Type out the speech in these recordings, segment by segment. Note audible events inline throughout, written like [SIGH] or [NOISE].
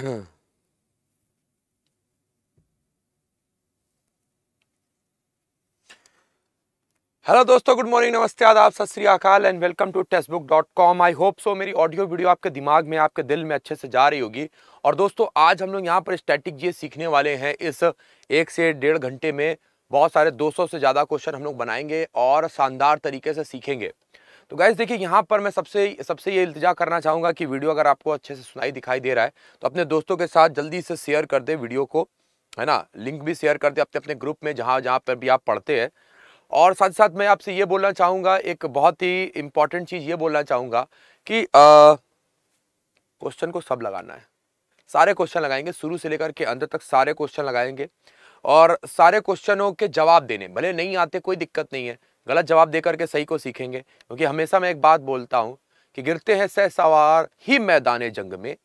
Hello [CLEARS THROAT] दोस्तों good morning नमस्ते आदाब सत श्री अकाल and welcome to Testbook dot com I hope so मेरी ऑडियो वीडियो आपके दिमाग में आपके दिल में अच्छे से जा रही होगी और दोस्तों आज हम लोग यहाँ पर स्टैटिक जी सीखने वाले हैं इस एक से डेढ़ घंटे में बहुत सारे 200 से ज़्यादा क्वेश्चन हम लोग बनाएंगे और शानदार तरीके से सीखेंगे तो गैस देखिए यहाँ पर मैं सबसे सबसे ये इल्तजा करना चाहूँगा कि वीडियो अगर आपको अच्छे से सुनाई दिखाई दे रहा है तो अपने दोस्तों के साथ जल्दी से शेयर कर दे वीडियो को है ना लिंक भी शेयर कर दे अपने अपने ग्रुप में जहाँ जहाँ पर भी आप पढ़ते हैं और साथ साथ मैं आपसे ये बोलना चाहूँगा एक बहुत ही इम्पॉर्टेंट चीज़ ये बोलना चाहूँगा कि क्वेश्चन को सब लगाना है सारे क्वेश्चन लगाएंगे शुरू से लेकर के अंत तक सारे क्वेश्चन लगाएंगे और सारे क्वेश्चनों के जवाब देने भले नहीं आते कोई दिक्कत नहीं है गलत जवाब देकर के सही को सीखेंगे क्योंकि हमेशा मैं एक बात बोलता हूँ कि गिरते हैं सह सवार ही मैदान जंग में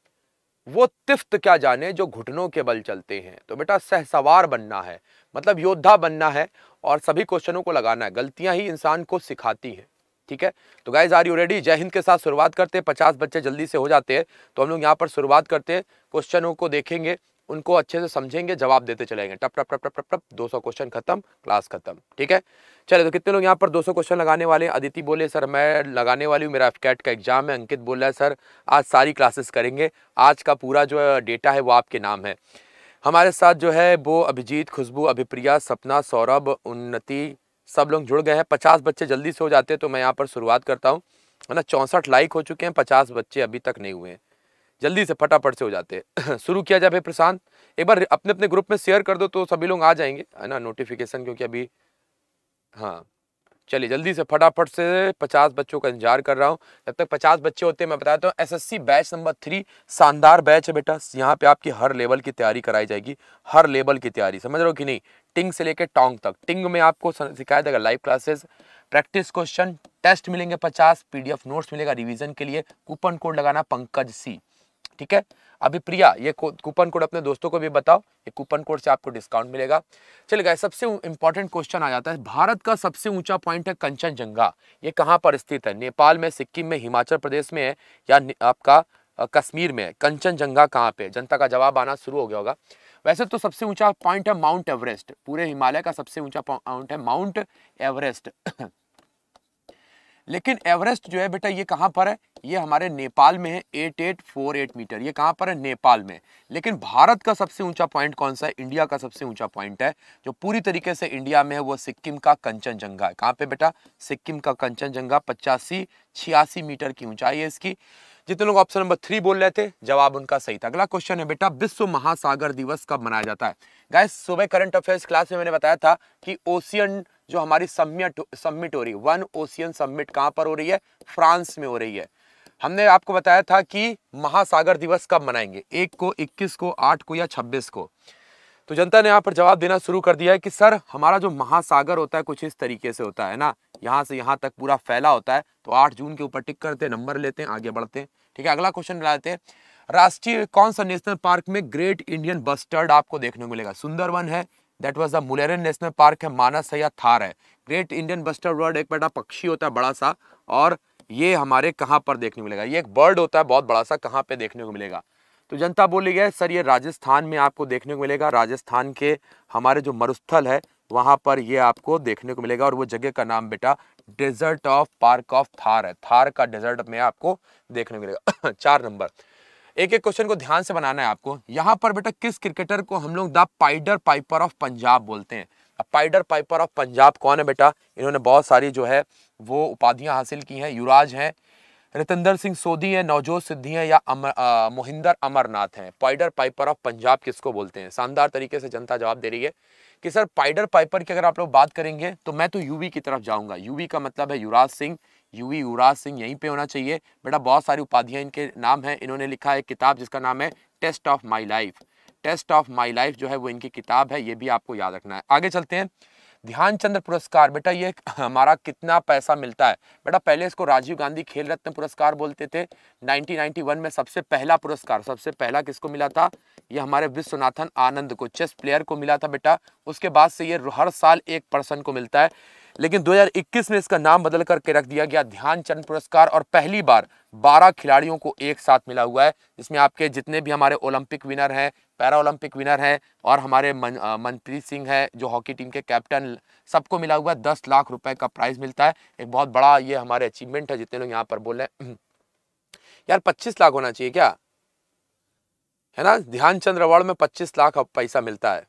वो तिफ्त क्या जाने जो घुटनों के बल चलते हैं तो बेटा सह सवार बनना है मतलब योद्धा बनना है और सभी क्वेश्चनों को लगाना है गलतियां ही इंसान को सिखाती हैं ठीक है तो गाइज आर यू रेडी जय हिंद के साथ शुरुआत करते हैं पचास बच्चे जल्दी से हो जाते हैं तो हम लोग यहाँ पर शुरुआत करते हैं क्वेश्चनों को देखेंगे उनको अच्छे से समझेंगे जवाब देते चलेंगे टप टप टप टप टप टप सौ क्वेश्चन खत्म क्लास खत्म ठीक है चले तो कितने लोग यहाँ पर 200 क्वेश्चन लगाने वाले हैं अदिति बोले सर मैं लगाने वाली हूँ मेरा एफ का एग्जाम है अंकित बोल रहा है सर आज सारी क्लासेस करेंगे आज का पूरा जो डेटा है वो आपके नाम है हमारे साथ जो है वो अभिजीत खुशबू अभिप्रिया सपना सौरभ उन्नति सब लोग जुड़ गए हैं पचास बच्चे जल्दी से हो जाते हैं तो मैं यहाँ पर शुरुआत करता हूँ है ना चौंसठ लाइक हो चुके हैं पचास बच्चे अभी तक नहीं हुए हैं जल्दी से फटाफट से हो जाते हैं [CLEARS THROAT] शुरू किया जाए भाई प्रशांत एक बार अपने अपने ग्रुप में शेयर कर दो तो सभी लोग आ जाएंगे है ना नोटिफिकेशन क्योंकि अभी हाँ चलिए जल्दी से फटाफट से पचास बच्चों का इंतजार कर रहा हूँ जब तक पचास बच्चे होते हैं मैं बताता हूँ एसएससी बैच नंबर थ्री शानदार बैच है बेटा यहाँ पे आपकी हर लेवल की तैयारी कराई जाएगी हर लेवल की तैयारी समझ रहे हो कि नहीं टिंग से लेकर टोंग तक टिंग में आपको सिखाया जाएगा live classes practice question test मिलेंगे पचास पीडीएफ नोट्स मिलेगा रिविजन के लिए कूपन कोड लगाना पंकज सी ठीक है अभी प्रिया ये कूपन कोड अपने दोस्तों को भी बताओ ये कूपन कोड से आपको डिस्काउंट मिलेगा चलिए गए सबसे इंपॉर्टेंट क्वेश्चन आ जाता है भारत का सबसे ऊंचा पॉइंट है कंचनजंगा ये कहाँ पर स्थित है नेपाल में सिक्किम में हिमाचल प्रदेश में है या आपका कश्मीर में है कंचनजंगा कहाँ पे जनता का जवाब आना शुरू हो गया होगा वैसे तो सबसे ऊंचा पॉइंट है माउंट एवरेस्ट पूरे हिमालय का सबसे ऊंचा पॉइंट है माउंट एवरेस्ट [COUGHS] लेकिन एवरेस्ट जो है बेटा ये कहाँ पर है ये हमारे नेपाल में है eight eight four eight metre ये कहाँ पर है नेपाल में लेकिन भारत का सबसे ऊंचा पॉइंट कौन सा है इंडिया का सबसे ऊंचा पॉइंट है जो पूरी तरीके से इंडिया में है वो सिक्किम का कंचनजंगा है कहाँ पे बेटा सिक्किम का कंचनजंगा पचासी छियासी मीटर की ऊंचाई है इसकी जितने लोग ऑप्शन नंबर थ्री बोल रहे थे जवाब उनका सही था अगला क्वेश्चन है बेटा विश्व महासागर दिवस कब मनाया जाता है गाय सुबह करंट अफेयर्स क्लास में मैंने बताया था कि ओशियन जो हमारी सम्मिट सम्मिट हो रही है वन ओशियन सम्मिट कहां पर हो रही है फ्रांस में हो रही है हमने आपको बताया था कि महासागर दिवस कब मनाएंगे एक को इक्कीस को आठ को या छब्बीस को तो जनता ने यहाँ पर जवाब देना शुरू कर दिया है कि सर हमारा जो महासागर होता है कुछ इस तरीके से होता है ना यहाँ से यहाँ तक पूरा फैला होता है तो आठ जून के ऊपर टिक करते हैं नंबर लेते हैं आगे बढ़ते हैं ठीक है अगला क्वेश्चन लाते हैं राष्ट्रीय कौन सा नेशनल पार्क में ग्रेट इंडियन बस्टर्ड आपको देखने को मिलेगा सुंदरवन है दैट वॉज द मुलेरन नेशनल पार्क है मानस है या थार है ग्रेट इंडियन बस्टर्ड वर्ड एक बड़ा पक्षी होता है बड़ा सा और ये हमारे कहाँ पर देखने को मिलेगा ये एक बर्ड होता है बहुत बड़ा सा कहाँ पे देखने को मिलेगा तो जनता बोली गया सर ये राजस्थान में आपको देखने को मिलेगा राजस्थान के हमारे जो मरुस्थल है वहाँ पर ये आपको देखने को मिलेगा और वो जगह का नाम बेटा desert of park of Thar है थार का डेजर्ट में आपको देखने को मिलेगा [COUGHS] चार नंबर एक एक क्वेश्चन को ध्यान से बनाना है आपको यहाँ पर बेटा किस क्रिकेटर को हम लोग the pied piper of Punjab बोलते हैं पाइडर पाइपर ऑफ पंजाब कौन है बेटा इन्होंने बहुत सारी जो है वो उपाधियाँ हासिल की हैं युवराज हैं रितिंदर सिंह सोधी हैं नवजोत सिद्धि हैं या अमर मोहिंदर अमरनाथ हैं पाइडर पाइपर ऑफ पंजाब किसको बोलते हैं शानदार तरीके से जनता जवाब दे रही है कि सर पाइडर पाइपर की अगर आप लोग बात करेंगे तो मैं तो यूवी की तरफ जाऊंगा यूवी का मतलब है युवराज सिंह यूवी युवराज सिंह यहीं पे होना चाहिए बेटा बहुत सारी उपाधियां इनके नाम हैं इन्होंने लिखा है किताब जिसका नाम है test of my life test of my life जो है वो इनकी किताब है ये भी आपको याद रखना है आगे चलते हैं ध्यानचंद्र पुरस्कार बेटा ये हमारा कितना पैसा मिलता है बेटा पहले इसको राजीव गांधी खेल रत्न पुरस्कार बोलते थे 1991 में सबसे पहला पुरस्कार सबसे पहला किसको मिला था ये हमारे विश्वनाथन आनंद को चेस प्लेयर को मिला था बेटा उसके बाद से ये हर साल एक पर्सन को मिलता है लेकिन 2021 में इसका नाम बदल करके रख दिया गया ध्यानचंद पुरस्कार और पहली बार 12 खिलाड़ियों को एक साथ मिला हुआ है जिसमें आपके जितने भी हमारे ओलंपिक विनर हैं पैरा ओलंपिक विनर हैं और हमारे मन मनप्रीत सिंह है जो हॉकी टीम के कैप्टन सबको मिला हुआ दस लाख रुपए का प्राइज मिलता है एक बहुत बड़ा ये हमारे अचीवमेंट है जितने लोग यहाँ पर बोल रहे हैं [CLEARS THROAT] यार पच्चीस लाख होना चाहिए क्या है ना ध्यानचंद अवार्ड में पच्चीस लाख पैसा मिलता है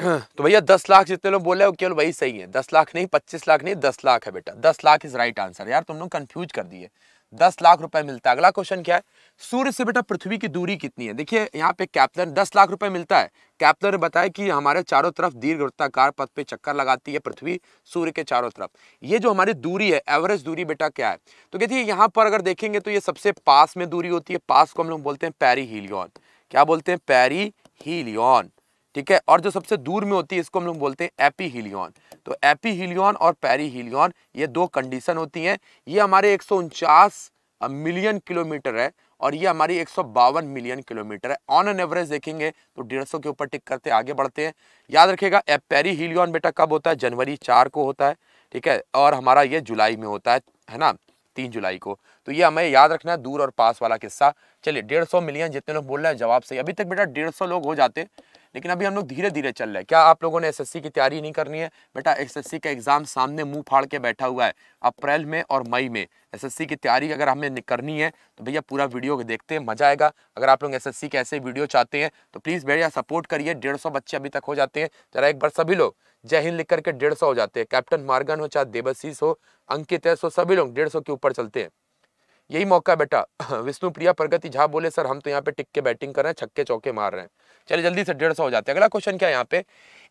[CLEARS THROAT] तो भैया दस लाख जितने लोग बोले केवल वही सही है दस लाख नहीं पच्चीस लाख नहीं दस लाख है बेटा दस लाख इज राइट आंसर यार तुम लोग कंफ्यूज कर दिए दस लाख रुपए मिलता है अगला क्वेश्चन क्या है सूर्य से बेटा पृथ्वी की दूरी कितनी है देखिए यहाँ पे कैप्टन दस लाख रुपए मिलता है कैप्टन ने बताया कि हमारे चारों तरफ दीर्घ वृत्ताकार पथ पे चक्कर लगाती है पृथ्वी सूर्य के चारों तरफ ये जो हमारी दूरी है एवरेज दूरी बेटा क्या है तो कहती है यहाँ पर अगर देखेंगे तो ये सबसे पास में दूरी होती है पास को हम लोग बोलते हैं पैरी हीलियन क्या बोलते हैं पैरी ठीक है और जो सबसे दूर में होती है इसको हम लोग बोलते हैं एपी हिलियन तो एपी हीलियन और पेरी हीलियन ये दो कंडीशन होती हैं ये हमारे एक मिलियन किलोमीटर है और ये हमारी एक मिलियन किलोमीटर है ऑन एन एवरेज देखेंगे तो डेढ़ के ऊपर टिक करते आगे बढ़ते हैं याद रखेगा पैरी हिलियन बेटा कब होता है जनवरी चार को होता है ठीक है और हमारा ये जुलाई में होता है है ना तीन जुलाई को तो ये हमें याद रखना है दूर और पास वाला किस्सा चलिए डेढ़ सौ मिलियन जितने लोग बोल रहे हैं जवाब सही अभी तक बेटा डेढ़ सौ लोग हो जाते हैं लेकिन अभी हम लोग धीरे धीरे चल रहे हैं क्या आप लोगों ने एसएससी की तैयारी नहीं करनी है बेटा एसएससी का एग्जाम सामने मुंह फाड़ के बैठा हुआ है अप्रैल में और मई में एसएससी की तैयारी अगर हमें करनी है तो भैया पूरा वीडियो देखते हैं मजा आएगा अगर आप लोग एस के ऐसे वीडियो चाहते हैं तो प्लीज़ भैया सपोर्ट करिए डेढ़ सौ बच्चे अभी तक हो जाते हैं जरा एक बार सभी लोग जय हिंद लिख करके डेढ़ सौ हो जाते हैं कैप्टन मार्गन हो चाहे देवशीस हो अंकित है सो सभी लोग डेढ़ सौ के ऊपर चलते हैं यही मौका है बेटा [CLEARS THROAT] विष्णु प्रिया प्रगति झा बोले सर हम तो यहाँ पे टिक के बैटिंग कर रहे हैं छक्के चौके मार रहे हैं चलिए जल्दी से डेढ़ सौ हो जाते हैं अगला क्वेश्चन क्या है यहाँ पे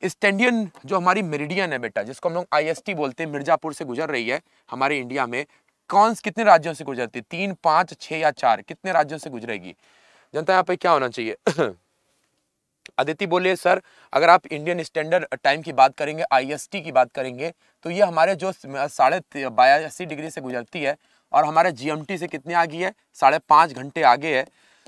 स्टैंडियन जो हमारी मेरिडियन है बेटा जिसको हम लोग आईएसटी बोलते हैं मिर्जापुर से गुजर रही है हमारे इंडिया में कौन कितने राज्यों से गुजरती है तीन पांच छह या चार कितने राज्यों से गुजरेगी जनता यहाँ पे क्या होना चाहिए अदिति [COUGHS] बोले सर अगर आप इंडियन स्टैंडर्ड टाइम की बात करेंगे आईएसटी की बात करेंगे तो ये हमारे जो साढ़े बयासी डिग्री से गुजरती है और हमारे जीएमटी से कितने आगे है साढ़े पाँच घंटे आगे है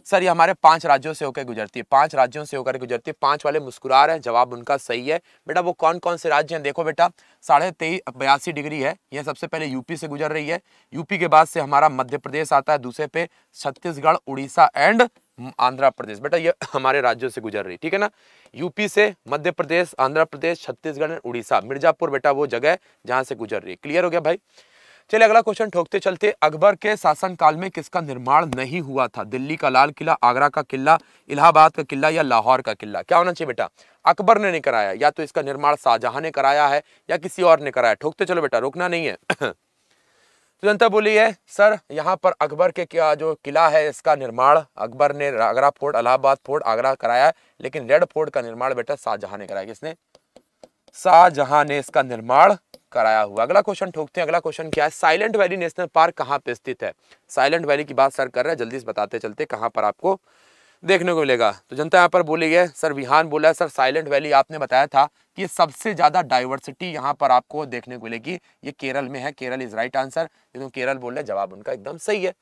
सर ये हमारे पांच राज्यों से होकर गुजरती है पांच राज्यों से होकर गुजरती है पांच वाले मुस्कुरा रहे हैं जवाब उनका सही है बेटा वो कौन कौन से राज्य हैं देखो बेटा साढ़े तेईस बयासी डिग्री है यह सबसे पहले यूपी से गुजर रही है यूपी के बाद से हमारा मध्य प्रदेश आता है दूसरे पे छत्तीसगढ़ उड़ीसा एंड आंध्र प्रदेश बेटा ये [CLEARS THROAT] हमारे राज्यों से गुजर रही ठीक है ना यूपी से मध्य प्रदेश आंध्र प्रदेश छत्तीसगढ़ एंड उड़ीसा मिर्जापुर बेटा वो जगह है जहाँ से गुजर रही है क्लियर हो गया भाई चलिए अगला क्वेश्चन ठोकते चलते अकबर के शासनकाल में किसका निर्माण नहीं हुआ था दिल्ली का लाल किला आगरा का किला इलाहाबाद का किला या लाहौर का किला क्या होना चाहिए बेटा अकबर ने नहीं कराया या तो इसका निर्माण शाहजहां ने कराया है या किसी और ने कराया ठोकते चलो बेटा रोकना नहीं है [COUGHS] तो जनता बोली है सर यहाँ पर अकबर के क्या जो किला है इसका निर्माण अकबर ने आगरा फोर्ट इलाहाबाद फोर्ट आगरा कराया है लेकिन रेड फोर्ट का निर्माण बेटा शाहजहां ने कराया किसने शाहजहां ने इसका निर्माण कराया हुआ अगला क्वेश्चन ठोकते हैं अगला क्वेश्चन क्या है साइलेंट वैली नेशनल पार्क कहाँ पे स्थित है साइलेंट वैली की बात सर कर रहे हैं जल्दी से बताते चलते कहाँ पर आपको देखने को मिलेगा तो जनता यहाँ पर बोली है सर विहान बोला है सर साइलेंट वैली आपने बताया था कि सबसे ज़्यादा डाइवर्सिटी यहाँ पर आपको देखने को मिलेगी ये केरल में है केरल इज राइट आंसर जिसको केरल बोल रहे जवाब उनका एकदम सही है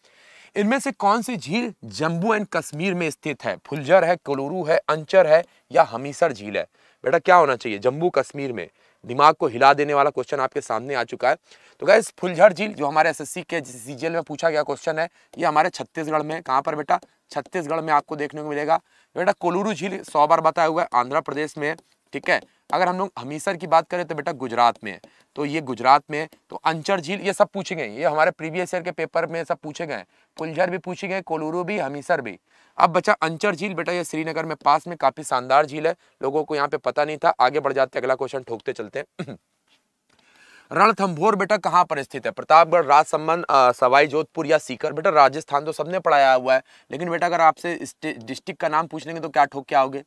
इनमें से कौन सी झील जम्मू एंड कश्मीर में स्थित है फुलझर है कोलुरु है अंचर है या हमीसर झील है बेटा क्या होना चाहिए जम्मू कश्मीर में दिमाग को हिला देने वाला क्वेश्चन आपके सामने आ चुका है तो गैस फुलझड़ झील जो हमारे एस के सीजीएल में पूछा गया क्वेश्चन है ये हमारे छत्तीसगढ़ में कहाँ पर बेटा छत्तीसगढ़ में आपको देखने को मिलेगा बेटा कोलूरू झील सौ बार बताया हुआ है आंध्र प्रदेश में ठीक है अगर हम लोग हमीसर की बात करें तो बेटा गुजरात में तो ये गुजरात में तो अंचर झील ये सब पूछे गए ये हमारे प्रीवियस ईयर के पेपर में सब पूछे गए फुलझर भी पूछे गए कोलूरू भी हमीसर भी अब बचा अंचर झील बेटा ये श्रीनगर में पास में काफ़ी शानदार झील है लोगों को यहाँ पे पता नहीं था आगे बढ़ जाते अगला क्वेश्चन ठोकते चलते [CLEARS THROAT] रणथम्भोर बेटा कहाँ पर स्थित है प्रतापगढ़ राजसमंद सवाई जोधपुर या सीकर बेटा राजस्थान तो सबने पढ़ाया हुआ है लेकिन बेटा अगर आपसे डिस्ट्रिक्ट का नाम पूछ लेंगे तो क्या ठोक के आओगे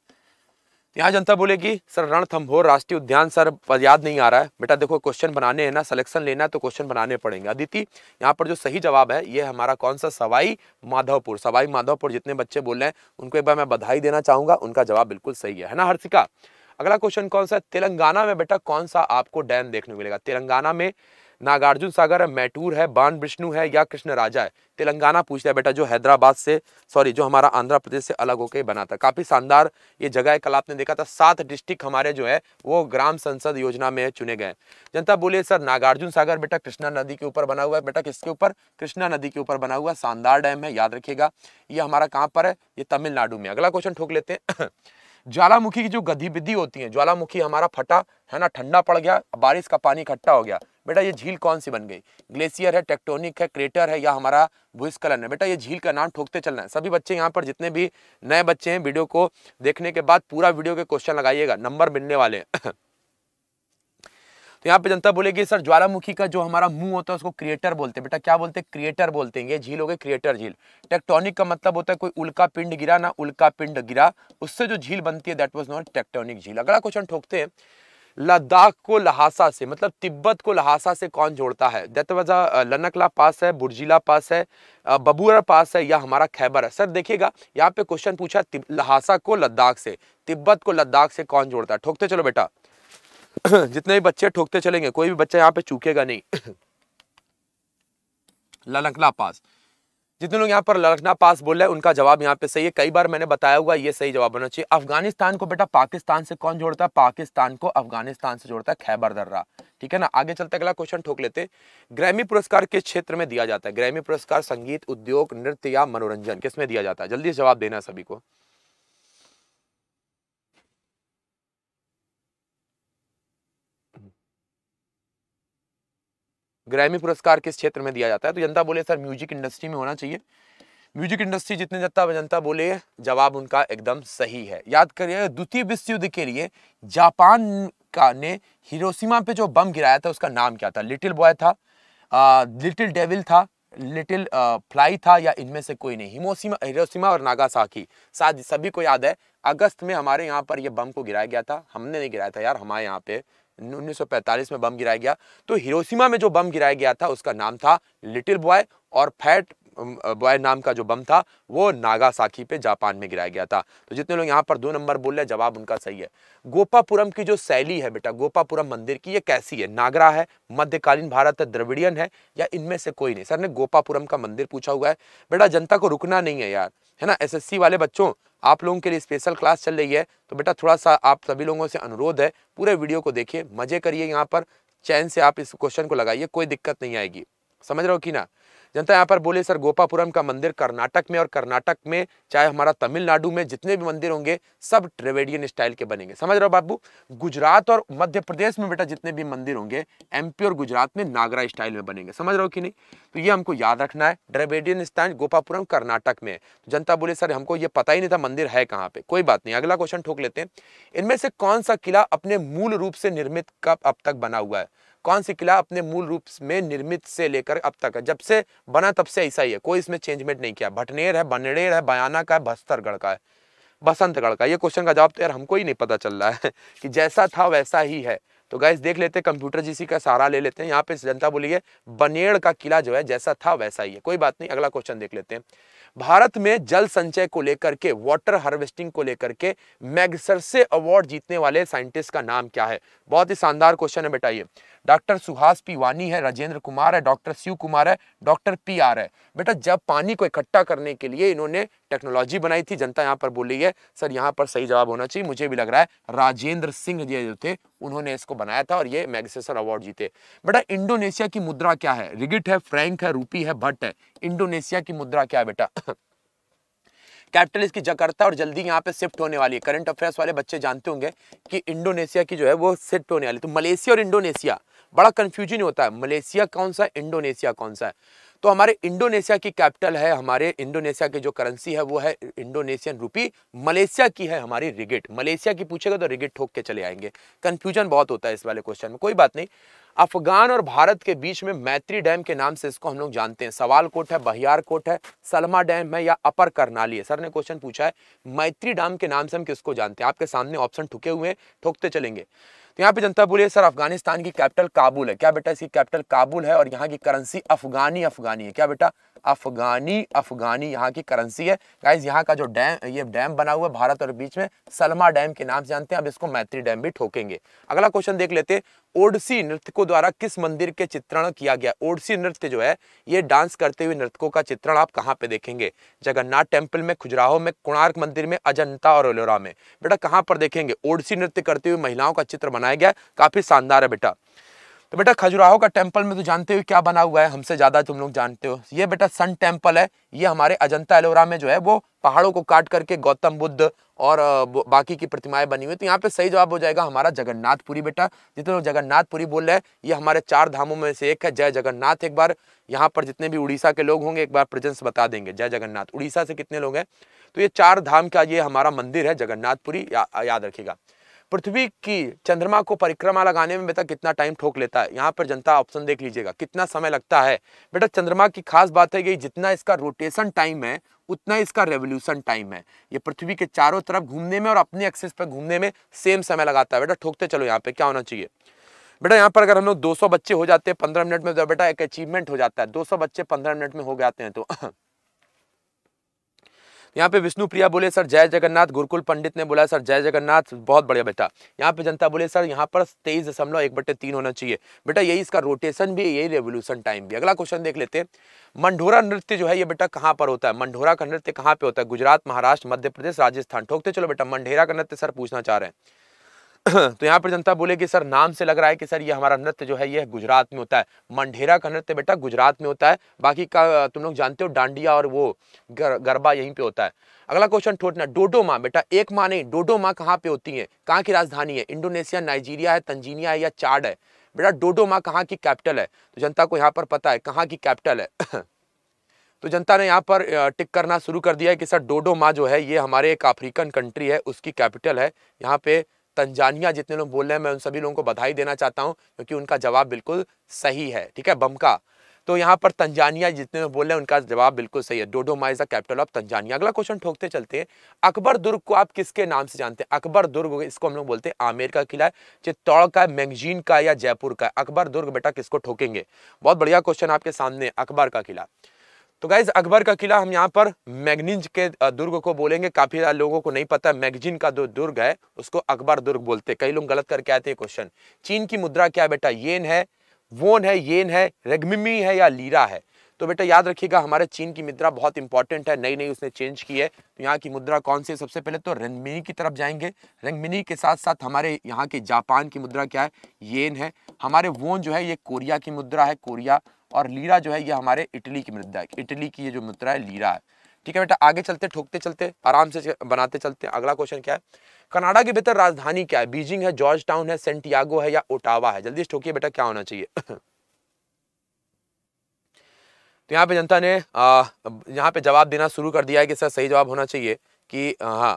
यहाँ जनता बोलेगी सर रणथम्भोर राष्ट्रीय उद्यान सर याद नहीं आ रहा है बेटा देखो क्वेश्चन बनाने हैं ना सिलेक्शन लेना है तो क्वेश्चन बनाने पड़ेंगे अदिति यहाँ पर जो सही जवाब है ये हमारा कौन सा सवाई माधवपुर सवाई माधवपुर जितने बच्चे बोल रहे हैं उनको एक बार मैं बधाई देना चाहूंगा उनका जवाब बिल्कुल सही है है ना हर्षिका अगला क्वेश्चन कौन सा है तेलंगाना में बेटा कौन सा आपको डैम देखने को मिलेगा तेलंगाना में नागार्जुन सागर है मैटूर है बान विष्णु है या कृष्ण राजा है तेलंगाना पूछ है बेटा जो हैदराबाद से सॉरी जो हमारा आंध्र प्रदेश से अलग होकर बना था काफ़ी शानदार ये जगह है कल आपने देखा था सात डिस्ट्रिक्ट हमारे जो है वो ग्राम संसद योजना में चुने गए जनता बोले सर नागार्जुन सागर बेटा कृष्णा नदी के ऊपर बना हुआ है बेटा किसके ऊपर कृष्णा नदी के ऊपर बना हुआ शानदार डैम है याद रखेगा ये हमारा कहाँ पर है ये तमिलनाडु में अगला क्वेश्चन ठोक लेते हैं [CLEARS THROAT] ज्वालामुखी की जो गतिविधि होती है ज्वालामुखी हमारा फटा है ना ठंडा पड़ गया बारिश का पानी इकट्ठा हो गया बेटा ये झील कौन सी बन गई ग्लेशियर है टेक्टोनिक है क्रेटर है या हमारा भूस्खलन है बेटा ये झील का नाम ठोकते चलना है सभी बच्चे यहाँ पर जितने भी नए बच्चे हैं वीडियो को देखने के बाद पूरा वीडियो के क्वेश्चन लगाइएगा नंबर मिलने वाले [COUGHS] तो यहाँ पे जनता बोलेगी सर ज्वालामुखी का जो हमारा मुंह होता है उसको क्रिएटर बोलते हैं बेटा क्या बोलते हैं क्रिएटर बोलते हैं ये झील हो गई क्रिएटर झील टेक्टोनिक का मतलब होता है कोई उल्का पिंड गिरा ना उल्का पिंड गिरा उससे जो झील बनती है दैट वॉज नॉट टेक्टोनिक झील अगला क्वेश्चन ठोकते हैं लद्दाख को लहासा से मतलब तिब्बत को लहासा से कौन जोड़ता है दतवजा लनकला पास है बुर्जिला पास है बबूरा पास है या हमारा खैबर है सर देखिएगा यहाँ पे क्वेश्चन पूछा लहासा को लद्दाख से तिब्बत को लद्दाख से कौन जोड़ता है ठोकते चलो बेटा [CLEARS THROAT] जितने भी बच्चे ठोकते चलेंगे कोई भी बच्चा यहाँ पे चूकेगा नहीं [CLEARS THROAT] लनकला पास जितने लोग यहाँ पर लखना पास बोल रहे हैं उनका जवाब यहाँ पे सही है कई बार मैंने बताया हुआ ये सही जवाब होना चाहिए अफगानिस्तान को बेटा पाकिस्तान से कौन जोड़ता है पाकिस्तान को अफगानिस्तान से जोड़ता है खैबर दर्रा ठीक है ना आगे चलते अगला क्वेश्चन ठोक लेते ग्रैमी पुरस्कार किस क्षेत्र में दिया जाता है ग्रैमी पुरस्कार संगीत उद्योग नृत्य या मनोरंजन किस में दिया जाता है जल्दी जवाब देना सभी को ग्रैमी पुरस्कार किस क्षेत्र में दिया जाता है तो जनता बोले सर म्यूजिक इंडस्ट्री में होना चाहिए म्यूजिक इंडस्ट्री जितने जनता जनता बोले जवाब उनका एकदम सही है याद करिए द्वितीय विश्व युद्ध के लिए जापान का ने हिरोसीमा पे जो बम गिराया था उसका नाम क्या था लिटिल बॉय था आ, लिटिल डेविल था लिटिल फ्लाई था या इनमें से कोई नहीं हिमोसीमा हिरोसीमा और नागासाकी साथ सभी को याद है अगस्त में हमारे यहाँ पर यह बम को गिराया गया था हमने नहीं गिराया था यार हमारे यहाँ पे 1945 में बम गिराया गया तो हिरोशिमा में जो बम गिराया गया था उसका नाम था लिटिल बॉय और फैट बॉय नाम का जो बम था वो नागासाकी पे जापान में गिराया गया था तो जितने लोग यहाँ पर दो नंबर बोल रहे जवाब उनका सही है गोपापुरम की जो शैली है बेटा गोपापुरम मंदिर की ये कैसी है नागरा है मध्यकालीन भारत है द्रविडियन है या इनमें से कोई नहीं सर ने गोपापुरम का मंदिर पूछा हुआ है बेटा जनता को रुकना नहीं है यार है ना एसएससी वाले बच्चों आप लोगों के लिए स्पेशल क्लास चल रही है तो बेटा थोड़ा सा आप सभी लोगों से अनुरोध है पूरे वीडियो को देखिए मजे करिए यहाँ पर चैन से आप इस क्वेश्चन को लगाइए कोई दिक्कत नहीं आएगी समझ रहे हो कि ना जनता यहाँ पर बोले सर गोपापुरम का मंदिर कर्नाटक में और कर्नाटक में चाहे हमारा तमिलनाडु में जितने भी मंदिर होंगे सब ट्रेवेडियन स्टाइल के बनेंगे समझ रहे हो बाबू गुजरात और मध्य प्रदेश में बेटा जितने भी मंदिर होंगे एमपी और गुजरात में नागरा स्टाइल में बनेंगे समझ रहे हो कि नहीं तो ये हमको याद रखना है ड्रेवेडियन स्टाइल गोपापुरम कर्नाटक में तो जनता बोले सर हमको ये पता ही नहीं था मंदिर है कहाँ पे कोई बात नहीं अगला क्वेश्चन ठोक लेते हैं इनमें से कौन सा किला अपने मूल रूप से निर्मित कब अब तक बना हुआ है कौन सी किला अपने मूल रूप में निर्मित से लेकर अब तक है जब से बना तब से ऐसा ही है कोई इसमें चेंजमेंट नहीं किया भटनेर है बनडेर है बयाना का है बस्तरगढ़ का है बसंतगढ़ का ये क्वेश्चन का जवाब तो यार हमको ही नहीं पता चल रहा है [LAUGHS] कि जैसा था वैसा ही है तो गैस देख लेते हैं कंप्यूटर जीसी का सहारा ले लेते हैं यहाँ पे जनता बोलिए है बनेड़ का किला जो है जैसा था वैसा ही है कोई बात नहीं अगला क्वेश्चन देख लेते हैं भारत में जल संचय को लेकर के वाटर हार्वेस्टिंग को लेकर के मैगसरसे अवार्ड जीतने वाले साइंटिस्ट का नाम क्या है बहुत ही शानदार क्वेश्चन है बेटा ये डॉक्टर सुहास पी वानी है राजेंद्र कुमार है डॉक्टर शिव कुमार है डॉक्टर पी आर है बेटा जब पानी को इकट्ठा करने के लिए इन्होंने टेक्नोलॉजी बनाई थी जनता यहाँ पर बोली है सर यहाँ पर सही जवाब होना चाहिए मुझे भी लग रहा है राजेंद्र सिंह जी जो थे उन्होंने इसको बनाया था और ये मैगसेसर अवार्ड जीते बेटा इंडोनेशिया की मुद्रा क्या है रिगिट है फ्रेंक है रूपी है भट्ट है इंडोनेशिया की मुद्रा क्या है बेटा कैपिटल इसकी जकर्ता और जल्दी यहाँ पे शिफ्ट होने वाली है करंट अफेयर्स वाले बच्चे जानते होंगे कि इंडोनेशिया की जो है वो शिफ्ट होने वाली तो मलेशिया और इंडोनेशिया बड़ा कंफ्यूजन होता है मलेशिया कौन सा है इंडोनेशिया कौन सा है तो हमारे इंडोनेशिया की कैपिटल है हमारे इंडोनेशिया की जो करेंसी है वो है इंडोनेशियन रूपी मलेशिया की है हमारी रिगेट मलेशिया की पूछेगा तो रिगेट ठोक के चले आएंगे कंफ्यूजन बहुत होता है इस वाले क्वेश्चन में कोई बात नहीं अफगान और भारत के बीच में मैत्री डैम के नाम से इसको हम लोग जानते हैं सवाल कोट है बहियार कोट है सलमा डैम है या अपर करनाली है सर ने क्वेश्चन पूछा है मैत्री डैम के नाम से हम किसको जानते हैं आपके सामने ऑप्शन ठुके हुए हैं ठोकते चलेंगे तो यहाँ पे जनता बोलिए सर अफगानिस्तान की कैपिटल काबुल है क्या बेटा इसकी कैपिटल काबुल है और यहाँ की करेंसी अफगानी अफगानी है क्या बेटा अफगानी अफगानी यहाँ की करेंसी है गाइज यहाँ का जो डैम ये डैम बना हुआ है भारत और बीच में सलमा डैम के नाम से जानते हैं अब इसको मैत्री डैम भी ठोकेंगे अगला क्वेश्चन देख लेते हैं ओडसी नृत्यकों द्वारा किस मंदिर के चित्रण किया गया ओडसी नृत्य जो है ये डांस करते हुए नृत्यकों का चित्रण आप कहाँ पे देखेंगे जगन्नाथ टेम्पल में खुजराहो में कोणार्क मंदिर में अजंता और एलोरा में बेटा कहाँ पर देखेंगे ओडसी नृत्य करते हुए महिलाओं का चित्र बनाया गया काफी शानदार है बेटा तो बेटा खजुराहो का टेम्पल में तो जानते हो क्या बना हुआ है हमसे ज़्यादा तुम लोग जानते हो ये बेटा सन टेम्पल है ये हमारे अजंता एलोरा में जो है वो पहाड़ों को काट करके गौतम बुद्ध और बाकी की प्रतिमाएं बनी हुई तो यहाँ पे सही जवाब हो जाएगा हमारा जगन्नाथपुरी बेटा जितने लोग जगन्नाथपुरी बोल रहे हैं ये हमारे चार धामों में से एक है जय जगन्नाथ एक बार यहाँ पर जितने भी उड़ीसा के लोग होंगे एक बार प्रेजेंस बता देंगे जय जगन्नाथ उड़ीसा से कितने लोग हैं तो ये चार धाम का ये हमारा मंदिर है जगन्नाथपुरी या, याद रखिएगा पृथ्वी की चंद्रमा को परिक्रमा लगाने में बेटा कितना टाइम ठोक लेता है यहाँ पर जनता ऑप्शन देख लीजिएगा कितना समय लगता है बेटा चंद्रमा की खास बात है कि जितना इसका रोटेशन टाइम है उतना इसका रेवोल्यूशन टाइम है ये पृथ्वी के चारों तरफ घूमने में और अपने एक्सेस पर घूमने में सेम समय लगाता है बेटा ठोकते चलो यहाँ पे क्या होना चाहिए बेटा यहाँ पर अगर हम लोग दो बच्चे हो जाते हैं पंद्रह मिनट में तो बेटा एक अचीवमेंट हो जाता है दो बच्चे पंद्रह मिनट में हो जाते हैं तो यहाँ पे विष्णु प्रिया बोले सर जय जगन्नाथ गुरुकुल पंडित ने बोला सर जय जगन्नाथ बहुत बढ़िया बेटा यहाँ पे जनता बोले सर यहाँ पर तेईस दशमलव एक बटे तीन होना चाहिए बेटा यही इसका रोटेशन भी यही रेवोल्यूशन टाइम भी अगला क्वेश्चन देख लेते हैं मंडोरा नृत्य जो है ये बेटा कहाँ पर होता है मंडोरा का नृत्य कहाँ पे होता है गुजरात महाराष्ट्र मध्य प्रदेश राजस्थान ठोकते चलो बेटा मंडेरा का नृत्य सर पूछना चाह रहे हैं [CLEARS THROAT] तो यहाँ पर जनता बोले कि सर नाम से लग रहा है कि सर ये हमारा नृत्य जो है ये गुजरात में होता है मंडेरा का नृत्य बेटा गुजरात में होता है बाकी का तुम लोग जानते हो डांडिया और वो गर, गरबा यहीं पे होता है अगला क्वेश्चन ठोटना डोडो माँ बेटा एक माँ नहीं डोडो माँ कहाँ पे होती है कहाँ की राजधानी है इंडोनेशिया नाइजीरिया है तंजीनिया है या चार्ड है बेटा डोडो माँ कहाँ की कैपिटल है तो जनता को यहाँ पर पता है कहाँ की कैपिटल है [CLEARS THROAT] तो जनता ने यहाँ पर टिक करना शुरू कर दिया है कि सर डोडो माँ जो है ये हमारे एक अफ्रीकन कंट्री है उसकी कैपिटल है यहाँ पे तंजानिया जितने लोग बोल रहे हैं मैं उन सभी लोगों को बधाई देना चाहता हूँ क्योंकि उनका जवाब बिल्कुल सही है ठीक है बमका तो यहाँ पर तंजानिया जितने लोग बोल रहे हैं उनका जवाब बिल्कुल सही है Dodoma is the capital of Tanzania अगला क्वेश्चन ठोकते चलते हैं अकबर दुर्ग को आप किसके नाम से जानते हैं अकबर दुर्ग इसको हम लोग बोलते हैं आमेर का किला है चित्तौड़ का मैगजीन का या जयपुर का अकबर दुर्ग बेटा किसको ठोकेंगे बहुत बढ़िया क्वेश्चन आपके सामने अकबर का किला तो गाइज अकबर का किला हम यहाँ पर मैगनीज के दुर्ग को बोलेंगे काफी लोगों को नहीं पता मैगजीन का जो दुर्ग है उसको अकबर दुर्ग बोलते कई लोग गलत करके आते हैं क्वेश्चन चीन की मुद्रा क्या बेटा येन है वोन है येन है रेगमिमी है या लीरा है तो बेटा याद रखिएगा हमारे चीन की मुद्रा बहुत इंपॉर्टेंट है नई नई उसने चेंज की है तो यहाँ की मुद्रा कौन सी है सबसे पहले तो रंगमिनी की तरफ जाएंगे रंगमिनी के साथ साथ हमारे यहाँ की जापान की मुद्रा क्या है येन है हमारे वोन जो है ये कोरिया की मुद्रा है कोरिया और लीरा जो है ये हमारे इटली की मुद्रा है इटली की ये जो मुद्रा है लीरा है ठीक है बेटा आगे चलते ठोकते चलते आराम से बनाते चलते हैं अगला क्वेश्चन क्या है कनाडा के भीतर राजधानी क्या है बीजिंग है जॉर्ज टाउन है सेंटियागो है या ओटावा है जल्दी से ठोकिए बेटा क्या होना चाहिए [LAUGHS] तो यहाँ पे जनता ने अः यहाँ पे जवाब देना शुरू कर दिया है कि सर सही जवाब होना चाहिए कि हाँ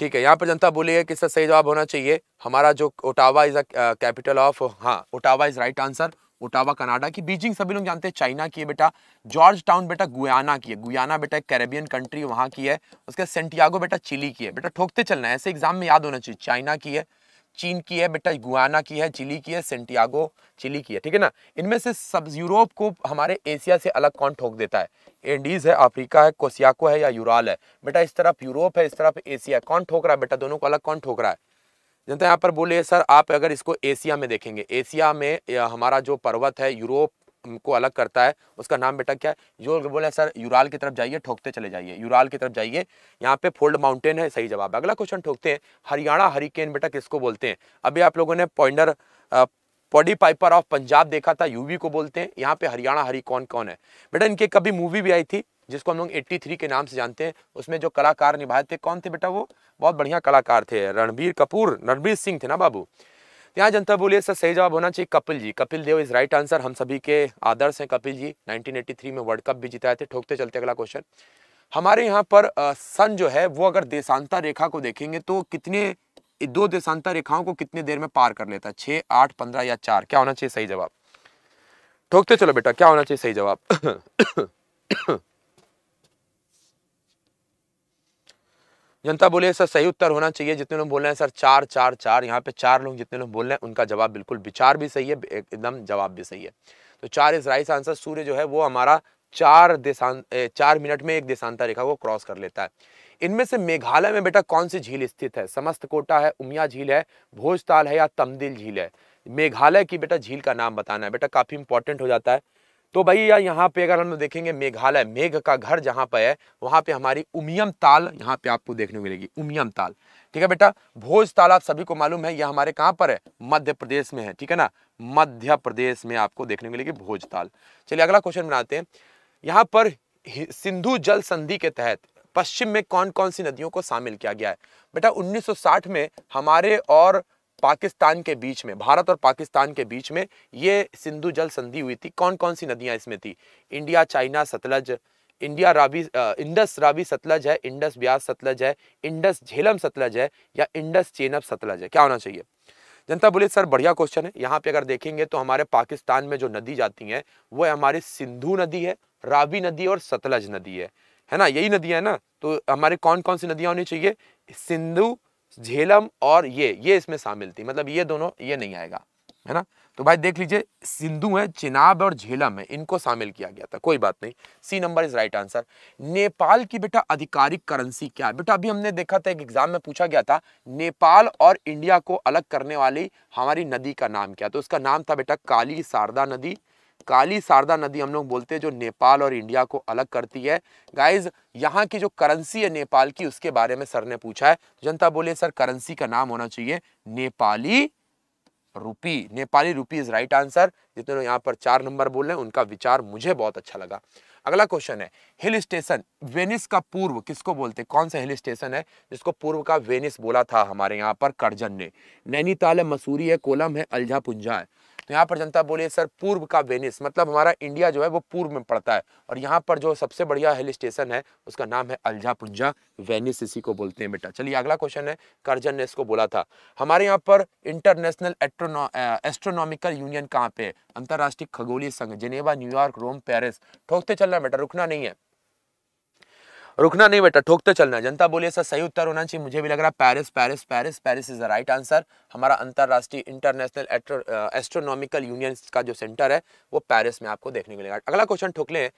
ठीक है यहाँ पर जनता बोली है कि सर सही जवाब होना चाहिए हमारा जो Ottawa is a capital of हाँ Ottawa is right answer Ottawa Canada की बीजिंग सभी लोग जानते हैं चाइना की है बेटा जॉर्ज टाउन बेटा गुयाना की है गुयाना बेटा एक कैरेबियन कंट्री वहाँ की है उसके सेंटियागो बेटा चिली की है बेटा ठोकते चलना है ऐसे एग्जाम में याद होना चाहिए चाइना की है चीन की है बेटा गुआना की है चिली की है सेंटियागो चिली की है ठीक है ना इनमें से सब यूरोप को हमारे एशिया से अलग कौन ठोक देता है एंडीज़ है अफ्रीका है कोसियाको है या यूराल है बेटा इस तरफ यूरोप है इस तरफ एशिया कौन ठोक रहा है बेटा दोनों को अलग कौन ठोक रहा है जनता यहाँ पर बोले सर आप अगर इसको एशिया में देखेंगे एशिया में हमारा जो पर्वत है यूरोप को अलग करता है उसका नाम बेटा क्या है जो बोले सर यूराल की तरफ जाइए ठोकते चले जाइए यूराल की तरफ जाइए यहाँ पे फोल्ड माउंटेन है सही जवाब अगला क्वेश्चन ठोकते हैं हरियाणा हरिकेन बेटा किसको बोलते हैं अभी आप लोगों ने पॉइंटर पॉडी पाइपर ऑफ पंजाब देखा था यूवी को बोलते हैं यहाँ पे हरियाणा हरी कौन कौन है बेटा इनके कभी मूवी भी आई थी जिसको हम लोग 83 के नाम से जानते हैं उसमें जो कलाकार निभाए थे कौन थे बेटा वो बहुत बढ़िया कलाकार थे रणबीर कपूर रणबीर सिंह थे ना बाबू तो यहाँ जनता बोलिए सर सही जवाब होना चाहिए Kapil ji Kapil Dev is right answer हम सभी के आदर्श हैं कपिल जी 1983 में वर्ल्ड कप भी जिताए थे ठोकते चलते अगला क्वेश्चन हमारे यहाँ पर सन जो है वो अगर देशांतर रेखा को देखेंगे तो कितने दो देशांतर रेखाओं को कितनी देर में पार कर लेता है छः आठ पंद्रह या चार क्या होना चाहिए सही जवाब ठोकते चलो बेटा क्या होना चाहिए सही जवाब जनता बोले सर सही उत्तर होना चाहिए जितने लोग बोल रहे हैं सर चार चार चार यहाँ पे चार लोग जितने लोग बोल रहे हैं उनका जवाब बिल्कुल विचार भी सही है एकदम जवाब भी सही है तो चार इज राइट आंसर सूर्य जो है वो हमारा चार देशां चार मिनट में एक देशांतर रेखा को क्रॉस कर लेता है इनमें से मेघालय में बेटा कौन सी झील स्थित है समस्त कोटा है उमिया झील है भोजताल है या तमदिल झील है मेघालय की बेटा झील का नाम बताना है बेटा काफ़ी इंपॉर्टेंट हो जाता है तो भैया यहाँ पे अगर हम लोग देखेंगे मेघालय मेघ का घर जहाँ पे है वहाँ पे हमारी उमियम ताल यहाँ पे आपको देखने को मिलेगी उमियम ताल ठीक है बेटा भोज ताल आप सभी को मालूम है यह हमारे कहाँ पर है मध्य प्रदेश में है ठीक है ना मध्य प्रदेश में आपको देखने को मिलेगी भोज ताल चलिए अगला क्वेश्चन बनाते हैं यहाँ पर सिंधु जल संधि के तहत पश्चिम में कौन कौन सी नदियों को शामिल किया गया है बेटा 1960 में हमारे और पाकिस्तान के बीच में भारत और पाकिस्तान के बीच में ये सिंधु जल संधि हुई थी कौन कौन सी नदियाँ इसमें थी India China Sutlej India Ravi Indus Ravi Sutlej है इंडस ब्यास सतलज है इंडस झेलम सतलज है या इंडस चेनब सतलज है क्या होना चाहिए जनता बोले सर बढ़िया क्वेश्चन है यहाँ पे अगर देखेंगे तो हमारे पाकिस्तान में जो नदी जाती है वह हमारी सिंधु नदी है रावी नदी और सतलज नदी है है ना यही नदियाँ है ना तो हमारे कौन कौन सी नदियाँ होनी चाहिए सिंधु झेलम और ये ये इसमें शामिल थी मतलब ये दोनों ये नहीं आएगा है ना तो भाई देख लीजिए सिंधु है चिनाब और झेलम है इनको शामिल किया गया था कोई बात नहीं C number is right answer Nepal की बेटा आधिकारिक करेंसी क्या है बेटा अभी हमने देखा था एक एग्जाम में पूछा गया था नेपाल और इंडिया को अलग करने वाली हमारी नदी का नाम क्या तो उसका नाम था बेटा काली शारदा नदी काली शारदा नदी हम लोग बोलते हैं जो नेपाल और इंडिया को अलग करती है गाइज यहाँ की जो करेंसी है नेपाल की उसके बारे में सर ने पूछा है जनता बोले सर करेंसी का नाम होना चाहिए नेपाली रूपी नेपाली रूपी इज राइट आंसर जितने यहाँ पर चार नंबर बोल रहे हैं उनका विचार मुझे बहुत अच्छा लगा अगला क्वेश्चन है हिल स्टेशन वेनिस का पूर्व किसको बोलते हैं कौन सा हिल स्टेशन है जिसको पूर्व का वेनिस बोला था हमारे यहाँ पर करजन ने नैनीताल है मसूरी है कोलम है पुंजा है तो यहाँ पर जनता बोली सर पूर्व का वेनिस मतलब हमारा इंडिया जो है वो पूर्व में पड़ता है और यहाँ पर जो सबसे बढ़िया हिल स्टेशन है उसका नाम है अलझापुंजा वेनिस इसी को बोलते हैं बेटा चलिए अगला क्वेश्चन है करजन ने इसको बोला था हमारे यहाँ पर इंटरनेशनल एस्ट्रोनॉमिकल यूनियन कहाँ पे है अंतर्राष्ट्रीय खगोलीय संघ जिनेवा न्यूयॉर्क रोम पेरिस ठोकते चलना बेटा रुकना नहीं है रुकना नहीं बेटा ठोकते चलना है जनता बोलिए सर सही उत्तर होना चाहिए मुझे भी लग रहा है Paris Paris Paris Paris is the right answer हमारा अंतर्राष्ट्रीय इंटरनेशनल एस्ट्रोनॉमिकल यूनियन का जो सेंटर है वो पैरिस में आपको देखने को मिलेगा अगला क्वेश्चन ठोकले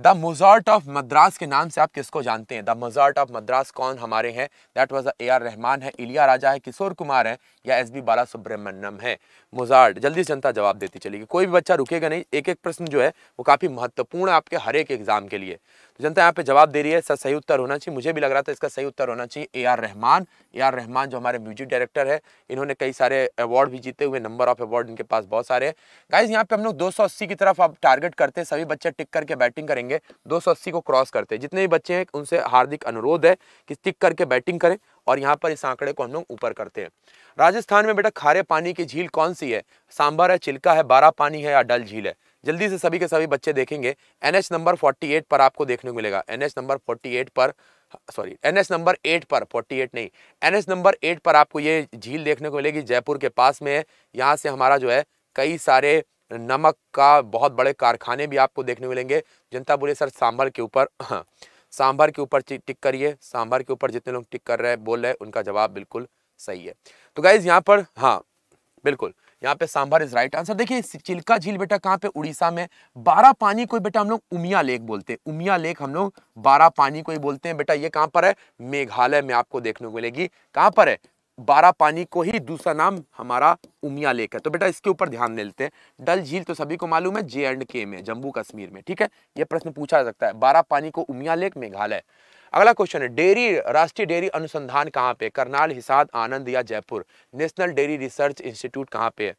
द मोजार्ट ऑफ मद्रास के नाम से आप किसको जानते हैं द मोजार्ट ऑफ मद्रास कौन हमारे हैं that was A R Rahman है इलिया राजा है किशोर कुमार है या एस बी बाला सुब्रमण्यम है मोजार्ट जल्दी से जनता जवाब देती चलेगी कोई भी बच्चा रुकेगा नहीं एक एक प्रश्न जो है वो काफ़ी महत्वपूर्ण है आपके हर एक एग्जाम के लिए जनता यहाँ पे जवाब दे रही है सर सही उत्तर होना चाहिए मुझे भी लग रहा था इसका सही उत्तर होना चाहिए A R Rahman A R Rahman जो हमारे म्यूजिक डायरेक्टर है इन्होंने कई सारे अवार्ड भी जीते हुए नंबर ऑफ अवार्ड इनके पास बहुत सारे हैं गाइज यहाँ पे हम लोग दो की तरफ आप टारगेट करते हैं सभी बच्चे टिक करके बैटिंग करेंगे दो को क्रॉस करते हैं जितने भी बच्चे हैं उनसे हार्दिक अनुरोध है कि टिक करके बैटिंग करें और यहाँ पर इस आंकड़े को हम लोग ऊपर करते हैं राजस्थान में बेटा खारे पानी की झील कौन सी है सांभर है चिल्का है बारा पानी है या डल झील है जल्दी से सभी के सभी बच्चे देखेंगे एन नंबर फोर्टी पर आपको देखने को मिलेगा एन नंबर फोर्टी पर सॉरी एन नंबर एट पर फोर्टी एट नहीं एन नंबर एट पर आपको ये झील देखने को मिलेगी जयपुर के पास में यहाँ से हमारा जो है कई सारे नमक का बहुत बड़े कारखाने भी आपको देखने को मिलेंगे जनता बोले सर सांभर के ऊपर [LAUGHS] सांभर के ऊपर टिक करिए सांभर के ऊपर जितने लोग टिक कर रहे हैं बोल रहे हैं उनका जवाब बिल्कुल सही है तो गाइज यहाँ पर हाँ बिल्कुल यहाँ पे सांभर इज राइट आंसर देखिए चिल्का झील बेटा कहाँ पे उड़ीसा में बारा पानी को बेटा हम लोग उमिया लेक बोलते हैं उमिया लेक हम लोग बारा पानी को ही बोलते हैं बेटा ये कहाँ पर है मेघालय में आपको देखने को मिलेगी कहाँ पर है बारा पानी को ही दूसरा नाम हमारा उमिया लेक है तो बेटा इसके ऊपर ध्यान दे लेते हैं डल झील तो सभी को मालूम है जे एंड के में जम्मू कश्मीर में ठीक है ये प्रश्न पूछा जा सकता है बारा पानी को उमिया लेक मेघालय अगला क्वेश्चन है डेयरी राष्ट्रीय डेयरी अनुसंधान कहाँ पे करनाल हिसाद आनंद या Jaipur national dairy research institute कहाँ पे है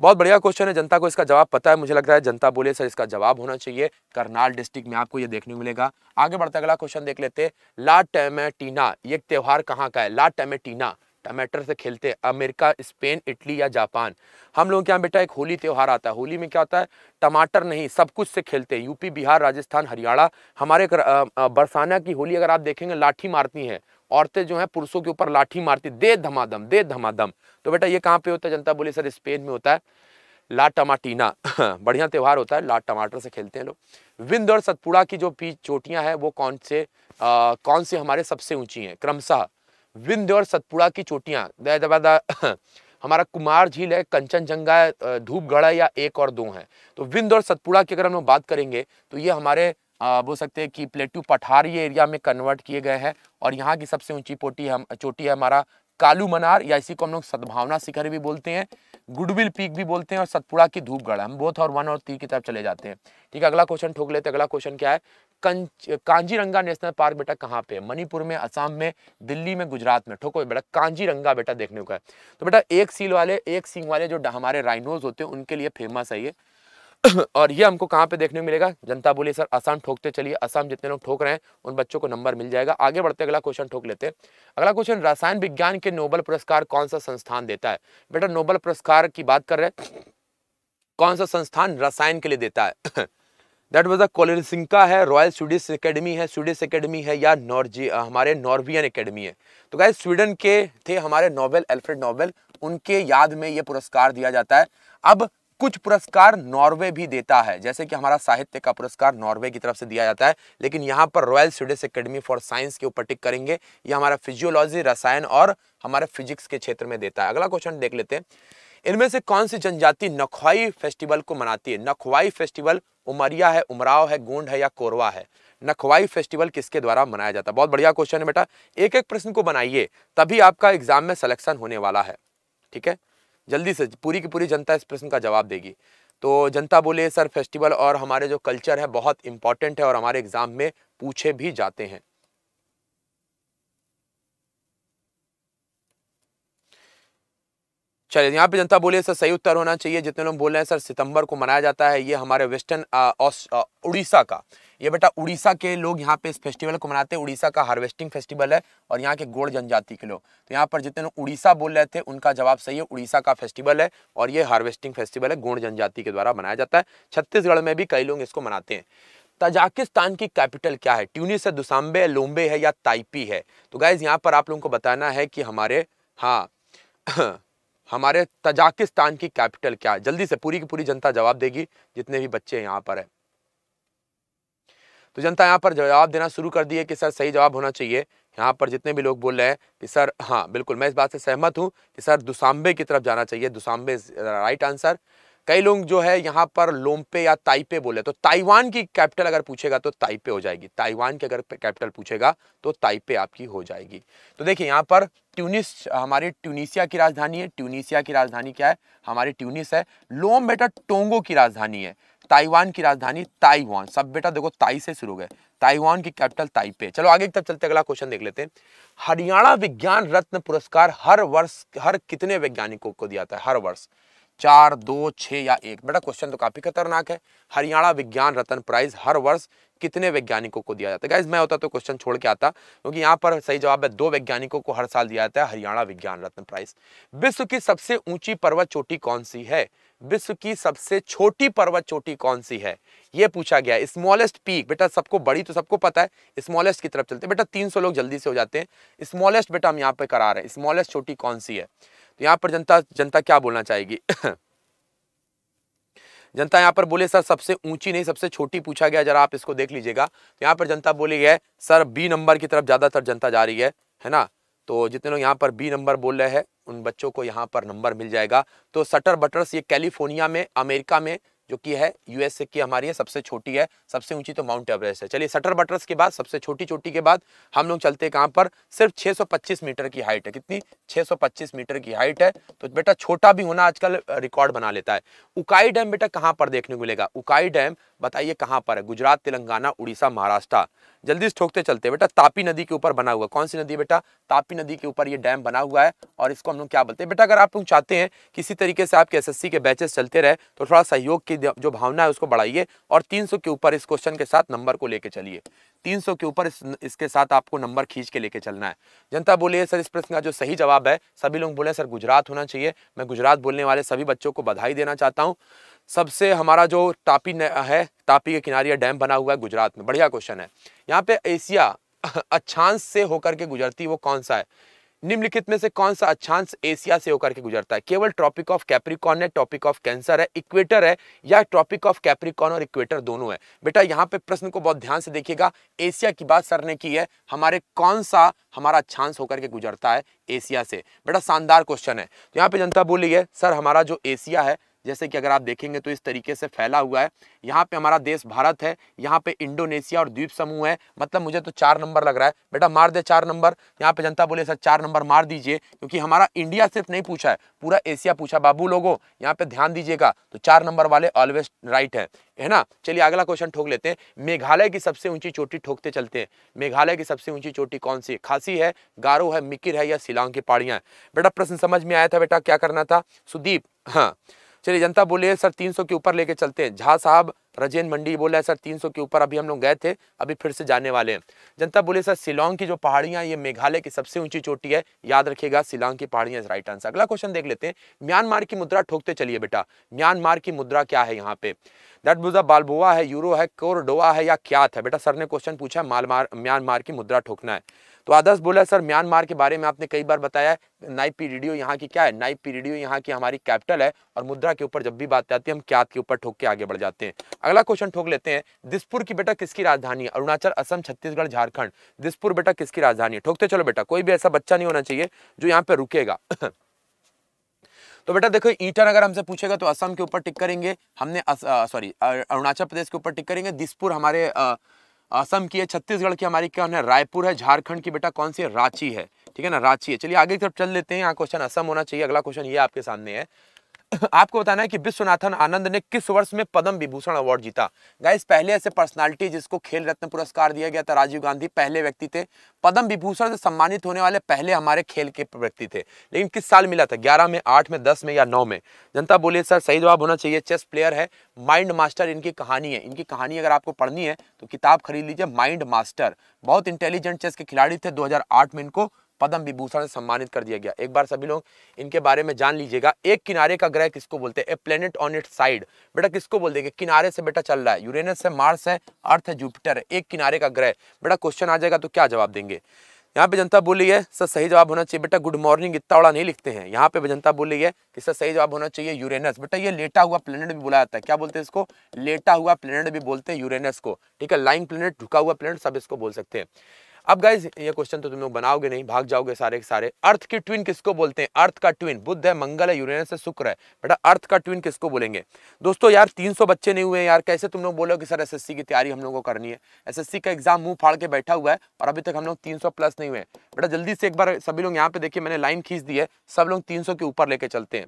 बहुत बढ़िया क्वेश्चन है जनता को इसका जवाब पता है मुझे लगता है जनता बोले सर इसका जवाब होना चाहिए करनाल डिस्ट्रिक्ट में आपको ये देखने को मिलेगा आगे बढ़ते अगला क्वेश्चन देख लेते हैं ला टेमेटीना ये त्यौहार कहाँ का है ला टेमेटीना टमाटर से खेलते हैं अमेरिका स्पेन इटली या जापान हम लोगों के यहाँ बेटा एक होली त्यौहार आता है होली में क्या होता है टमाटर नहीं सब कुछ से खेलते हैं यूपी बिहार राजस्थान हरियाणा हमारे बरसाना की होली अगर आप देखेंगे लाठी मारती है औरतें जो हैं पुरुषों के ऊपर लाठी मारती दे धमादम दे धमादम तो बेटा ये कहाँ पे होता है जनता बोली सर स्पेन में होता है ला टमाटीना [LAUGHS] बढ़िया त्यौहार होता है ला टमाटर से खेलते हैं लोग विंध्य और सतपुड़ा की जो पीच चोटियाँ हैं वो कौन से आ, कौन से हमारे सबसे ऊंची हैं क्रमशः विंध्य और सतपुड़ा की चोटियां [CLEARS THROAT] हमारा कुमार झील है कंचनजंगा है धूपगढ़ या एक और दो हैं तो विंध्य और सतपुड़ा की अगर हम लोग बात करेंगे तो ये हमारे आ, बोल सकते हैं कि प्लेटू पठारी एरिया में कन्वर्ट किए गए हैं और यहाँ की सबसे ऊंची पोटी हम चोटी है हमारा कालू मनार या इसी को हम लोग सद्भावना शिखर भी बोलते हैं गुडविल पीक भी बोलते हैं और सतपुड़ा की धूपगढ़ हम बोथ और वन और तीन की तरफ चले जाते हैं ठीक है अगला क्वेश्चन ठोक लेते हैं अगला क्वेश्चन क्या है कांजीरंगा नेशनल पार्क बेटा कहाँ पे है मणिपुर में असम में दिल्ली में गुजरात में ठोको बेटा कांजीरंगा बेटा देखने को है तो बेटा एक सील वाले एक सींग वाले जो हमारे राइनोज होते हैं उनके लिए फेमस है ये [COUGHS] और ये हमको कहाँ पे देखने को मिलेगा जनता बोली सर असम ठोकते चलिए असम जितने लोग ठोक रहे हैं उन बच्चों को नंबर मिल जाएगा आगे बढ़ते अगला क्वेश्चन ठोक लेते हैं अगला क्वेश्चन रसायन विज्ञान के नोबल पुरस्कार कौन सा संस्थान देता है बेटा नोबल पुरस्कार की बात कर रहे हैं कौन सा संस्थान रसायन के लिए देता है दैट वॉज अ कोलेसिंका है रॉयल स्वीडिश अकेडमी है स्वीडिश अकेडमी है या नॉर्जी हमारे नॉर्वियन अकेडमी है तो गाय स्वीडन के थे हमारे नोबेल एल्फ्रेड नोबेल उनके याद में ये पुरस्कार दिया जाता है अब कुछ पुरस्कार नॉर्वे भी देता है जैसे कि हमारा साहित्य का पुरस्कार नॉर्वे की तरफ से दिया जाता है लेकिन यहाँ पर royal Swedish academy for science के ऊपर टिक करेंगे ये हमारा फिजियोलॉजी रसायन और हमारे फिजिक्स के क्षेत्र में देता है अगला क्वेश्चन देख लेते हैं इनमें से कौन सी जनजाति नखवाई फेस्टिवल को मनाती है नखवाई फेस्टिवल उमरिया है उमराव है गोंड है या कोरवा है नखवाई फेस्टिवल किसके द्वारा मनाया जाता है बहुत बढ़िया क्वेश्चन है बेटा एक एक प्रश्न को बनाइए तभी आपका एग्जाम में सिलेक्शन होने वाला है ठीक है जल्दी से पूरी की पूरी जनता इस प्रश्न का जवाब देगी तो जनता बोले सर फेस्टिवल और हमारे जो कल्चर है बहुत इंपॉर्टेंट है और हमारे एग्ज़ाम में पूछे भी जाते हैं चलिए यहाँ पे जनता बोलिए सर सही उत्तर होना चाहिए जितने लोग बोल रहे हैं सर सितंबर को मनाया जाता है ये हमारे वेस्टर्न उड़ीसा का ये बेटा उड़ीसा के लोग यहाँ पे इस फेस्टिवल को मनाते हैं उड़ीसा का हार्वेस्टिंग फेस्टिवल है और यहाँ के गोड़ जनजाति के लोग तो यहाँ पर जितने लोग उड़ीसा बोल रहे थे उनका जवाब सही है उड़ीसा का फेस्टिवल है और ये हार्वेस्टिंग फेस्टिवल है गोड़ जनजाति के द्वारा मनाया जाता है छत्तीसगढ़ में भी कई लोग इसको मनाते हैं तजाकिस्तान की कैपिटल क्या है ट्यूनिस है दुसाम्बे लोम्बे है या ताइपी है तो गाइज यहाँ पर आप लोगों को बताना है कि हमारे हाँ [CLEARS THROAT] हमारे तजाकिस्तान की कैपिटल क्या है जल्दी से पूरी की पूरी जनता जवाब देगी जितने भी बच्चे यहाँ पर है तो जनता यहाँ पर जवाब देना शुरू कर दी है कि सर सही जवाब होना चाहिए यहाँ पर जितने भी लोग बोल रहे हैं कि सर हाँ बिल्कुल मैं इस बात से सहमत हूँ कि सर दुसाम्बे की तरफ जाना चाहिए दुसाम्बे राइट आंसर कई लोग जो है यहाँ पर लोमपे या ताइपे बोले तो ताइवान की कैपिटल अगर पूछेगा तो ताइपे हो जाएगी ताइवान की अगर कैपिटल पूछेगा तो ताइपे आपकी हो जाएगी तो देखिए यहाँ पर ट्यूनिस हमारी ट्यूनिशिया की राजधानी है ट्यूनिशिया की राजधानी क्या है हमारी ट्यूनिस है लोम बेटा टोंगो की राजधानी है ताइवान की राजधानी ताइवान सब बेटा देखो ताई से शुरू गए ताइवान की कैपिटल ताइपे चलो आगे तब चलते अगला क्वेश्चन देख लेते हैं हरियाणा विज्ञान रत्न पुरस्कार हर वर्ष हर कितने वैज्ञानिकों को दिया जाता है हर वर्ष चार दो छः या एक बेटा क्वेश्चन तो काफ़ी खतरनाक है हरियाणा विज्ञान रतन प्राइज हर वर्ष कितने वैज्ञानिकों को दिया जाता है गाइज मैं होता तो क्वेश्चन छोड़ के आता क्योंकि यहाँ पर सही जवाब है दो वैज्ञानिकों को हर साल दिया जाता है हरियाणा विज्ञान रत्न प्राइज विश्व की सबसे ऊंची पर्वत चोटी कौन सी है विश्व की सबसे छोटी पर्वत चोटी कौन सी है ये पूछा गया स्मॉलेस्ट पीक बेटा सबको बड़ी तो सबको पता है स्मॉलेस्ट की तरफ चलते बेटा तीन लोग जल्दी से हो जाते हैं स्मॉलेस्ट बेटा हम यहाँ पे करा रहे हैं स्मॉलेस्ट चोटी कौन सी है तो यहाँ पर जनता जनता क्या बोलना चाहेगी [COUGHS] जनता यहाँ पर बोले सर सबसे ऊंची नहीं सबसे छोटी पूछा गया जरा आप इसको देख लीजिएगा तो यहाँ पर जनता बोली है सर बी नंबर की तरफ ज़्यादातर जनता जा रही है है ना तो जितने लोग यहाँ पर बी नंबर बोल रहे हैं उन बच्चों को यहाँ पर नंबर मिल जाएगा तो सटर बटर्स ये कैलिफोर्निया में अमेरिका में जो कि है यूएसए की हमारी है सबसे छोटी है सबसे ऊंची तो माउंट एवरेस्ट है चलिए सटर बटर्स के बाद सबसे छोटी छोटी के बाद हम लोग चलते हैं कहाँ पर सिर्फ 625 मीटर की हाइट है कितनी 625 मीटर की हाइट है तो बेटा छोटा भी होना आजकल रिकॉर्ड बना लेता है उकाई डैम बेटा कहाँ पर देखने को मिलेगा उकाई डैम बताइए कहाँ पर है गुजरात तेलंगाना उड़ीसा महाराष्ट्र जल्दी से ठोकते चलते बेटा तापी नदी के ऊपर बना हुआ कौन सी नदी बेटा तापी नदी के ऊपर ये डैम बना हुआ है और इसको हम लोग क्या बोलते हैं बेटा अगर आप लोग चाहते हैं किसी तरीके से आपके एसएससी के बैचेस चलते रहे तो थोड़ा सहयोग की जो भावना है उसको बढ़ाइए और 300 के ऊपर इस क्वेश्चन के साथ नंबर को लेकर चलिए तीन के ऊपर इस, इसके साथ आपको नंबर खींच के लेके चलना है जनता बोलिए सर इस प्रश्न का जो सही जवाब है सभी लोग बोले सर गुजरात होना चाहिए मैं गुजरात बोलने वाले सभी बच्चों को बधाई देना चाहता हूँ सबसे हमारा जो तापी है तापी के किनारे डैम बना हुआ है गुजरात में बढ़िया क्वेश्चन है यहाँ पे एशिया [LAUGHS] अच्छांश से होकर के गुजरती वो कौन सा है निम्नलिखित में से कौन सा अच्छांश एशिया से होकर के गुजरता है केवल ट्रॉपिक ऑफ कैप्रिकॉन है ट्रॉपिक ऑफ कैंसर है इक्वेटर है या ट्रॉपिक ऑफ कैप्रिकॉन और इक्वेटर दोनों है बेटा यहाँ पे प्रश्न को बहुत ध्यान से देखिएगा एशिया की बात सर ने की है हमारे कौन सा हमारा अच्छांश होकर के गुजरता है एशिया से बेटा शानदार क्वेश्चन है तो यहाँ पे जनता बोली है सर हमारा जो एशिया है जैसे कि अगर आप देखेंगे तो इस तरीके से फैला हुआ है यहाँ पे हमारा देश भारत है यहाँ पे इंडोनेशिया और द्वीप समूह है मतलब मुझे तो चार नंबर लग रहा है बेटा मार दे चार नंबर यहाँ पे जनता बोले सर चार नंबर मार दीजिए क्योंकि हमारा इंडिया सिर्फ नहीं पूछा है पूरा एशिया पूछा बाबू लोगों यहाँ पे ध्यान दीजिएगा तो चार नंबर वाले ऑलवेज राइट है है ना चलिए अगला क्वेश्चन ठोक लेते हैं मेघालय की सबसे ऊंची चोटी ठोकते चलते हैं मेघालय की सबसे ऊंची चोटी कौन सी खासी है गारो है मिकिर है या शिलांग की पहाड़ियां बेटा प्रश्न समझ में आया था बेटा क्या करना था सुदीप हाँ चलिए जनता बोले सर 300 के ऊपर लेके चलते हैं झा साहब रजेन मंडी बोला है सर 300 के ऊपर अभी हम लोग गए थे अभी फिर से जाने वाले हैं जनता बोले सर सिलोंग की जो पहाड़ियां ये मेघालय की सबसे ऊंची चोटी है याद रखिएगा सिलोंग की पहाड़ियां राइट आंसर अगला क्वेश्चन देख लेते हैं म्यांमार की मुद्रा ठोकते चलिए बेटा म्यांमार की मुद्रा क्या है यहाँ पे दैट बुजा बालबोआ है यूरो है कोरडोआ है या क्या था बेटा सर ने क्वेश्चन पूछा है म्यांमार की मुद्रा ठोकना है तो आदर्श बोला सर म्यांमार के बारे में आपने कई बार बताया नाइप पी रेडियो यहाँ की क्या है नाइप पी रेडियो यहाँ की हमारी कैपिटल है और मुद्रा के ऊपर जब भी बात आती है हम क्या के ऊपर ठोक के आगे बढ़ जाते हैं अगला क्वेश्चन ठोक लेते हैं दिसपुर की बेटा किसकी राजधानी है अरुणाचल असम छत्तीसगढ़ झारखंड दिसपुर बेटा किसकी राजधानी है ठोकते चलो बेटा कोई भी ऐसा बच्चा नहीं होना चाहिए जो यहाँ पे रुकेगा [COUGHS] तो बेटा देखो ईटन अगर हमसे पूछेगा तो असम के ऊपर टिक करेंगे हमने सॉरी अरुणाचल प्रदेश के ऊपर टिक करेंगे दिसपुर हमारे आ, असम की है छत्तीसगढ़ की हमारी कौन है रायपुर है झारखंड की बेटा कौन सी है रांची है ठीक है ना रांची है चलिए आगे की तरफ चल लेते हैं यहाँ क्वेश्चन असम होना चाहिए अगला क्वेश्चन ये आपके सामने है आपको बताना है कि विश्वनाथन आनंद ने किस वर्ष में पद्म विभूषण अवार्ड जीता गाइस पहले ऐसे पर्सनालिटी जिसको खेल रत्न पुरस्कार दिया गया था राजीव गांधी पहले व्यक्ति थे पद्म विभूषण से सम्मानित होने वाले पहले हमारे खेल के व्यक्ति थे लेकिन किस साल मिला था ग्यारह में आठ में दस में या नौ में जनता बोले सर सही जवाब होना चाहिए चेस प्लेयर है माइंड मास्टर इनकी कहानी है इनकी कहानी अगर आपको पढ़नी है तो किताब खरीद लीजिए माइंड मास्टर बहुत इंटेलिजेंट चेस के खिलाड़ी थे दो में इनको पद्म विभूषण से सम्मानित कर दिया गया एक बार सभी लोग इनके बारे में जान लीजिएगा एक किनारे का ग्रह किसको बोलते हैं a planet on it side बेटा किसको बोल देंगे किनारे से बेटा चल रहा है यूरेनस है मार्स है अर्थ है जुपिटर है एक किनारे का ग्रह बेटा क्वेश्चन आ जाएगा तो क्या जवाब देंगे यहाँ पे जनता बोली है सर सही जवाब होना चाहिए बेटा गुड मॉर्निंग इतना बड़ा नहीं लिखते हैं यहाँ पे जनता बोली है कि सर सही जवाब होना चाहिए यूरेनस बेटा ये लेटा हुआ प्लेनेट भी बोला जाता है क्या बोलते हैं इसको लेटा हुआ प्लेनेट भी बोलते हैं यूरेनस को ठीक है लाइंग प्लेनेट झुका हुआ प्लेनेट सब इसको बोल सकते हैं अब गाइज ये क्वेश्चन तो तुम लोग बनाओगे नहीं भाग जाओगे सारे के सारे अर्थ की ट्विन किसको बोलते हैं अर्थ का ट्विन बुद्ध है मंगल है यूरेनस है शुक्र है बेटा अर्थ का ट्विन किसको बोलेंगे दोस्तों यार 300 बच्चे नहीं हुए यार कैसे तुम लोग बोलो कि सर एसएससी की तैयारी हम लोगों को करनी है एसएससी का एग्जाम मुंह फाड़ के बैठा हुआ है और अभी तक हम लोग तीन प्लस नहीं हुए बेटा जल्दी से एक बार सभी लोग यहाँ पे देखिए मैंने लाइन खींच दी है सब लोग तीन के ऊपर लेके चलते हैं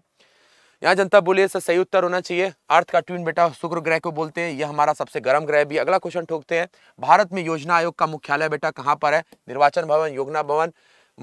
यहाँ जनता बोलिए सर सही उत्तर होना चाहिए अर्थ का ट्वीन बेटा शुक्र ग्रह को बोलते हैं यह हमारा सबसे गर्म ग्रह भी अगला क्वेश्चन ठोकते हैं भारत में योजना आयोग का मुख्यालय बेटा कहाँ पर है निर्वाचन भवन योजना भवन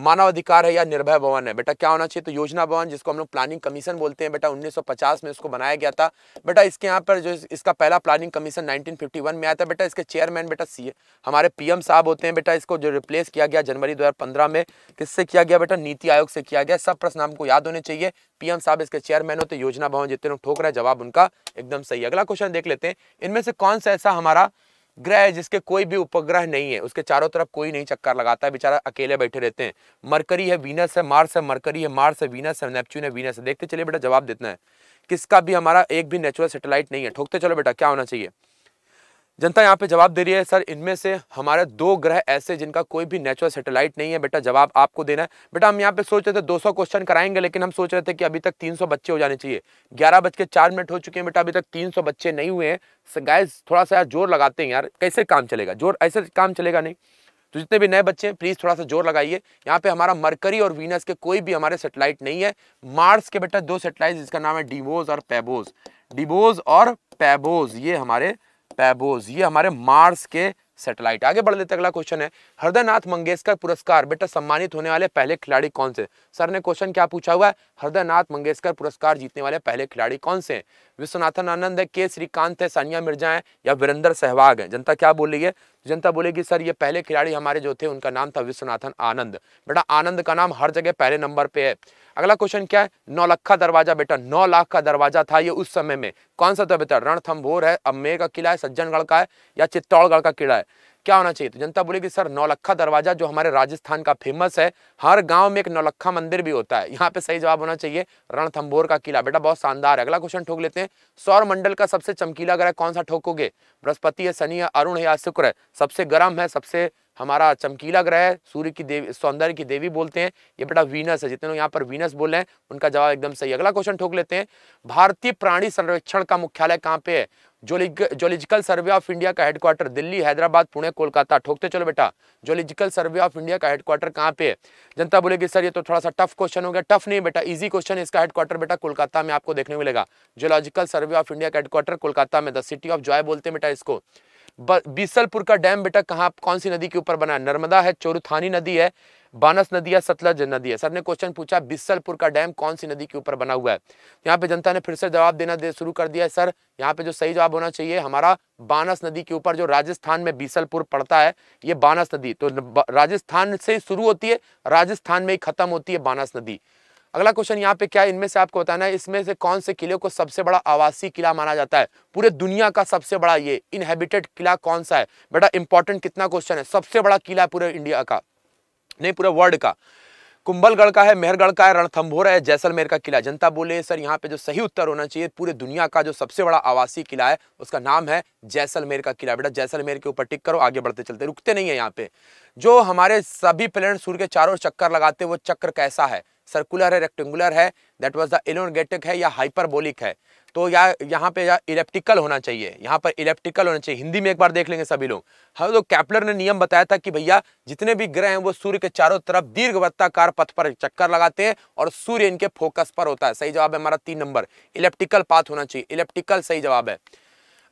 मानव अधिकार है या निर्भय भवन है बेटा क्या होना चाहिए तो योजना भवन जिसको हम लोग प्लानिंग कमीशन बोलते हैं बेटा 1950 में उसको बनाया गया था बेटा इसके यहाँ पर जो इसका पहला प्लानिंग कमीशन 1951 में आया था बेटा इसके चेयरमैन बेटा सी हमारे पीएम साहब होते हैं बेटा इसको जो रिप्लेस किया गया जनवरी दो में किससे किया गया बेटा नीति आयोग से किया गया सब प्रश्न आपको याद होने चाहिए पीएम साहब इसके चेयरमैन होते योजना भवन जितने लोग ठोक रहे जवाब उनका एकदम सही अगला क्वेश्चन देख लेते हैं इनमें से कौन सा ऐसा हमारा ग्रह है जिसके कोई भी उपग्रह नहीं है उसके चारों तरफ कोई नहीं चक्कर लगाता है बेचारा अकेले बैठे रहते हैं मरकरी है वीनस है मार्स है मरकरी है मार्स है वीनस है नेपच्यून है वीनस है देखते चलिए बेटा जवाब देना है किसका भी हमारा एक भी नेचुरल सेटेलाइट नहीं है ठोकते चलो बेटा क्या होना चाहिए जनता यहाँ पे जवाब दे रही है सर इनमें से हमारे दो ग्रह ऐसे जिनका कोई भी नेचुरल सैटेलाइट नहीं है बेटा जवाब आपको देना है बेटा हम यहाँ पे सोच रहे थे 200 क्वेश्चन कराएंगे लेकिन हम सोच रहे थे कि अभी तक 300 बच्चे हो जाने चाहिए ग्यारह बज के चार मिनट हो चुके हैं बेटा अभी तक 300 बच्चे नहीं हुए हैं गाइस थोड़ा सा यार जोर लगाते हैं यार कैसे काम चलेगा जोर ऐसे काम चलेगा नहीं तो जितने भी नए बच्चे हैं प्लीज़ थोड़ा सा जोर लगाइए यहाँ पे हमारा मरकरी और वीनस के कोई भी हमारे सेटेलाइट नहीं है मार्स के बेटा दो सेटेलाइट जिसका नाम है डिबोज और पैबोज डिबोज और पैबोज ये हमारे पैबोज ये हमारे मार्स के सैटेलाइट आगे बढ़ लेते अगला क्वेश्चन है हृदयनाथ मंगेशकर पुरस्कार बेटा सम्मानित होने वाले पहले खिलाड़ी कौन से सर ने क्वेश्चन क्या पूछा हुआ है हृदयनाथ मंगेशकर पुरस्कार जीतने वाले पहले खिलाड़ी कौन से विश्वनाथन आनंद है के श्रीकांत है सानिया मिर्जा है या वीरेंद्र सहवाग है जनता क्या बोल रही है जनता बोलेगी सर ये पहले खिलाड़ी हमारे जो थे उनका नाम था विश्वनाथन आनंद बेटा आनंद का नाम हर जगह पहले नंबर पे है अगला क्वेश्चन क्या है नौ लाख का दरवाजा बेटा नौ लाख का दरवाजा था ये उस समय में कौन सा था बेटा रणथम्भोर है अम्बे का किला है सज्जनगढ़ का है या चित्तौड़गढ़ का किला है क्या होना चाहिए तो जनता बोलेगी सर नौलखा दरवाजा जो हमारे राजस्थान का फेमस है हर गांव में एक नौलखा मंदिर भी होता है यहाँ पे सही जवाब होना चाहिए रणथंबोर का किला बेटा बहुत शानदार है अगला क्वेश्चन ठोक लेते हैं सौर मंडल का सबसे चमकीला ग्रह कौन सा ठोकोगे बृहस्पति है शनि है अरुण है या शुक्र है सबसे गर्म है सबसे हमारा चमकीला ग्रह है सूर्य की देवी सौंदर्य की देवी बोलते हैं ये बेटा वीनस है जितने लोग यहाँ पर वीनस रहे हैं उनका जवाब एकदम सही अगला क्वेश्चन ठोक लेते हैं भारतीय प्राणी संरक्षण का मुख्यालय कहाँ पे है जोलॉजिकल सर्वे ऑफ इंडिया का हेडक्वार्टर दिल्ली हैदराबाद पुणे कोलकाता ठोकते चलो बेटा जोलॉजिकल सर्वे ऑफ इंडिया का हेडक्वार्टर कहाँ पे है जनता बोलेगी सर ये तो थोड़ा सा टफ क्वेश्चन हो गया टफ नहीं बेटा इजी क्वेश्चन इसका हेडक्वार्टर बेटा कोलकाता में आपको देखने मिलेगा जोलॉजिकल सर्वे ऑफ इंडिया का हेडक्वार्टर कोलकाता में द सिटी ऑफ जॉय बोलते हैं बेटा इसको बीसलपुर का डैम बेटा कहाँ कौन सी नदी के ऊपर बना है नर्मदा है चोरुथानी नदी है बानस नदी है सतलज नदी है सर ने क्वेश्चन पूछा बिस्सलपुर का डैम कौन सी नदी के ऊपर बना हुआ है यहाँ पे जनता ने फिर से जवाब देना दे शुरू कर दिया है सर यहाँ पे जो सही जवाब होना चाहिए हमारा बानस नदी के ऊपर जो राजस्थान में बीसलपुर पड़ता है ये बानस नदी तो राजस्थान से शुरू होती है राजस्थान में ही खत्म होती है बानस नदी अगला क्वेश्चन यहाँ पे क्या है इनमें से आपको बताना है इसमें से कौन से किले को सबसे बड़ा आवासीय किला माना जाता है पूरे दुनिया का सबसे बड़ा ये इनहेबिटेड किला कौन सा है बेटा इंपॉर्टेंट कितना क्वेश्चन है सबसे बड़ा किला है पूरे इंडिया का नहीं पूरे वर्ल्ड का कुंभलगढ़ का है मेहरगढ़ का है रणथम्भोर है जैसलमेर का किला जनता बोले सर यहाँ पे जो सही उत्तर होना चाहिए पूरे दुनिया का जो सबसे बड़ा आवासीय किला है उसका नाम है जैसलमेर का किला बेटा जैसलमेर के ऊपर टिक करो आगे बढ़ते चलते रुकते नहीं है यहाँ पे जो हमारे सभी प्लेनेट सूर्य के चारों चक्कर लगाते वो चक्र कैसा है सर्कुलर है रेक्टेंगुलर है दैट वाज द इलोनगेटिक है या हाइपरबोलिक है तो या यहाँ पे या इलेप्टिकल होना चाहिए यहाँ पर इलेप्टिकल होना चाहिए हिंदी में एक बार देख लेंगे सभी लोग हाँ तो कैप्लर ने नियम बताया था कि भैया जितने भी ग्रह हैं वो सूर्य के चारों तरफ दीर्घ वत्ताकार पथ पर चक्कर लगाते हैं और सूर्य इनके फोकस पर होता है सही जवाब है हमारा तीन नंबर इलेप्टिकल पाथ होना चाहिए इलेप्टिकल सही जवाब है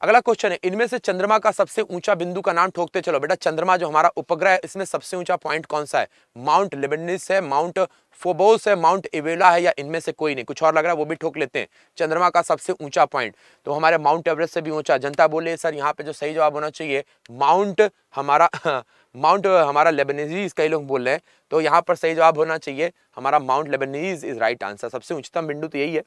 अगला क्वेश्चन है इनमें से चंद्रमा का सबसे ऊंचा बिंदु का नाम ठोकते चलो बेटा चंद्रमा जो हमारा उपग्रह है इसमें सबसे ऊंचा पॉइंट कौन सा है माउंट लेबेनिस है माउंट फोबोस है माउंट एवेला है या इनमें से कोई नहीं कुछ और लग रहा है वो भी ठोक लेते हैं चंद्रमा का सबसे ऊंचा पॉइंट तो हमारे माउंट एवरेस्ट से भी ऊंचा जनता बोले सर यहाँ पे जो सही जवाब होना चाहिए माउंट हमारा माउंट हमारा लेबनीज कई लोग बोल रहे हैं तो यहाँ पर सही जवाब होना चाहिए हमारा mount Lebanese is right answer सबसे ऊंचतम बिंदु तो यही है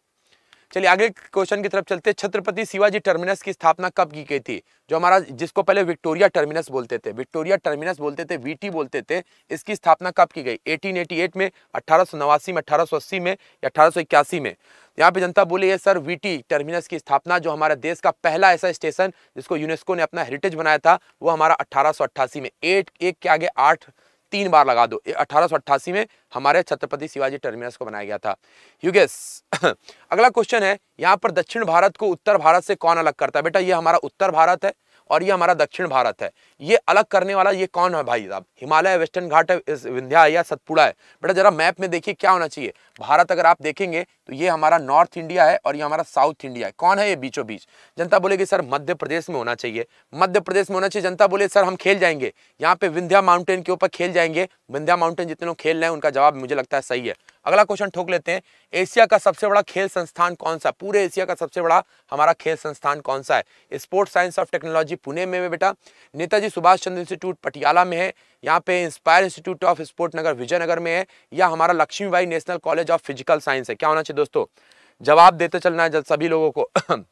चलिए आगे क्वेश्चन की तरफ चलते छत्रपति शिवाजी टर्मिनस की स्थापना कब की गई थी जो हमारा जिसको पहले विक्टोरिया टर्मिनस बोलते थे विक्टोरिया टर्मिनस बोलते थे वीटी बोलते थे इसकी स्थापना कब की गई 1888 में अठारह में अठारह में या अठारह में यहाँ पे जनता बोली है सर वीटी टर्मिनस की स्थापना जो हमारा देश का पहला ऐसा स्टेशन जिसको यूनेस्को ने अपना हेरिटेज बनाया था वो हमारा अठारह में एट एक के आगे आठ तीन बार लगा दो अठारह में हमारे छत्रपति शिवाजी टर्मिनस को बनाया गया था यूगेस [COUGHS] अगला क्वेश्चन है यहाँ पर दक्षिण भारत को उत्तर भारत से कौन अलग करता है बेटा ये हमारा उत्तर भारत है और ये हमारा दक्षिण भारत है ये अलग करने वाला ये कौन है भाई साहब हिमालय वेस्टर्न घाट है विंध्या है या सतपुड़ा है बेटा जरा मैप में देखिए क्या होना चाहिए भारत अगर आप देखेंगे तो ये हमारा नॉर्थ इंडिया है और ये हमारा साउथ इंडिया है कौन है ये बीचों बीच जनता बोलेगी सर मध्य प्रदेश में होना चाहिए मध्य प्रदेश में होना चाहिए जनता बोले सर हम खेल जाएंगे यहाँ पे विंध्या माउंटेन के ऊपर खेल जाएंगे विंध्या माउंटेन जितने लोग खेल रहे हैं उनका जवाब मुझे लगता है सही है अगला क्वेश्चन ठोक लेते हैं एशिया का सबसे बड़ा खेल संस्थान कौन सा पूरे एशिया का सबसे बड़ा हमारा खेल संस्थान कौन सा है sports science of technology Pune में बेटा नेताजी सुभाष चंद्र इंस्टीट्यूट पटियाला में है यहाँ पे इंस्पायर इंस्टीट्यूट ऑफ स्पोर्ट नगर विजयनगर में है या हमारा Lakshmibai national college of physical science है क्या होना चाहिए दोस्तों जवाब देते चलना है सभी लोगों को [COUGHS]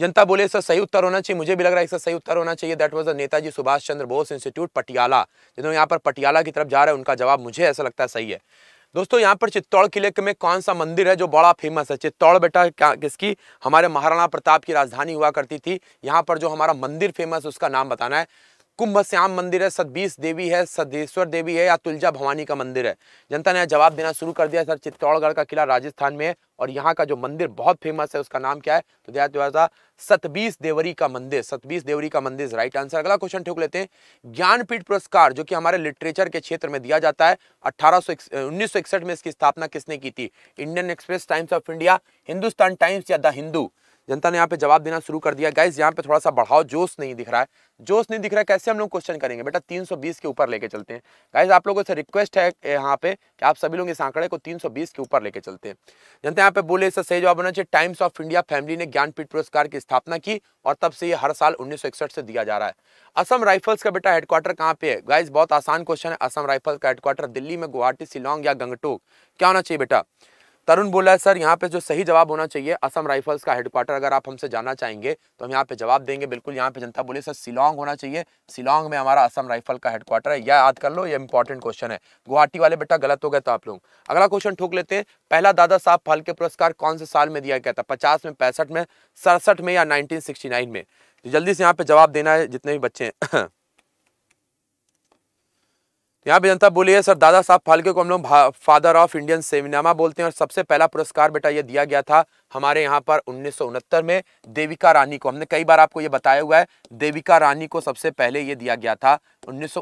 जनता बोले सर सही उत्तर होना चाहिए मुझे भी लग रहा है इसका सही उत्तर होना चाहिए that was the Netaji Subhash Chandra Bose institute Patiala जिन्होंने यहाँ पर पटियाला की तरफ जा रहे हैं उनका जवाब मुझे ऐसा लगता है सही है दोस्तों यहाँ पर चित्तौड़ किले में कौन सा मंदिर है जो बड़ा फेमस है चित्तौड़ बेटा क्या किसकी हमारे महाराणा प्रताप की राजधानी हुआ करती थी यहाँ पर जो हमारा मंदिर फेमस उसका नाम बताना है कुंभ श्याम मंदिर है सदबीस देवी है सदेश्वर देवी है या तुलजा भवानी का मंदिर है जनता ने जवाब देना शुरू कर दिया सर चित्तौड़गढ़ का किला राजस्थान में है और यहाँ का जो मंदिर बहुत फेमस है उसका नाम क्या है तो दिया सतबीस देवरी का मंदिर सतबीस देवरी का मंदिर राइट आंसर अगला क्वेश्चन ठोक लेते हैं ज्ञानपीठ पुरस्कार जो कि हमारे लिटरेचर के क्षेत्र में दिया जाता है अठारह उन्नीस में इसकी स्थापना किसने की थी Indian express times of India Hindustan times या द हिंदू जनता ने यहाँ पे जवाब देना शुरू कर दिया गाइज यहाँ पे थोड़ा सा बढ़ाओ जोश नहीं दिख रहा है जोश नहीं दिख रहा है कैसे हम लोग क्वेश्चन करेंगे बेटा 320 के ऊपर लेके चलते हैं गाइज आप लोगों से रिक्वेस्ट है यहाँ पे कि आप सभी लोग इस आंकड़े को 320 के ऊपर लेके चलते हैं जनता यहाँ पे बोले इससे सही जवाब होना चाहिए टाइम्स ऑफ इंडिया फैमिली ने ज्ञानपीठ पुरस्कार की स्थापना की और तब से ये हर साल उन्नीस से दिया जा रहा है असम राइफल्स का बेटा हेडक्वार्टर कहाँ पे है गाइज बहुत आसान क्वेश्चन है असम राइफल्स का हेडक्वार्टर दिल्ली में गुवाहाटी शिलोंग या गंगटोक क्या होना चाहिए बेटा तरुण बोला है सर यहाँ पे जो सही जवाब होना चाहिए असम राइफल्स का हेडक्वार्टर अगर आप हमसे जाना चाहेंगे तो हम यहाँ पे जवाब देंगे बिल्कुल यहाँ पे जनता बोले सर सिलोंग होना चाहिए सिलोंग में हमारा असम राइफल का हेडक्वार्टर है यह याद कर लो ये इंपॉर्टेंट क्वेश्चन है गुवाहाटी वाले बेटा गलत हो गया तो आप लोग अगला क्वेश्चन ठोक लेते हैं पहला दादा साहब फालके पुरस्कार कौन से साल में दिया गया था पचास में पैंसठ में सड़सठ में या नाइनटीन में तो जल्दी से यहाँ पे जवाब देना है जितने भी बच्चे हैं [CLEARS THROAT] यहाँ भी जनता बोली है सर दादा साहब फालके को हम लोग फादर ऑफ इंडियन सिनेमा बोलते हैं और सबसे पहला पुरस्कार बेटा ये दिया गया था हमारे यहाँ पर उन्नीस में देविका रानी को हमने कई बार आपको ये बताया हुआ है देविका रानी को सबसे पहले ये दिया गया था उन्नीस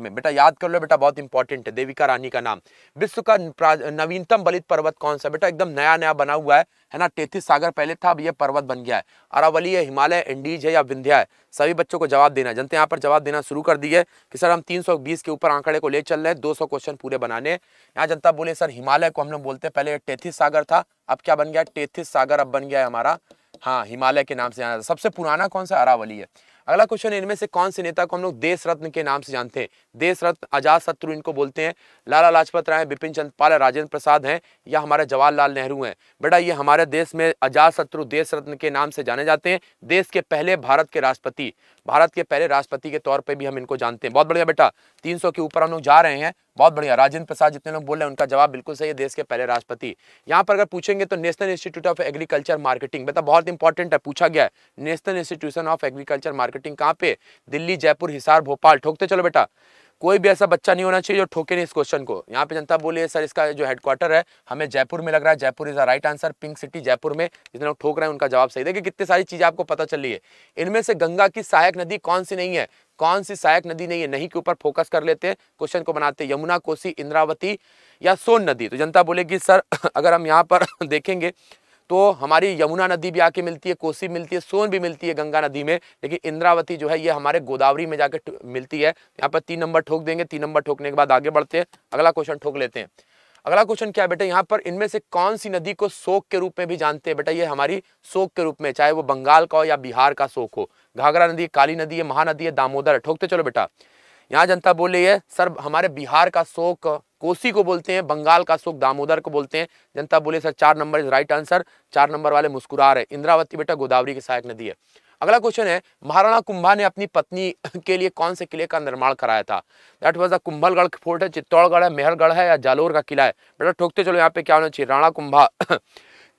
में बेटा याद कर लो बेटा बहुत इंपॉर्टेंट है देविका रानी का नाम विश्व का नवीनतम बलित पर्वत कौन सा बेटा एकदम नया नया बना हुआ है है ना तेतीस सागर पहले था अब यह पर्वत बन गया है अरावली है हिमालय इंडीज है या विंध्या है सभी बच्चों को जवाब देना जनता यहाँ पर जवाब देना शुरू कर दिए कि सर हम 320 के ऊपर आंकड़े को ले चल रहे हैं 200 क्वेश्चन पूरे बनाने यहाँ जनता बोले सर हिमालय को हम लोग बोलते हैं पहले तेतीस सागर था अब क्या बन गया टेथिस सागर अब बन गया है हमारा हाँ हिमालय के नाम से जाना सबसे पुराना कौन सा अरावली है अगला क्वेश्चन इनमें से कौन से नेता को हम लोग देश रत्न के नाम से जानते हैं देश रत्न अजात शत्रु इनको बोलते हैं लाला लाजपत राय बिपिन चंद पाल राजेंद्र प्रसाद हैं या हमारे जवाहरलाल नेहरू हैं बेटा ये हमारे देश में अजात शत्रु देश रत्न के नाम से जाने जाते हैं देश के पहले भारत के राष्ट्रपति भारत के पहले राष्ट्रपति के तौर पर भी हम इनको जानते हैं बहुत बढ़िया बेटा 300 के ऊपर हम लोग जा रहे हैं बहुत बढ़िया राजेंद्र प्रसाद जितने लोग बोल रहे हैं उनका जवाब बिल्कुल सही है देश के पहले राष्ट्रपति यहाँ पर अगर पूछेंगे तो national institute of agriculture marketing बेटा बहुत इंपॉर्टेंट है पूछा गया national institution of agriculture marketing कहाँ पे दिल्ली जयपुर हिसार भोपाल ठोकते चलो बेटा कोई भी ऐसा बच्चा नहीं होना चाहिए जो ठोके नहीं इस क्वेश्चन को यहाँ पे जनता बोली है सर इसका जो हेडक्वार्टर है हमें जयपुर में लग रहा है Jaipur is the right answer pink city Jaipur में जितने लोग ठोक रहे हैं उनका जवाब सही देखिए कितनी सारी चीज़ें आपको पता चल रही है इनमें से गंगा की सहायक नदी कौन सी नहीं है कौन सी सहायक नदी नहीं है नहीं के ऊपर फोकस कर लेते हैं क्वेश्चन को बनाते हैं यमुना कोसी इंद्रावती या सोन नदी तो जनता बोलेगी सर [CLEARS THROAT] अगर हम यहाँ पर [CLEARS THROAT] देखेंगे तो हमारी यमुना नदी भी आके मिलती है कोसी मिलती है सोन भी मिलती है गंगा नदी में लेकिन इंद्रावती जो है ये हमारे गोदावरी में जाके मिलती है यहाँ पर तीन नंबर ठोक देंगे तीन नंबर ठोकने के बाद आगे बढ़ते हैं अगला क्वेश्चन ठोक लेते हैं अगला क्वेश्चन क्या है बेटा यहाँ पर इनमें से कौन सी नदी को शोक के रूप में भी जानते हैं बेटा ये हमारी शोक के रूप में चाहे वो बंगाल का हो या बिहार का शोक हो घाघरा नदी काली नदी है महानदी है दामोदर है ठोकते चलो बेटा यहाँ जनता बोल रही है सर हमारे बिहार का शोक कोसी को बोलते हैं बंगाल का अशोक दामोदर को बोलते हैं जनता बोले सर चार नंबर इज राइट आंसर चार नंबर वाले मुस्कुरा रहे इंद्रावती बेटा गोदावरी की सहायक नदी है अगला क्वेश्चन है महाराणा कुंभा ने अपनी पत्नी [LAUGHS] के लिए कौन से किले का निर्माण कराया था that was the Kumbhalgarh fort है चित्तौड़गढ़ है मेहरगढ़ है या जालोर का किला है बेटा ठोकते चलो यहाँ पे क्या होना चाहिए राणा कुंभा [LAUGHS]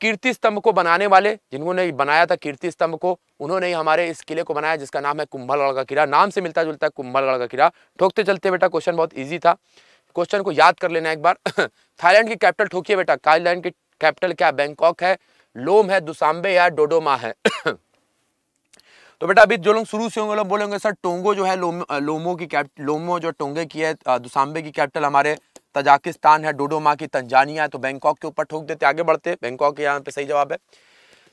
कीर्ति स्तंभ को बनाने वाले जिन्होंने बनाया था कीर्ति स्तंभ को उन्होंने ही हमारे इस किले को बनाया जिसका नाम है कुंभलगढ़ का किला नाम से मिलता जुलता है कुंभलगढ़ का किला ठोकते चलते बेटा क्वेश्चन बहुत ईजी था क्वेश्चन को याद कर लेना एक बार [LAUGHS] थाईलैंड की कैपिटल ठोकिए बेटा थाईलैंड की कैपिटल क्या बैंकॉक है लोम है दुसाम्बे या डोडोमा है [CLEARS THROAT] तो बेटा अभी जो लोग शुरू से होंगे लोग बोलेंगे सर टोंगो जो है लोम, लोमो की लोमो जो टोंगे की है दुसाम्बे की कैपिटल हमारे तजाकिस्तान है डोडोमा की तंजानिया है तो बैंकॉक के ऊपर ठोक देते आगे बढ़ते बैंकॉक यहाँ पे सही जवाब है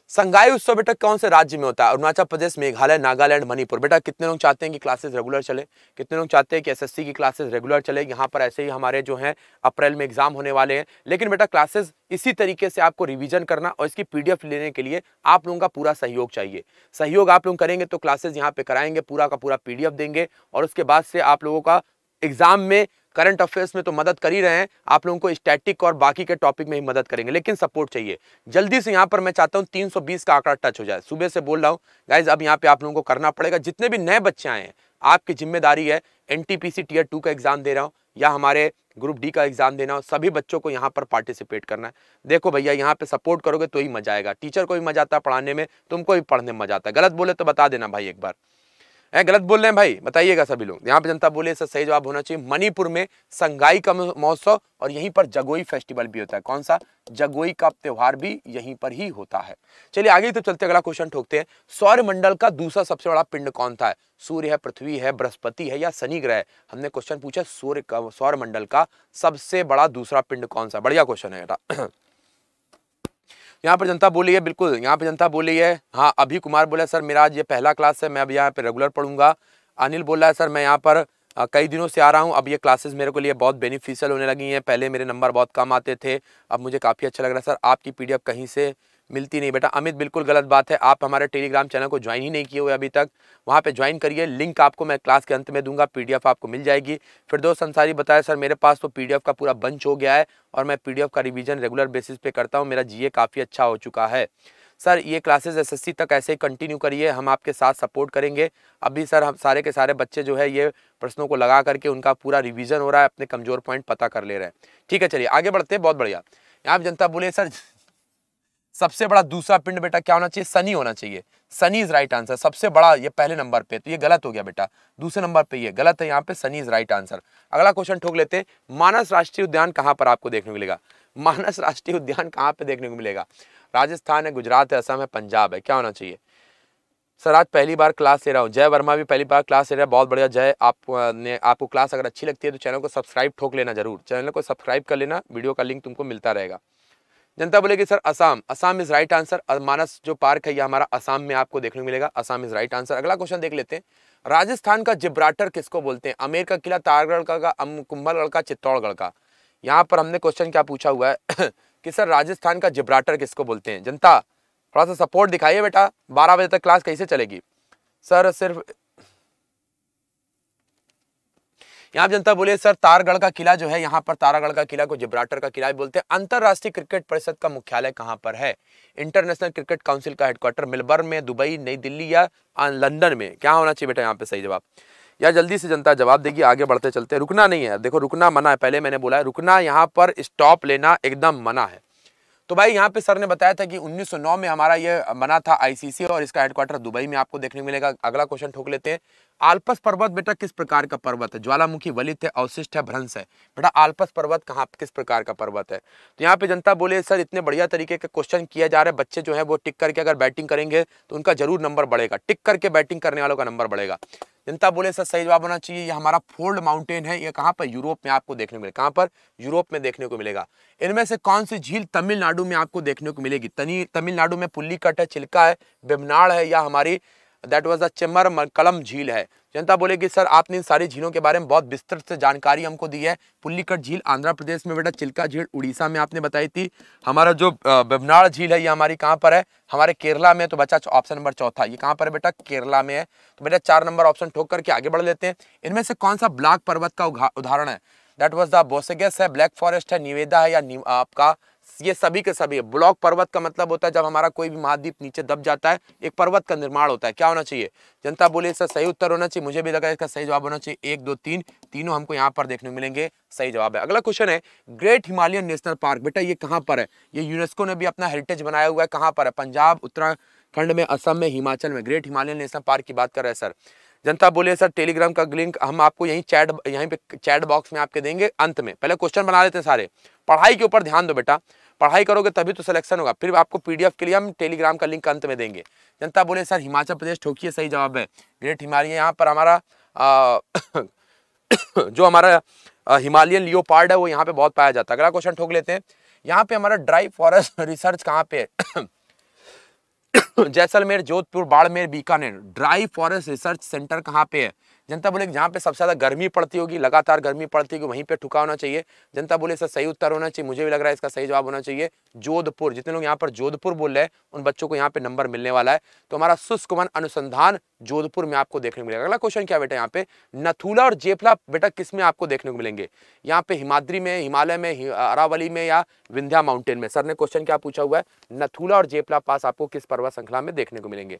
संघाई उत्सव बेटा कौन से राज्य में होता है अरुणाचल प्रदेश मेघालय नागालैंड मणिपुर बेटा कितने लोग चाहते हैं कि क्लासेस रेगुलर चले कितने लोग चाहते हैं कि एसएससी की क्लासेस रेगुलर चले यहाँ पर ऐसे ही हमारे जो हैं अप्रैल में एग्जाम होने वाले हैं लेकिन बेटा क्लासेस इसी तरीके से आपको रिविजन करना और इसकी पी लेने के लिए आप लोगों का पूरा सहयोग चाहिए सहयोग आप लोग करेंगे तो क्लासेज यहाँ पे कराएंगे पूरा का पूरा पी देंगे और उसके बाद से आप लोगों का एग्जाम में करंट अफेयर्स में तो मदद कर ही रहे हैं आप लोगों को स्टैटिक और बाकी के टॉपिक में ही मदद करेंगे लेकिन सपोर्ट चाहिए जल्दी से यहाँ पर मैं चाहता हूँ 320 का आंकड़ा टच हो जाए सुबह से बोल रहा हूँ गाइज अब यहाँ पे आप लोगों को करना पड़ेगा जितने भी नए बच्चे आए हैं आपकी जिम्मेदारी है एन टीयर टू का एग्जाम दे रहा हूँ या हमारे ग्रुप डी का एग्जाम देना हो सभी बच्चों को यहाँ पर पार्टिसिपेट करना है देखो भैया यहाँ पे सपोर्ट करोगे तो ही मजा आएगा टीचर को भी मजा आता है पढ़ाने में तुमको भी पढ़ने में मजा आता है गलत बोले तो बता देना भाई एक बार है गलत बोल रहे हैं भाई बताइएगा सभी लोग यहाँ पे जनता बोले सर सही जवाब होना चाहिए मणिपुर में संगाई का महोत्सव और यहीं पर जगोई फेस्टिवल भी होता है कौन सा जगोई का त्यौहार भी यहीं पर ही होता है चलिए आगे तो चलते अगला क्वेश्चन ठोकते हैं सौर मंडल का दूसरा सबसे बड़ा पिंड कौन था सूर्य है पृथ्वी है बृहस्पति है या शनि ग्रह हमने क्वेश्चन पूछा सूर्य का सौर मंडल का सबसे बड़ा दूसरा पिंड कौन सा बढ़िया क्वेश्चन है बेटा यहाँ पर जनता बोली है बिल्कुल यहाँ पर जनता बोली है हाँ अभी कुमार बोला सर मेरा आज ये पहला क्लास है मैं अभी यहाँ पर रेगुलर पढ़ूंगा अनिल बोला है सर मैं यहाँ पर कई दिनों से आ रहा हूँ अब ये क्लासेस मेरे को लिए बहुत बेनिफिशियल होने लगी हैं पहले मेरे नंबर बहुत कम आते थे अब मुझे काफ़ी अच्छा लग रहा है सर आपकी पीडीएफ कहीं से मिलती नहीं बेटा अमित बिल्कुल गलत बात है आप हमारे टेलीग्राम चैनल को ज्वाइन ही नहीं किए हुए अभी तक वहाँ पे ज्वाइन करिए लिंक आपको मैं क्लास के अंत में दूंगा पीडीएफ आपको मिल जाएगी फिर दोस्त अंसारी बताया सर मेरे पास तो पीडीएफ का पूरा बंच हो गया है और मैं पीडीएफ का रिविजन रेगुलर बेसिस पे करता हूँ मेरा जी काफ़ी अच्छा हो चुका है सर ये क्लासेज एस तक ऐसे ही कंटिन्यू करिए हम आपके साथ सपोर्ट करेंगे अभी सर हम सारे के सारे बच्चे जो है ये प्रश्नों को लगा करके उनका पूरा रिविज़न हो रहा है अपने कमज़ोर पॉइंट पता कर ले रहे हैं ठीक है चलिए आगे बढ़ते हैं बहुत बढ़िया आप जनता बोले सर सबसे बड़ा दूसरा पिंड बेटा क्या होना चाहिए सनी होना चाहिए सनी इज राइट आंसर सबसे बड़ा ये पहले नंबर पे तो ये गलत हो गया बेटा दूसरे नंबर पे ये गलत है यहाँ पे सनी इज राइट आंसर अगला क्वेश्चन ठोक लेते मानस राष्ट्रीय उद्यान कहाँ पर आपको देखने को मिलेगा मानस राष्ट्रीय उद्यान कहाँ पे देखने को मिलेगा राजस्थान है गुजरात है असम है पंजाब है क्या होना चाहिए सर आज पहली बार क्लास ले रहा हूँ जय वर्मा भी पहली बार क्लास ले रहा है बहुत बढ़िया जय आप ने आपको क्लास अगर अच्छी लगती है तो चैनल को सब्सक्राइब ठोक लेना जरूर चैनल को सब्सक्राइब कर लेना वीडियो का लिंक तुमको मिलता रहेगा जनता बोलेगी sir Assam Assam is right answer Manas जो पार्क है ये हमारा असम में आपको देखने को मिलेगा असम इज राइट आंसर अगला क्वेश्चन देख लेते हैं राजस्थान का जिब्राटर किसको बोलते हैं अमेर का किला तारगढ़ का कुंभलगढ़ का चित्तौड़गढ़ का यहाँ पर हमने क्वेश्चन क्या पूछा हुआ है [COUGHS] कि सर राजस्थान का जिब्राटर किसको बोलते हैं जनता थोड़ा सा सपोर्ट दिखाइए बेटा बारह बजे तक क्लास कैसे चलेगी सर सिर्फ यहाँ जनता बोले सर तारगढ़ का किला जो है यहाँ पर तारागढ़ का किला को जिब्राटर का किला बोलते हैं अंतर्राष्ट्रीय क्रिकेट परिषद का मुख्यालय कहाँ पर है इंटरनेशनल क्रिकेट काउंसिल का हेडक्वार्टर मेलबर्न में दुबई नई दिल्ली या लंदन में क्या होना चाहिए बेटा यहाँ पे सही जवाब या जल्दी से जनता जवाब देगी आगे बढ़ते चलते रुकना नहीं है देखो रुकना मना है पहले मैंने बोला है रुकना यहाँ पर स्टॉप लेना एकदम मना है तो भाई यहाँ पे सर ने बताया था कि 1909 में हमारा ये बना था आईसीसी और इसका हेडक्वार्टर दुबई में आपको देखने को मिलेगा अगला क्वेश्चन ठोक लेते हैं आल्पस पर्वत बेटा किस प्रकार का पर्वत है ज्वालामुखी वलित है अवशिष्ट है भ्रंश है बेटा आल्पस पर्वत कहाँ किस प्रकार का पर्वत है तो यहाँ पे जनता बोले सर इतने बढ़िया तरीके के क्वेश्चन किया जा रहा है बच्चे जो है वो टिक करके अगर बैटिंग करेंगे तो उनका जरूर नंबर बढ़ेगा टिक करके बैटिंग करने वालों का नंबर बढ़ेगा जनता बोले सर सही जवाब होना चाहिए ये हमारा फोल्ड माउंटेन है ये कहाँ पर यूरोप में आपको देखने को मिलेगा कहाँ पर यूरोप में देखने को मिलेगा इनमें से कौन सी झील तमिलनाडु में आपको देखने को मिलेगी तमिलनाडु में पुल्ली कट है चिल्का है बेमनाड़ है या हमारी दैट वॉज द चेमर कलम झील है जनता बोले कि सर आपने इन सारी झीलों के बारे में बहुत विस्तृत से जानकारी हमको दी है पुल्लीकट झील आंध्र प्रदेश में बेटा चिल्का झील उड़ीसा में आपने बताई थी हमारा जो बेबनाड़ झील है ये हमारी कहाँ पर है हमारे केरला में तो बच्चा ऑप्शन नंबर चौथा ये कहाँ पर है बेटा केरला में है तो बेटा चार नंबर ऑप्शन ठोक करके आगे बढ़ लेते हैं इनमें से कौन सा ब्लैक पर्वत का उदाहरण है दैट वॉज द बोसेगेस है ब्लैक फॉरेस्ट है निवेदा है या आपका ये सभी के सभी ब्लॉक पर्वत का मतलब होता है जब हमारा कोई भी महाद्वीप नीचे दब जाता है एक पर्वत का निर्माण होता है क्या होना चाहिए जनता बोले इसका सही उत्तर होना चाहिए मुझे भी लगा इसका सही जवाब होना चाहिए एक दो तीन तीनों हमको यहाँ पर देखने मिलेंगे सही जवाब है अगला क्वेश्चन है ग्रेट हिमालयन नेशनल पार्क बेटा ये कहाँ पर है ये यूनेस्को ने भी अपना हेरिटेज बनाया हुआ है कहाँ पर है पंजाब उत्तराखंड में असम में हिमाचल में ग्रेट हिमालयन नेशनल पार्क की बात कर रहे हैं सर जनता बोले सर टेलीग्राम का लिंक हम आपको यहीं चैट यहीं पे चैट बॉक्स में आपके देंगे अंत में पहले क्वेश्चन बना लेते हैं सारे पढ़ाई के ऊपर ध्यान दो बेटा पढ़ाई करोगे तभी तो सिलेक्शन होगा फिर आपको पीडीएफ के लिए हम टेलीग्राम का लिंक अंत में देंगे जनता बोले सर हिमाचल प्रदेश ठोकिए सही जवाब है ग्रेट हिमालय यहाँ पर हमारा आ, [COUGHS] जो हमारा हिमालयन लियो पार्ट है वो यहाँ पे बहुत पाया जाता है अगला क्वेश्चन ठोक लेते हैं यहाँ पे हमारा ड्राई फॉरेस्ट रिसर्च कहाँ पे है [COUGHS] Jaisalmer Jodhpur Barmer Bikaner dry forest research centre कहाँ पे है जनता बोले जहाँ पे सबसे ज़्यादा गर्मी पड़ती होगी लगातार गर्मी पड़ती होगी वहीं पे ठुका होना चाहिए जनता बोले इसका सही उत्तर होना चाहिए मुझे भी लग रहा है इसका सही जवाब होना चाहिए जोधपुर जितने लोग यहाँ पर जोधपुर बोल रहे हैं उन बच्चों को यहाँ पे नंबर मिलने वाला है तो हमारा शुष्क वन अनुसंधान जोधपुर में आपको देखने को मिलेगा अगला क्वेश्चन क्या बेटा यहाँ पे नथुला और जेफला बेटा किस में आपको देखने को मिलेंगे यहाँ पे हिमाद्री में हिमालय में अरावली में या विंध्या माउंटेन में सर ने क्वेश्चन क्या पूछा हुआ है नथुला और जेफला पास आपको किस पर्वत श्रृंखला में देखने को मिलेंगे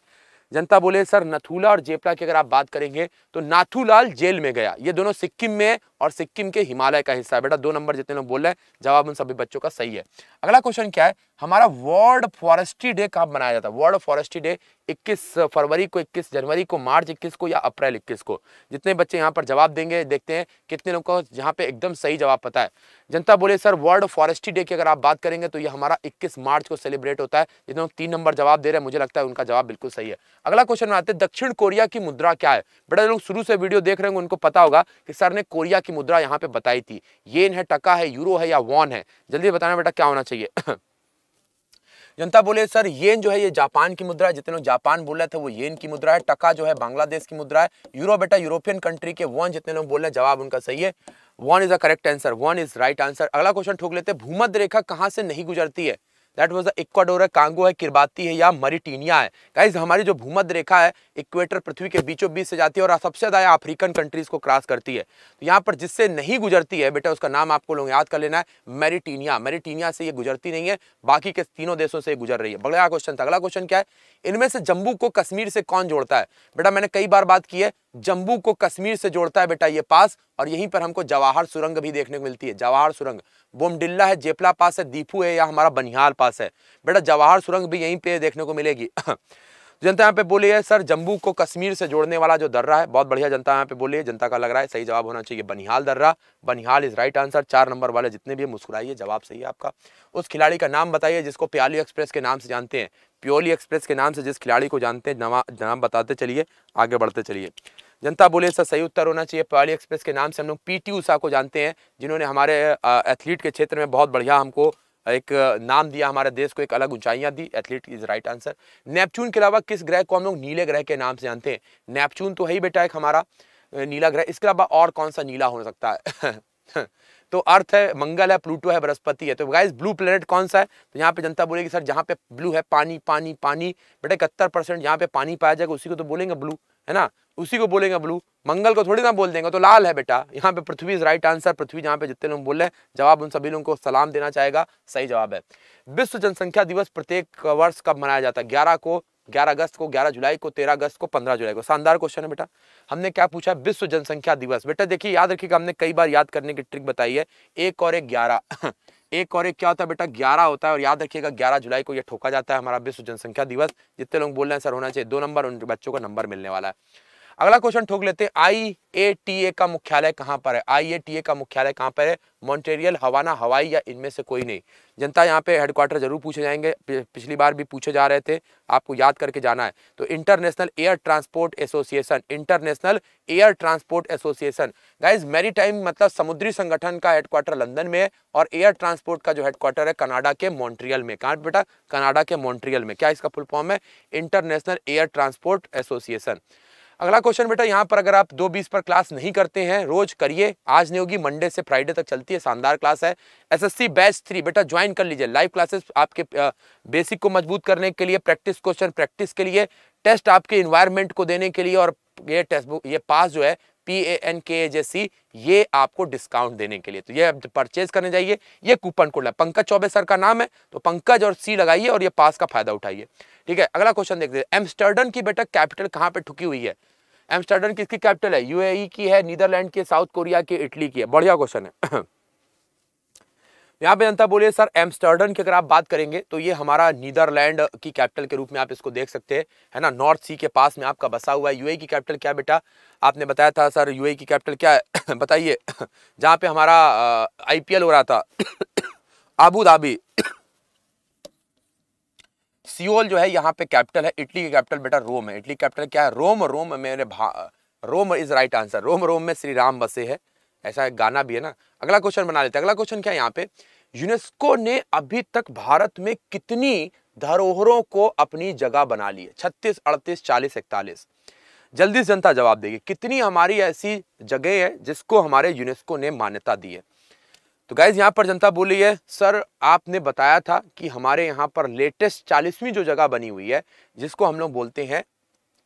जनता बोले सर नथुला और जेपला की अगर आप बात करेंगे तो नाथूलाल जेल में गया ये दोनों सिक्किम में और सिक्किम के हिमालय का हिस्सा है बेटा दो नंबर जितने लोग बोल रहे हैं जवाब उन सभी बच्चों का सही है अगला क्वेश्चन क्या है हमारा वर्ल्ड फॉरेस्ट्री डे कब मनाया जाता है वर्ल्ड फॉरेस्ट्री डे 21 फरवरी को 21 जनवरी को मार्च 21 को या अप्रैल 21 को जितने बच्चे यहाँ पर जवाब देंगे देखते हैं कितने लोगों को यहाँ पे एकदम सही जवाब पता है जनता बोले सर वर्ल्ड फॉरेस्ट्री डे की अगर आप बात करेंगे तो ये हमारा इक्कीस मार्च को सेलिब्रेट होता है जितने लोग तीन नंबर जवाब दे रहे हैं मुझे लगता है उनका जवाब बिल्कुल सही है अगला क्वेश्चन में आते हैं दक्षिण कोरिया की मुद्रा क्या है बेटा लोग शुरू से वीडियो देख रहे होंगे उनको पता होगा कि सर ने कोरिया की मुद्रा यहाँ पे बताई थी ये है टका है यूरो है या वॉन है जल्दी बताना बेटा क्या होना चाहिए [CLEARS THROAT] जनता बोले सर येन जो है ये जापान की मुद्रा है जितने लोग जापान बोल रहे थे वो येन की मुद्रा है टका जो है बांग्लादेश की मुद्रा है यूरो बेटा यूरोपियन कंट्री के वन जितने लोग बोल रहे हैं जवाब उनका सही है one is the correct answer one is right answer अगला क्वेश्चन ठोक लेते हैं भूमध्य रेखा कहाँ से नहीं गुजरती है दैट वॉज द इक्वाडोर है कांगो है किरबाती है या मरीटीनिया है गाइज हमारी जो भूमध रेखा है इक्वेटर पृथ्वी के बीचों बीच से जाती है और सबसे ज़्यादा अफ्रीकन कंट्रीज़ को क्रॉस करती है तो यहाँ पर जिससे नहीं गुजरती है बेटा उसका नाम आपको लोग याद कर लेना है मेरिटीनिया मेरिटीनिया से ये गुजरती नहीं है बाकी के तीनों देशों से गुजर रही है अगला क्वेश्चन अगला क्वेश्चन क्या है इनमें से जम्मू को कश्मीर से कौन जोड़ता है बेटा मैंने कई बार बात की है जम्मू को कश्मीर से जोड़ता है बेटा ये पास और यहीं पर हमको जवाहर सुरंग भी देखने को मिलती है जवाहर सुरंग बोमडिल्ला है जेपला पास है दीपू है या हमारा बनिहाल पास है बेटा जवाहर सुरंग भी यहीं पे देखने को मिलेगी [COUGHS] जनता यहाँ पे बोली है सर जम्मू को कश्मीर से जोड़ने वाला जो दर्रा है बहुत बढ़िया जनता यहाँ पे बोली है जनता का लग रहा है सही जवाब होना चाहिए बनिहाल दर्रा बनिहाल इज राइट आंसर चार नंबर वाले जितने भी मुस्कुराइए जवाब सही है आपका उस खिलाड़ी का नाम बताइए जिसको प्याली एक्सप्रेस के नाम से जानते हैं प्योली एक्सप्रेस के नाम से जिस खिलाड़ी को जानते हैं नाम बताते चलिए आगे बढ़ते चलिए जनता बोले सर सही उत्तर होना चाहिए पाली एक्सप्रेस के नाम से हम लोग पी टी उषा को जानते हैं जिन्होंने हमारे एथलीट के क्षेत्र में बहुत बढ़िया हमको एक नाम दिया हमारे देश को एक अलग ऊंचाइयां दी athlete is right answer Neptune के अलावा किस ग्रह को हम लोग नीले ग्रह के नाम से जानते हैं नेपच्यून तो है ही बेटा एक हमारा नीला ग्रह इसके अलावा और कौन सा नीला हो सकता है [LAUGHS] तो अर्थ है मंगल है प्लूटो है बृहस्पति है तो गाइस ब्लू प्लेनेट कौन सा है तो यहाँ पे जनता बोलेगी सर जहाँ पे ब्लू है पानी पानी पानी बेटा इकहत्तर परसेंट जहाँ पे पानी पाया जाएगा उसी को तो बोलेंगे ब्लू है ना उसी को बोलेंगे ब्लू मंगल को थोड़ी ना बोल देंगे तो लाल है बेटा यहाँ पे Prithvi is right answer Prithvi जहाँ पे जितने लोग बोल रहे हैं जवाब उन सभी लोगों को सलाम देना चाहेगा सही जवाब है विश्व जनसंख्या दिवस प्रत्येक वर्ष कब मनाया जाता है ग्यारह को ग्यारह अगस्त को ग्यारह जुलाई को तेरह अगस्त को पंद्रह जुलाई को शानदार क्वेश्चन है बेटा हमने क्या पूछा है विश्व जनसंख्या दिवस बेटा देखिए याद रखिएगा हमने कई बार याद करने की ट्रिक बताई है एक और एक ग्यारह [LAUGHS] एक और एक क्या होता है बेटा ग्यारह होता है और याद रखिएगा ग्यारह जुलाई को यह ठोका जाता है हमारा विश्व जनसंख्या दिवस जितने लोग बोल रहे हैं सर होना चाहिए दो नंबर उन बच्चों का नंबर मिलने वाला है अगला क्वेश्चन ठोक लेते हैं आई ए टी ए का मुख्यालय कहाँ पर है आई ए टी ए का मुख्यालय कहाँ पर है मॉन्टेरियल हवाना हवाई या इनमें से कोई नहीं जनता यहाँ पे हेडक्वार्टर जरूर पूछे जाएंगे पिछली बार भी पूछे जा रहे थे आपको याद करके जाना है तो international air transport association international air transport association guys time मतलब समुद्री संगठन का हेडक्वार्टर लंदन में है और एयर ट्रांसपोर्ट का जो हेडक्वार्टर है कनाडा के मॉन्ट्रियल में कहाँ बेटा कनाडा के मॉन्ट्रियल में क्या इसका फुल फॉर्म है इंटरनेशनल एयर ट्रांसपोर्ट एसोसिएशन अगला क्वेश्चन बेटा यहाँ पर अगर आप दो बीस पर क्लास नहीं करते हैं रोज करिए आज नहीं होगी मंडे से फ्राइडे तक चलती है शानदार क्लास है एसएससी बैच थ्री बेटा ज्वाइन कर लीजिए लाइव क्लासेस आपके बेसिक को मजबूत करने के लिए प्रैक्टिस क्वेश्चन प्रैक्टिस के लिए टेस्ट आपके इन्वायरमेंट को देने के लिए और ये टेस्ट बुक ये पास जो है पी ए एन के ए सी ये आपको डिस्काउंट देने के लिए तो ये परचेज करने जाइए ये कूपन कोड है पंकज चौबे सर का नाम है तो पंकज और सी लगाइए और ये पास का फायदा उठाइए ठीक है अगला क्वेश्चन देखते हैं एम्स्टर्डन की बेटा कैपिटल कहाँ पे ठुकी हुई है एम्स्टर्डन किसकी कैपिटल है यूएई e की है नीदरलैंड की साउथ कोरिया की इटली की है बढ़िया क्वेश्चन है [CLEARS THROAT] यहाँ पे जनता बोलिए सर एम्स्टर्डन की अगर आप बात करेंगे तो ये हमारा नीदरलैंड की कैपिटल के रूप में आप इसको देख सकते हैं है ना नॉर्थ सी के पास में आपका बसा हुआ है यूएई e की कैपिटल क्या बेटा आपने बताया था सर यूएई e की कैपिटल क्या है [CLEARS THROAT] बताइए [CLEARS THROAT] जहाँ पे हमारा आईपीएल हो रहा था आबू धाबी सियोल जो है यहाँ पे कैपिटल है इटली की कैपिटल बेटा रोम है इटली कैपिटल क्या है रोम रोम मेरे Rome is right answer Rome Rome में श्री राम बसे है ऐसा गाना भी है ना अगला क्वेश्चन बना लेते हैं अगला क्वेश्चन क्या है यहाँ पे यूनेस्को ने अभी तक भारत में कितनी धरोहरों को अपनी जगह बना ली है छत्तीस अड़तीस चालीस इकतालीस जल्दी से जनता जवाब देगी कितनी हमारी ऐसी जगह है जिसको हमारे यूनेस्को ने मान्यता दी है तो गाइज यहाँ पर जनता बोली है सर आपने बताया था कि हमारे यहाँ पर लेटेस्ट चालीसवीं जो जगह बनी हुई है जिसको हम लोग बोलते हैं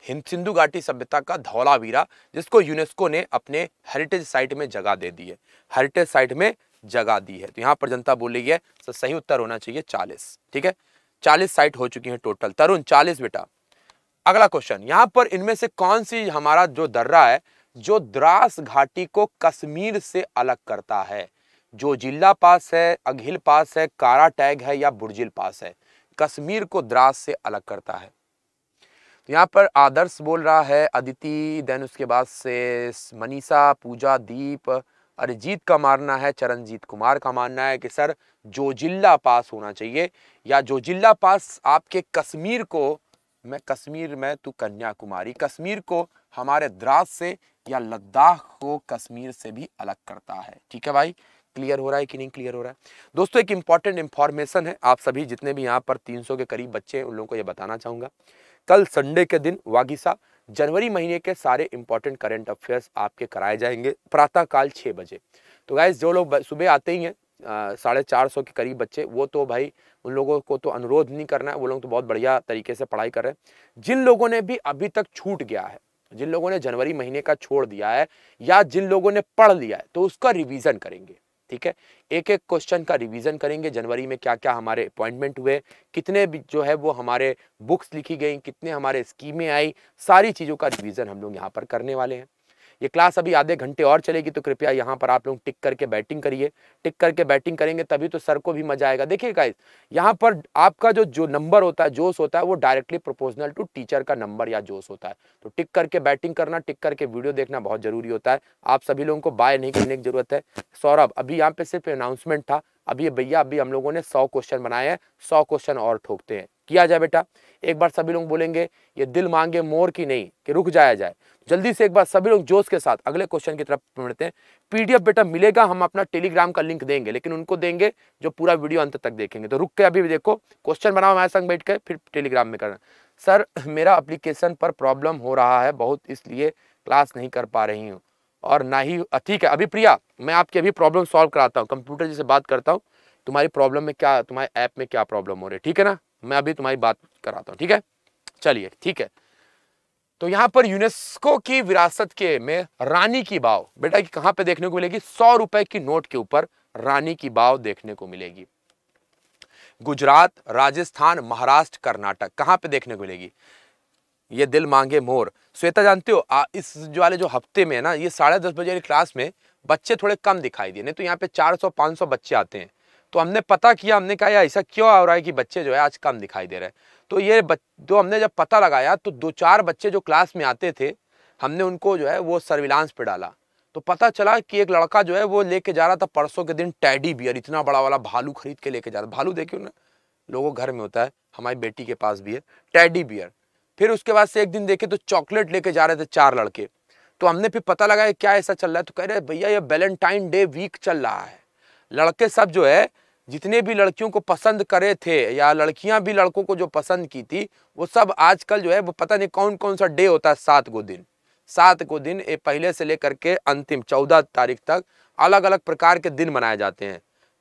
हिंद सिंधु घाटी सभ्यता का धौलावीरा जिसको यूनेस्को ने अपने हेरिटेज साइट में जगह दे दी है हेरिटेज साइट में जगह दी है तो यहाँ पर जनता बोली है सर सही उत्तर होना चाहिए चालीस ठीक है चालीस साइट हो चुकी हैं टोटल तरुण चालीस बेटा अगला क्वेश्चन यहाँ पर इनमें से कौन सी हमारा जो दर्रा है जो द्रास घाटी को कश्मीर से अलग करता है जो जिला पास है अघिल पास है कारा टैग है या बुर्जिल पास है कश्मीर को द्रास से अलग करता है तो यहाँ पर आदर्श बोल रहा है अदिति देन उसके बाद से मनीषा पूजा दीप अरिजीत का मानना है चरणजीत कुमार का मानना है कि सर जो जिला पास होना चाहिए या जो जिला पास आपके कश्मीर को मैं कश्मीर में तू कन्याकुमारी कश्मीर को हमारे द्रास से या लद्दाख को कश्मीर से भी अलग करता है ठीक है भाई क्लियर हो रहा है कि नहीं क्लियर हो रहा है दोस्तों एक इंपॉर्टेंट इन्फॉर्मेशन है आप सभी जितने भी यहाँ पर 300 के करीब बच्चे हैं उन लोगों को ये बताना चाहूँगा कल संडे के दिन वागी जनवरी महीने के सारे इंपॉर्टेंट करेंट अफेयर्स आपके कराए जाएंगे प्रातःकाल छः बजे तो गाइज जो लोग सुबह आते ही हैं साढ़े चार सौ के करीब बच्चे वो तो भाई उन लोगों को तो अनुरोध नहीं करना है वो लोग तो बहुत बढ़िया तरीके से पढ़ाई कर रहे हैं जिन लोगों ने भी अभी तक छूट गया है जिन लोगों ने जनवरी महीने का छोड़ दिया है या जिन लोगों ने पढ़ लिया है तो उसका रिवीजन करेंगे ठीक है एक एक क्वेश्चन का रिवीजन करेंगे जनवरी में क्या क्या हमारे अपॉइंटमेंट हुए कितने जो है वो हमारे बुक्स लिखी गई कितने हमारे स्कीमें आई सारी चीज़ों का रिवीजन हम लोग यहाँ पर करने वाले हैं ये क्लास अभी आधे घंटे और चलेगी तो कृपया यहाँ पर आप लोग टिक करके बैटिंग करिए टिक करके बैटिंग करेंगे तभी तो सर को भी मजा आएगा देखिए गाइस यहाँ पर आपका जो जो नंबर होता है जोश होता है वो डायरेक्टली प्रोपोर्शनल टू टीचर का नंबर या जोश होता है तो टिक करके बैटिंग करना टिक करके वीडियो देखना बहुत जरूरी होता है आप सभी लोगों को बाय नहीं करने की जरूरत है सौरभ अभी यहाँ पे सिर्फ अनाउंसमेंट था अभी भैया अभी हम लोगों ने सौ क्वेश्चन बनाए हैं सौ क्वेश्चन और ठोकते हैं किया जाए बेटा एक बार सभी लोग बोलेंगे ये दिल मांगे मोर की नहीं कि रुक जाया जाए जल्दी से एक बार सभी लोग जोश के साथ अगले क्वेश्चन की तरफ बढ़ते हैं पीडीएफ बेटा मिलेगा हम अपना टेलीग्राम का लिंक देंगे लेकिन उनको देंगे जो पूरा वीडियो अंत तक देखेंगे तो रुक के अभी देखो क्वेश्चन बनाओ हमारे संग बैठ कर फिर टेलीग्राम में करना सर मेरा अप्लीकेशन पर प्रॉब्लम हो रहा है बहुत इसलिए क्लास नहीं कर पा रही हूँ और ना ही ठीक है अभी प्रिया मैं आपकी अभी प्रॉब्लम सॉल्व कराता हूँ कंप्यूटर जैसे बात करता हूँ तुम्हारी प्रॉब्लम में क्या तुम्हारे ऐप में क्या प्रॉब्लम हो रही है ठीक है ना मैं अभी तुम्हारी बात कराता हूँ ठीक है चलिए ठीक है तो यहाँ पर यूनेस्को की विरासत के में रानी की बाव बेटा कि कहाँ पे देखने को मिलेगी सौ रुपए की नोट के ऊपर रानी की बाव देखने को मिलेगी गुजरात राजस्थान महाराष्ट्र कर्नाटक कहाँ पे देखने को मिलेगी ये दिल मांगे मोर श्वेता जानते हो आ, इस जो वाले जो हफ्ते में है ना ये साढ़े दस बजे वाली क्लास में बच्चे थोड़े कम दिखाई दिए नहीं तो यहाँ पे 400 500 बच्चे आते हैं तो हमने पता किया हमने कहा यार ऐसा क्यों हो रहा है कि बच्चे जो है आज कम दिखाई दे रहे हैं तो ये बच तो हमने जब पता लगाया तो दो चार बच्चे जो क्लास में आते थे हमने उनको जो है वो सर्विलांस पर डाला तो पता चला कि एक लड़का जो है वो लेके जा रहा था परसों के दिन टैडी बियर इतना बड़ा वाला भालू खरीद के लेके जा रहा भालू देखियो ना लोगों घर में होता है हमारी बेटी के पास भी है टैडी बियर फिर उसके बाद से एक दिन देखे तो चॉकलेट लेके जा रहे थे चार लड़के तो हमने फिर पता लगाया क्या ऐसा चल रहा है तो कह रहे भैया ये वैलेंटाइन डे वीक चल रहा है लड़के सब जो है जितने भी लड़कियों को पसंद करे थे या लड़कियां भी लड़कों को जो पसंद की थी वो सब आजकल जो है वो पता नहीं कौन कौन सा डे होता है सात को दिन सात को दिन ये पहले से लेकर के अंतिम चौदह तारीख तक अलग अलग प्रकार के दिन मनाए जाते हैं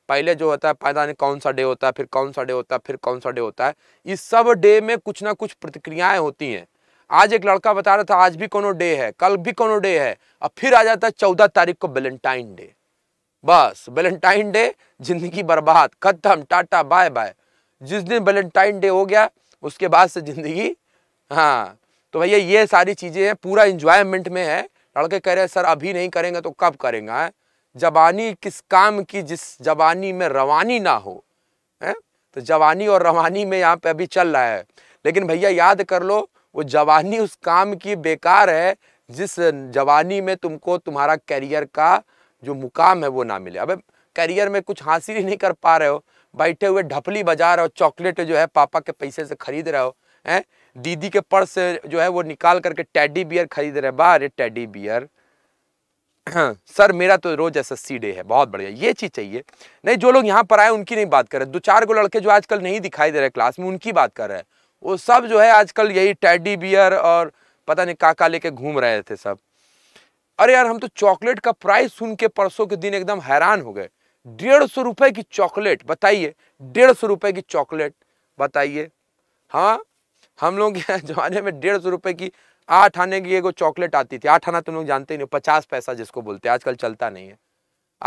पहले जो होता है पता नहीं कौन सा डे होता है फिर कौन सा डे होता है फिर कौन सा डे होता है इस सब डे में कुछ ना कुछ प्रतिक्रियाएं होती हैं आज एक लड़का बता रहा था आज भी कोनो डे है कल भी कोनो डे है और फिर आ जाता है चौदह तारीख को वेलेंटाइन डे बस वेलेंटाइन डे जिंदगी बर्बाद खत्म टाटा बाय बाय जिस दिन वेलेंटाइन डे हो गया उसके बाद से ज़िंदगी हाँ तो भैया ये सारी चीज़ें हैं पूरा इंजॉयमेंट में है लड़के कह रहे हैं सर अभी नहीं करेंगे तो कब करेंगे है? हाँ? जवानी किस काम की जिस जवानी में रवानी ना हो है तो जवानी और रवानी में यहाँ पे अभी चल रहा है लेकिन भैया याद कर लो वो जवानी उस काम की बेकार है जिस जवानी में तुमको तुम्हारा करियर का जो मुकाम है वो ना मिले अब करियर में कुछ हासिल ही नहीं कर पा रहे हो बैठे हुए ढपली बजा रहे हो चॉकलेट जो है पापा के पैसे से खरीद रहे हो हैं दीदी के पर्स जो है वो निकाल करके टेडी बियर खरीद रहे बाहर टेडी बियर [CLEARS THROAT] सर मेरा तो रोज एस डे है बहुत बढ़िया ये चीज़ चाहिए नहीं जो लोग यहाँ पर आए उनकी नहीं बात कर रहे दो चार गो लड़के जो आजकल नहीं दिखाई दे रहे क्लास में उनकी बात कर रहे हैं वो सब जो है आजकल यही टैडी बियर और पता नहीं काका लेके घूम रहे थे सब अरे यार हम तो चॉकलेट का प्राइस सुन के परसों के दिन एकदम हैरान हो गए डेढ़ सौ रुपये की चॉकलेट बताइए डेढ़ सौ रुपये की चॉकलेट बताइए हाँ हम लोग [LAUGHS] जमाने में डेढ़ सौ रुपये की आठ आने की एगो चॉकलेट आती थी आठ आना तुम तो लोग जानते ही नहीं पचास पैसा जिसको बोलते हैं आजकल चलता नहीं है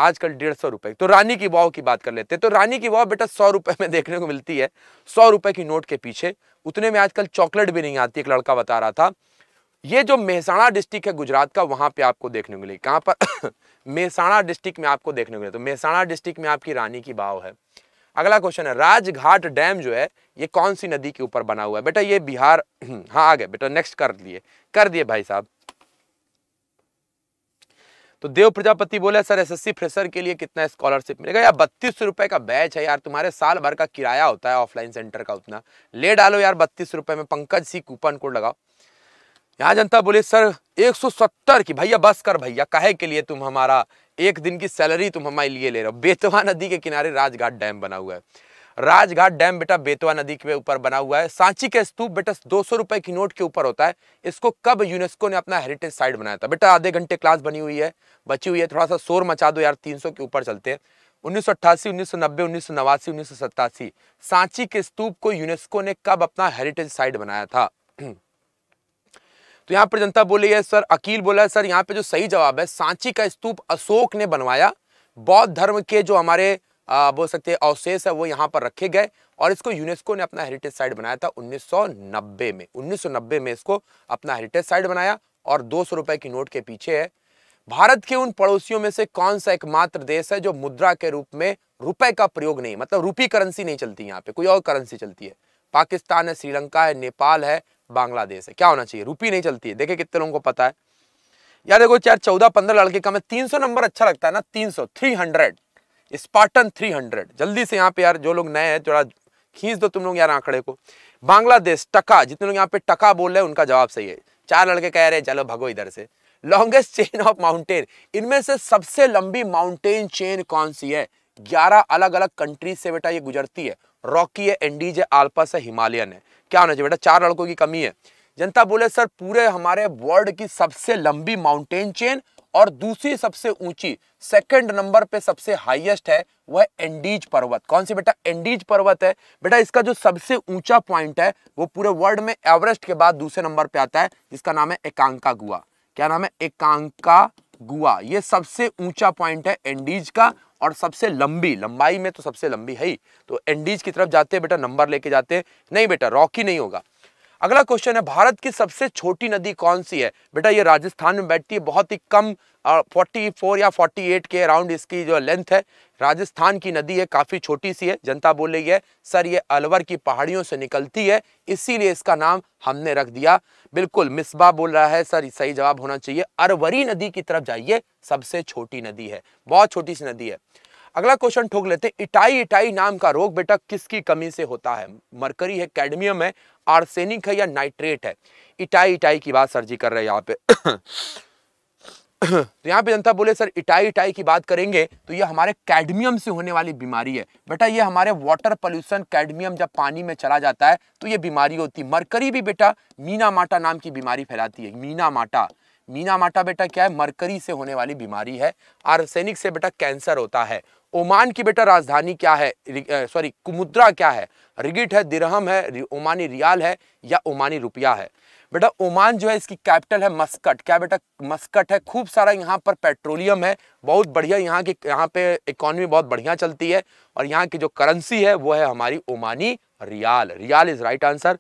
आजकल डेढ़ सौ रुपए तो रानी की वाव की बात कर लेते हैं तो रानी की वाव बेटा सौ रुपए में देखने को मिलती है सौ रुपए की नोट के पीछे उतने में आजकल चॉकलेट भी नहीं आती एक लड़का बता रहा था ये जो मेहसाणा डिस्ट्रिक्ट है गुजरात का वहां पे आपको देखने को मिली कहाँ पर [COUGHS] मेहसाणा डिस्ट्रिक्ट में आपको देखने को मिले तो मेहसाणा डिस्ट्रिक्ट में आपकी रानी की वाव है अगला क्वेश्चन है राजघाट डैम जो है ये कौन सी नदी के ऊपर बना हुआ है बेटा ये बिहार [CLEARS THROAT] हाँ आ गए बेटा नेक्स्ट कर लिए कर दिए भाई साहब तो देव प्रजापति बोले सर एसएससी फ्रेशर के लिए कितना स्कॉलरशिप मिलेगा यार बत्तीस सौ रुपये का बैच है यार तुम्हारे साल भर का किराया होता है ऑफलाइन सेंटर का उतना ले डालो यार बत्तीस रुपए में पंकज सी कूपन कोड लगाओ यहाँ जनता बोले सर 170 की भैया बस कर भैया कहे के लिए तुम हमारा एक दिन की सैलरी तुम हमारे लिए ले रहे हो बेतवा नदी के किनारे राजघाट डैम बना हुआ है राजघाट डैम बेटा बेतवा नदी के ऊपर बना हुआ है सांची का स्तूप बेटा दो सौ रुपए की नोट के ऊपर होता है इसको कब यूनेस्को ने अपना हेरिटेज साइट बनाया था बेटा आधे घंटे क्लास बनी हुई है बची हुई है थोड़ा सा शोर मचा दो यार 300 के ऊपर चलते हैं उन्नीस सौ अट्ठासी उन्नीस सौ नब्बे उन्नीस सौ नवासी उन्नीस सौ सत्तासी सांची के स्तूप को यूनेस्को ने कब अपना हेरिटेज साइट बनाया था [CLEARS THROAT] तो यहाँ पर जनता बोली है सर अकील बोला है सर यहाँ पे जो सही जवाब है सांची का स्तूप अशोक ने बनवाया बौद्ध धर्म के जो हमारे बोल सकते हैं अवशेष है वो यहाँ पर रखे गए और इसको यूनेस्को ने अपना हेरिटेज साइट बनाया था 1990 में 1990 में इसको अपना हेरिटेज साइट बनाया और दो सौ रुपए की नोट के पीछे है भारत के उन पड़ोसियों में से कौन सा एकमात्र देश है जो मुद्रा के रूप में रुपए का प्रयोग नहीं मतलब रूपी करेंसी नहीं चलती यहाँ पे कोई और करेंसी चलती है पाकिस्तान है श्रीलंका है नेपाल है बांग्लादेश है क्या होना चाहिए रुपी नहीं चलती है देखे कितने लोगों को पता है यार देखो चार चौदह पंद्रह लड़के का मैं तीन नंबर अच्छा लगता है ना तीन सौ three hundred Spartan three hundred जल्दी से यहाँ पे यार जो लोग नए हैं थोड़ा खींच दो तुम लोग यार आंकड़े को बांग्लादेश टका जितने लोग यहाँ पे टका बोल रहे हैं उनका जवाब सही है चार लड़के कह रहे हैं चलो भगो इधर से लॉन्गेस्ट चेन ऑफ माउंटेन इनमें से सबसे लंबी माउंटेन चेन कौन सी है ग्यारह अलग अलग कंट्रीज से बेटा ये गुजरती है रॉकी है एंडीज है आल्पस है हिमालयन है क्या होना चाहिए बेटा चार लड़कों की कमी है जनता बोले सर पूरे हमारे वर्ल्ड की सबसे लंबी माउंटेन चेन और दूसरी सबसे ऊंची सेकंड नंबर पे सबसे हाईएस्ट है वह एंडीज पर्वत कौन सी बेटा एंडीज पर्वत है बेटा इसका जो सबसे ऊंचा पॉइंट है वो पूरे वर्ल्ड में एवरेस्ट के बाद दूसरे नंबर पे आता है जिसका नाम है एकांका गुआ क्या नाम है एकांका गुआ ये सबसे ऊंचा पॉइंट है एंडीज का और सबसे लंबी लंबाई में तो सबसे लंबी है ही तो एंडीज की तरफ जाते हैं बेटा नंबर लेके जाते हैं नहीं बेटा रॉकी नहीं होगा अगला क्वेश्चन है भारत की सबसे छोटी नदी कौन सी है बेटा ये राजस्थान में बैठती है बहुत ही कम 44 या 48 के अराउंड इसकी जो लेंथ है राजस्थान की नदी है काफ़ी छोटी सी है जनता बोल रही है सर ये अलवर की पहाड़ियों से निकलती है इसीलिए इसका नाम हमने रख दिया बिल्कुल मिसबा बोल रहा है सर सही जवाब होना चाहिए अरवरी नदी की तरफ जाइए सबसे छोटी नदी है बहुत छोटी सी नदी है अगला क्वेश्चन ठोक लेते हैं इटाई इटाई नाम का रोग बेटा किसकी कमी से होता है मरकरी है कैडमियम है आर्सेनिक है या नाइट्रेट है इटाई इटाई की बात सर जी कर रहे हैं यहाँ पे तो यहाँ पे जनता बोले सर इटाई इटाई की बात करेंगे तो ये हमारे कैडमियम से होने वाली बीमारी है बेटा ये हमारे वाटर पोल्यूशन कैडमियम जब पानी में चला जाता है तो ये बीमारी होती है मरकरी भी बेटा मीना माटा नाम की बीमारी फैलाती है मीना माटा मीना माटा बेटा क्या है मरकरी से होने वाली बीमारी है आर्सेनिक से बेटा कैंसर होता है ओमान की बेटा राजधानी क्या है सॉरी कुमुद्रा क्या है रिगिट है दिरहम है ओमानी रियाल है या ओमानी रुपया है बेटा ओमान जो है इसकी कैपिटल है मस्कट क्या बेटा मस्कट है खूब सारा यहाँ पर पेट्रोलियम है बहुत बढ़िया यहाँ की यहाँ पे इकोनॉमी बहुत बढ़िया चलती है और यहाँ की जो करेंसी है वो है हमारी Omani riyal riyal is right answer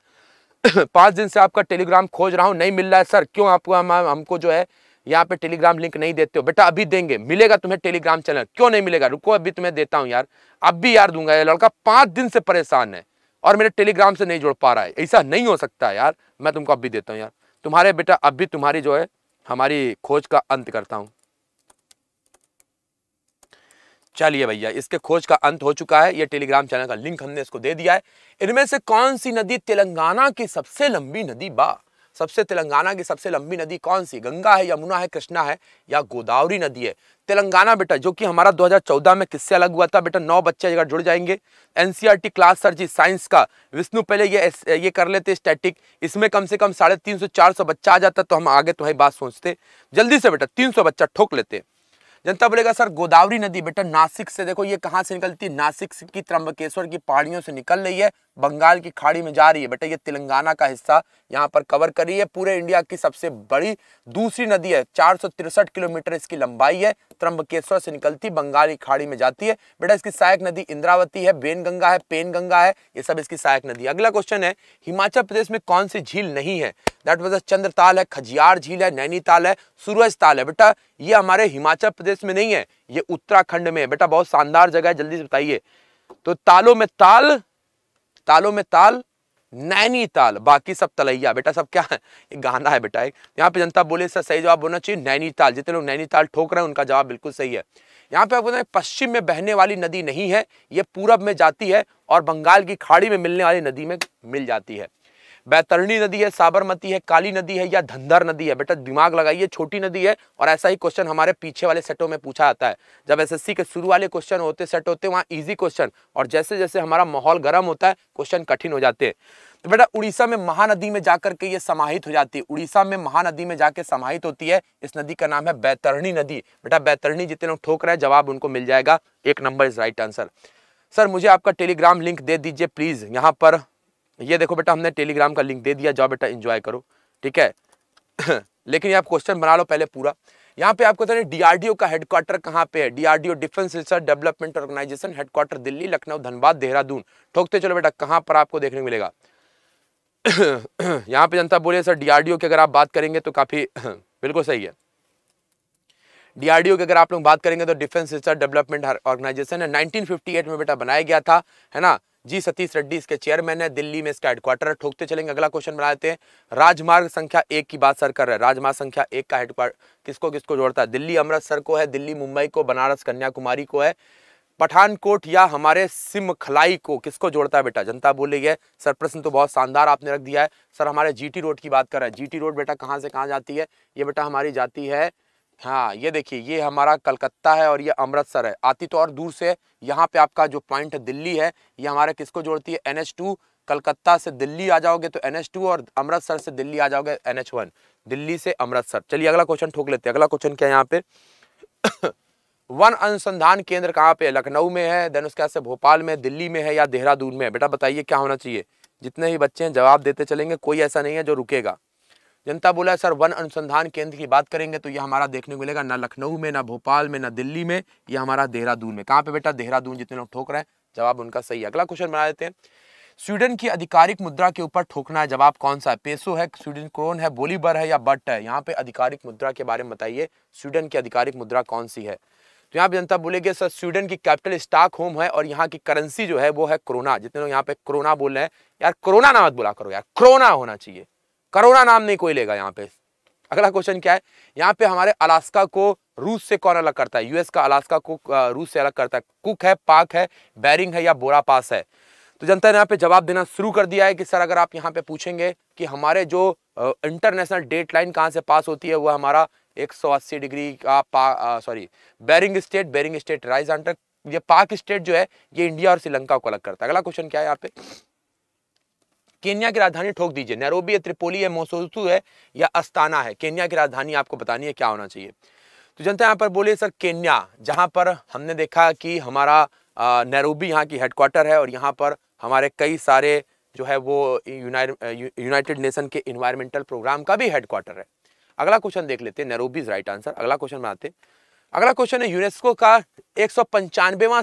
पाँच दिन से आपका टेलीग्राम खोज रहा हूँ नहीं मिल रहा है सर क्यों आपको हम हमको जो है यहाँ पे टेलीग्राम लिंक नहीं देते हो बेटा अभी देंगे मिलेगा तुम्हें टेलीग्राम चैनल क्यों नहीं मिलेगा रुको अभी तुम्हें तो देता हूँ यार अब भी यार दूंगा ये लड़का पाँच दिन से परेशान है और मेरे टेलीग्राम से नहीं जुड़ पा रहा है ऐसा नहीं हो सकता यार मैं तुमको अब भी देता हूँ यार तुम्हारे बेटा अब भी तुम्हारी जो है हमारी खोज का अंत करता हूँ चलिए भैया इसके खोज का अंत हो चुका है ये टेलीग्राम चैनल का लिंक हमने इसको दे दिया है इनमें से कौन सी नदी तेलंगाना की सबसे लंबी नदी बा सबसे तेलंगाना की सबसे लंबी नदी कौन सी गंगा है यमुना है कृष्णा है या गोदावरी नदी है तेलंगाना बेटा जो कि हमारा 2014 में किससे अलग हुआ था बेटा नौ बच्चे अगर जुड़ जाएंगे NCERT class sir ji science का विष्णु पहले ये ये कर लेते स्टैटिक इसमें कम से कम साढ़े तीन सौ चार सौ बच्चा आ जाता तो हम आगे तुम्हारी बात सोचते जल्दी से बेटा तीन सौ बच्चा ठोक लेते जनता बोलेगा सर गोदावरी नदी बेटा नासिक से देखो ये कहाँ से निकलती है नासिक की त्रंबकेश्वर की पहाड़ियों से निकल रही है बंगाल की खाड़ी में जा रही है बेटा ये तेलंगाना का हिस्सा यहाँ पर कवर कर रही है पूरे इंडिया की सबसे बड़ी दूसरी नदी है चार किलोमीटर इसकी लंबाई है त्रंबकेश्वर से निकलती बंगाल की खाड़ी में जाती है बेटा इसकी सहायक नदी इंद्रावती है बेनगंगा है गंगा है ये सब इसकी सहायक नदी अगला क्वेश्चन है हिमाचल प्रदेश में कौन सी झील नहीं है दैट वॉज चंद्रताल है खजियार झील है नैनीताल है सूरज ताल है बेटा ये हमारे हिमाचल प्रदेश में नहीं है ये उत्तराखंड में है बेटा बहुत शानदार जगह है जल्दी से बताइए तो तालों में ताल तालों में ताल नैनी ताल बाकी सब तलैया बेटा सब क्या है एक गाना है बेटा एक यहाँ पे जनता बोले सर सही जवाब बोलना चाहिए नैनीताल जितने लोग नैनीताल ठोक रहे हैं उनका जवाब बिल्कुल सही है यहाँ पे आप बोलते हैं पश्चिम में बहने वाली नदी नहीं है ये पूरब में जाती है और बंगाल की खाड़ी में मिलने वाली नदी में मिल जाती है बैतरणी नदी है साबरमती है काली नदी है या धंधर नदी है बेटा दिमाग लगाइए छोटी नदी है और ऐसा ही क्वेश्चन हमारे पीछे वाले सेटों में पूछा जाता है जब एसएससी के शुरू वाले क्वेश्चन होते सेट होते वहाँ ईजी क्वेश्चन और जैसे जैसे हमारा माहौल गर्म होता है क्वेश्चन कठिन हो जाते हैं तो बेटा उड़ीसा में महानदी में जाकर के ये समाहित हो जाती है उड़ीसा में महानदी में जाके समाहित होती है इस नदी का नाम है बैतरणी नदी बेटा बैतरणी जितने लोग ठोक रहे हैं जवाब उनको मिल जाएगा एक number is right answer sir मुझे आपका टेलीग्राम लिंक दे दीजिए प्लीज़ यहाँ पर ये देखो बेटा हमने टेलीग्राम का लिंक दे दिया जाओ बेटा इंजॉय करो ठीक है [CLEARS THROAT] लेकिन ये आप क्वेश्चन बना लो पहले पूरा यहाँ पे आपको बताने डीआरडीओ का हेडक्वार्टर कहाँ पे है DRDO defence research development organisation headquarter Delhi Lucknow Dhanbad Dehradun ठोकते चलो बेटा कहाँ पर आपको देखने मिलेगा [CLEARS THROAT] यहाँ पे जनता बोले सर डीआरडीओ की अगर आप बात करेंगे तो काफ़ी [CLEARS THROAT] बिल्कुल सही है डीआरडीओ की अगर आप लोग बात करेंगे तो डिफेंस रिसर्च डेवलपमेंट ऑर्गेनाइजेशन है एट में बेटा बनाया गया था है ना जी सतीश रेड्डी इसके चेयरमैन है दिल्ली में इसका हेडक्वार्टर है ठोकते चलेंगे अगला क्वेश्चन बनाते हैं राजमार्ग संख्या एक की बात सर कर रहे हैं राजमार्ग संख्या एक का हेडक्वार्टर किसको किसको जोड़ता है दिल्ली अमृतसर को है दिल्ली मुंबई को बनारस कन्याकुमारी को है पठानकोट या हमारे सिमखलाई को किसको जोड़ता है बेटा जनता बोल रही है सर प्रश्न तो बहुत शानदार आपने रख दिया है सर हमारे जीटी रोड की बात कर रहे हैं जीटी रोड बेटा कहाँ से कहाँ जाती है ये बेटा हमारी जाती है हाँ ये देखिए ये हमारा कलकत्ता है और ये अमृतसर है आती तो और दूर से यहाँ पे आपका जो पॉइंट दिल्ली है ये हमारे किसको जोड़ती है एन टू कलकत्ता से दिल्ली आ जाओगे तो एन टू और अमृतसर से दिल्ली आ जाओगे एन वन दिल्ली से अमृतसर चलिए अगला क्वेश्चन ठोक लेते हैं अगला क्वेश्चन क्या है यहाँ पे [COUGHS] वन अनुसंधान केंद्र कहाँ पे है लखनऊ में है देन उसके बाद भोपाल में दिल्ली में है या देहरादून में है बेटा बताइए क्या होना चाहिए जितने ही बच्चे हैं जवाब देते चलेंगे कोई ऐसा नहीं है जो रुकेगा जनता बोला सर वन अनुसंधान केंद्र की बात करेंगे तो यह हमारा देखने को मिलेगा ना लखनऊ में ना भोपाल में ना दिल्ली में यह हमारा देहरादून में कहाँ पे बेटा देहरादून जितने लोग ठोक रहे हैं जवाब उनका सही है अगला क्वेश्चन बना देते हैं स्वीडन की आधिकारिक मुद्रा के ऊपर ठोकना है जवाब कौन सा है पेसो है स्वीडन क्रोन है बोलीबर है या बट है यहाँ पे आधिकारिक मुद्रा के बारे में बताइए स्वीडन की आधिकारिक मुद्रा कौन सी है तो यहाँ पे जनता बोलेगी सर स्वीडन की कैपिटल स्टॉक होम है और यहाँ की करेंसी जो है वो है कोरोना जितने लोग यहाँ पे कोरोना बोल रहे हैं यार कोरोना ना मत बोला करो यार कोरोना होना चाहिए करोना नाम नहीं कोई लेगा यहाँ पे अगला क्वेश्चन क्या है यहाँ पे हमारे अलास्का को रूस से कौन अलग करता है यूएस का अलास्का को रूस से अलग करता है कुक है पाक है बैरिंग है या बोरा पास है तो जनता ने यहाँ पे जवाब देना शुरू कर दिया है कि सर अगर आप यहाँ पे पूछेंगे कि हमारे जो इंटरनेशनल डेट लाइन कहाँ से पास होती है वो हमारा 180 डिग्री का sorry Bering strait Bering strait राइज अंटर ये पाक स्टेट जो है ये इंडिया और श्रीलंका को अलग करता है अगला क्वेश्चन क्या है यहाँ पे केन्या की राजधानी ठोक दीजिए नैरोबी है त्रिपोली है मोसोसू है या अस्ताना है केन्या की राजधानी आपको बतानी है क्या होना चाहिए तो जनता यहाँ पर बोले सर केन्या जहाँ पर हमने देखा कि हमारा नैरोबी यहाँ की हेडक्वार्टर है और यहाँ पर हमारे कई सारे जो है वो यूनाइटेड नेशन के इन्वायरमेंटल प्रोग्राम का भी हेडक्वार्टर है अगला क्वेश्चन देख लेते हैं नैरोबी इज राइट आंसर अगला क्वेश्चन में आते हैं अगला क्वेश्चन है यूनेस्को का एक सौ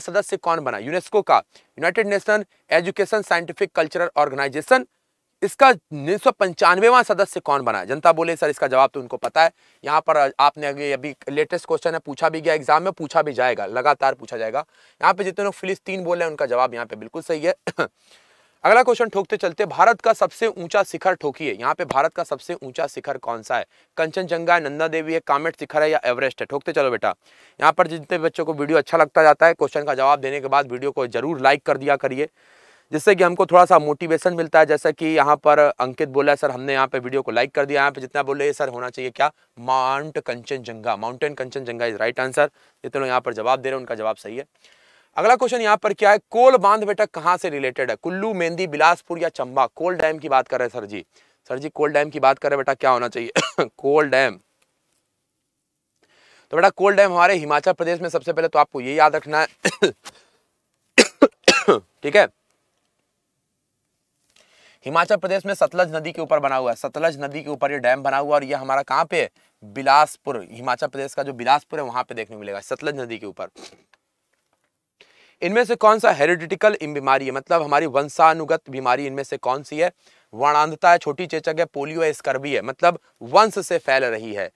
सदस्य कौन बना यूनेस्को का United Nation education scientific cultural organisation इसका उन्नीस सौ पंचानवेवा सदस्य कौन बना जनता बोले सर इसका जवाब तो उनको पता है यहाँ पर आपने अभी अभी लेटेस्ट क्वेश्चन है पूछा भी गया एग्जाम में पूछा भी जाएगा लगातार पूछा जाएगा यहाँ पे जितने लोग फिलिस्तीन बोले हैं उनका जवाब यहाँ पे बिल्कुल सही है अगला क्वेश्चन ठोकते चलते भारत का सबसे ऊंचा शिखर ठोकिए यहाँ पे भारत का सबसे ऊंचा शिखर कौन सा है कंचनजंगा है नंदा देवी है कामेट शिखर है या एवरेस्ट है ठोकते चलो बेटा यहाँ पर जितने बच्चों को वीडियो अच्छा लगता जाता है क्वेश्चन का जवाब देने के बाद वीडियो को जरूर लाइक कर दिया करिए जिससे कि हमको थोड़ा सा मोटिवेशन मिलता है जैसा कि यहाँ पर अंकित बोला है सर हमने यहाँ पे वीडियो को लाइक कर दिया यहाँ पे जितना बोले सर होना चाहिए क्या mount Kanchenjunga mountain Kanchenjunga is right answer जितने तो लोग यहाँ पर जवाब दे रहे हैं उनका जवाब सही है अगला क्वेश्चन यहाँ पर क्या है कोल बांध बेटा कहाँ से रिलेटेड है कुल्लू मेहंदी बिलासपुर या चंबा कोल डैम की बात कर रहे हैं sir ji sir ji Kol dam की बात कर रहे हैं बेटा क्या होना चाहिए [COUGHS] कोल डैम तो बेटा कोल डैम हमारे हिमाचल प्रदेश में सबसे पहले तो आपको ये याद रखना है [COUGHS] ठीक है हिमाचल प्रदेश में सतलज नदी के ऊपर बना हुआ है सतलज नदी के ऊपर ये डैम बना हुआ है और ये हमारा कहाँ पे बिलासपुर हिमाचल प्रदेश का जो बिलासपुर है वहां पे देखने को मिलेगा सतलज नदी के ऊपर इनमें से कौन सा हेरिडिटिकल बीमारी है मतलब हमारी वंशानुगत बीमारी इनमें से कौन सी है वर्णांधता है छोटी चेचक है पोलियो है स्कर्वी है मतलब वंश से फैल रही है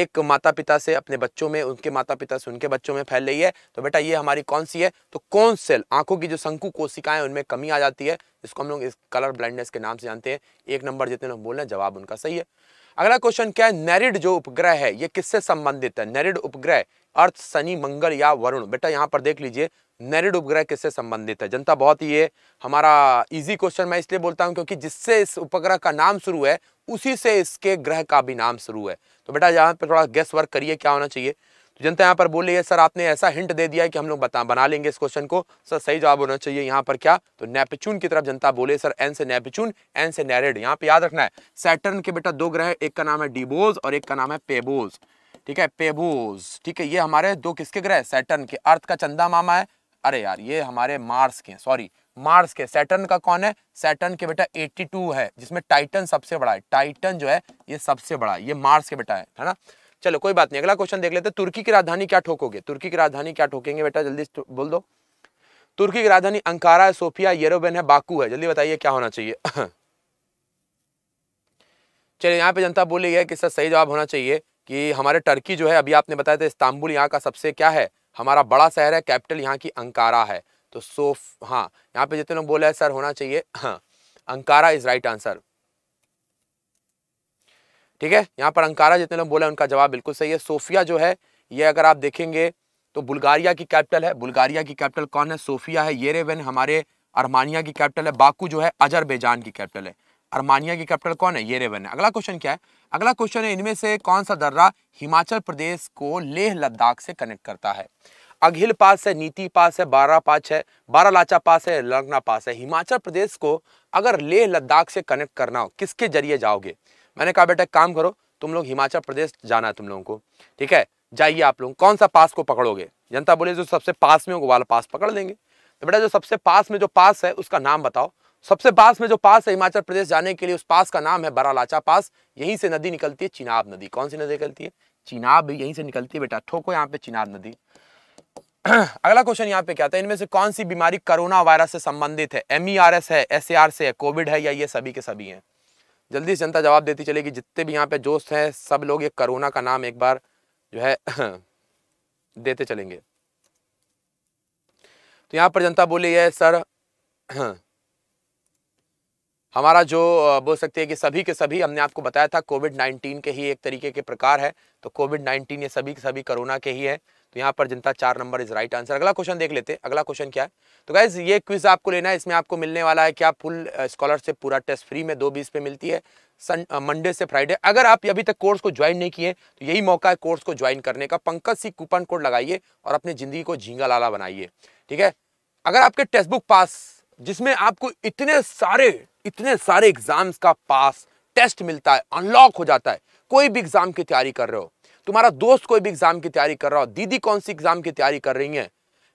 एक माता पिता से अपने बच्चों में उनके माता पिता से उनके बच्चों में फैल रही है तो बेटा ये हमारी कौन सी है तो कौन सेल आंखों की जो शंकु कोशिकाएं उनमें कमी आ जाती है इसको हम लोग इस कलर ब्लाइंडनेस के नाम से जानते हैं एक नंबर जितने लोग बोल रहे हैं जवाब उनका सही है अगला क्वेश्चन क्या है नेरिड जो उपग्रह है ये किससे संबंधित है नेरिड उपग्रह अर्थ शनि मंगल या वरुण बेटा यहाँ पर देख लीजिए नेरिड उपग्रह किससे संबंधित है जनता बहुत ही ये हमारा इजी क्वेश्चन मैं इसलिए बोलता हूँ क्योंकि जिससे इस उपग्रह का नाम शुरू है उसी से इसके ग्रह का भी नाम शुरू है तो बेटा यहाँ पर थोड़ा गेस्ट वर्क करिए क्या होना चाहिए तो जनता यहाँ पर बोलिए सर आपने ऐसा हिंट दे दिया कि हम लोग बता बना लेंगे इस क्वेश्चन को सर सही जवाब होना चाहिए यहाँ पर क्या तो नेपच्यून की तरफ जनता बोले सर एन से नेपच्यून एन से नैरिड यहाँ पे याद रखना है सैटर्न के बेटा दो ग्रह एक का नाम है डिबोज और एक का नाम है पेबोज ठीक है पेबोज ठीक है ये हमारे दो किसके ग्रह सैटर्न के अर्थ का चंदा मामा है अरे यार ये हमारे मार्स के सॉरी मार्स के सैटर्न का कौन है सैटर्न के बेटा 82 है जिसमें टाइटन सबसे बड़ा है टाइटन जो है ये सबसे बड़ा है ये मार्स के बेटा है है ना चलो कोई बात नहीं अगला क्वेश्चन देख लेते तुर्की की राजधानी क्या ठोकोगे तुर्की की राजधानी क्या ठोकेंगे बेटा जल्दी बोल दो तुर्की की राजधानी अंकारा है सोफिया येरोबेन है बाकू है जल्दी बताइए क्या होना चाहिए [LAUGHS] चलिए यहाँ पे जनता बोली है कि सर सही जवाब होना चाहिए कि हमारे टर्की जो है अभी आपने बताया था इस्तांबुल यहाँ का सबसे क्या है हमारा बड़ा शहर है कैपिटल यहाँ की अंकारा है तो सो हाँ यहाँ पे जितने लोग बोले सर होना चाहिए [LAUGHS] हाँ अंकारा इज राइट आंसर ठीक है यहाँ पर अंकारा जितने लोग बोले उनका जवाब बिल्कुल सही है सोफिया जो है ये अगर आप देखेंगे तो बुल्गारिया की कैपिटल है बुल्गारिया की कैपिटल कौन है सोफिया है रेवन हमारे अरमानिया की कैपिटल है बाकू जो है अजरबैजान की कैपिटल है अरमानिया की कैपिटल कौन है रेवन है अगला क्वेश्चन क्या है अगला क्वेश्चन है इनमें से कौन सा दर्रा हिमाचल प्रदेश को लेह लद्दाख से कनेक्ट करता है अघिल पास है नीति पास है बारा पास है बारा लाचा पास है लंगना पास है हिमाचल प्रदेश को अगर लेह लद्दाख से कनेक्ट करना हो किसके जरिए जाओगे मैंने कहा बेटा काम करो तुम लोग हिमाचल प्रदेश जाना है तुम लोगों को ठीक है जाइए आप लोग कौन सा पास को पकड़ोगे जनता बोले जो सबसे पास में होगा वाला पास पकड़ लेंगे तो बेटा जो सबसे पास में जो पास है उसका नाम बताओ सबसे पास में जो पास है हिमाचल प्रदेश जाने के लिए उस पास का नाम है बरालाचा पास यहीं से नदी निकलती है चिनाब नदी कौन सी नदी निकलती है चिनाब यहीं से निकलती है बेटा ठोको यहाँ पे चिनाब नदी [CLEARS THROAT] अगला क्वेश्चन यहाँ पे क्या था इनमें से कौन सी बीमारी कोरोना वायरस से संबंधित है एम e है एस से है कोविड है या ये सभी के सभी है जल्दी से जनता जवाब देती चलेगी जितने भी यहाँ पे दोस्त हैं सब लोग ये कोरोना का नाम एक बार जो है [CLEARS THROAT] देते चलेंगे तो यहाँ पर जनता बोली है सर [CLEARS THROAT] हमारा जो बोल सकते हैं कि सभी के सभी हमने आपको बताया था कोविड 19 के ही एक तरीके के प्रकार है तो कोविड 19 ये सभी के सभी कोरोना के ही है तो यहाँ पर जनता चार नंबर इज राइट आंसर अगला क्वेश्चन देख लेते हैं अगला क्वेश्चन क्या है तो गाइज ये क्विज आपको लेना है इसमें आपको मिलने वाला है क्या फुल स्कॉलरशिप पूरा टेस्ट फ्री में दो बीस पे मिलती है सन मंडे से फ्राइडे अगर आप अभी तक कोर्स को ज्वाइन नहीं किए तो यही मौका है कोर्स को ज्वाइन करने का पंकज सी कूपन कोड लगाइए और अपनी जिंदगी को झींगा लाला बनाइए ठीक है अगर आपके टेक्स्ट बुक पास जिसमें आपको इतने सारे इतने सारे एग्जाम्स का पास टेस्ट मिलता है अनलॉक हो जाता है कोई भी एग्जाम की तैयारी कर रहे हो तुम्हारा दोस्त कोई भी एग्जाम की तैयारी कर रहा हो दीदी कौन सी एग्जाम की तैयारी कर रही है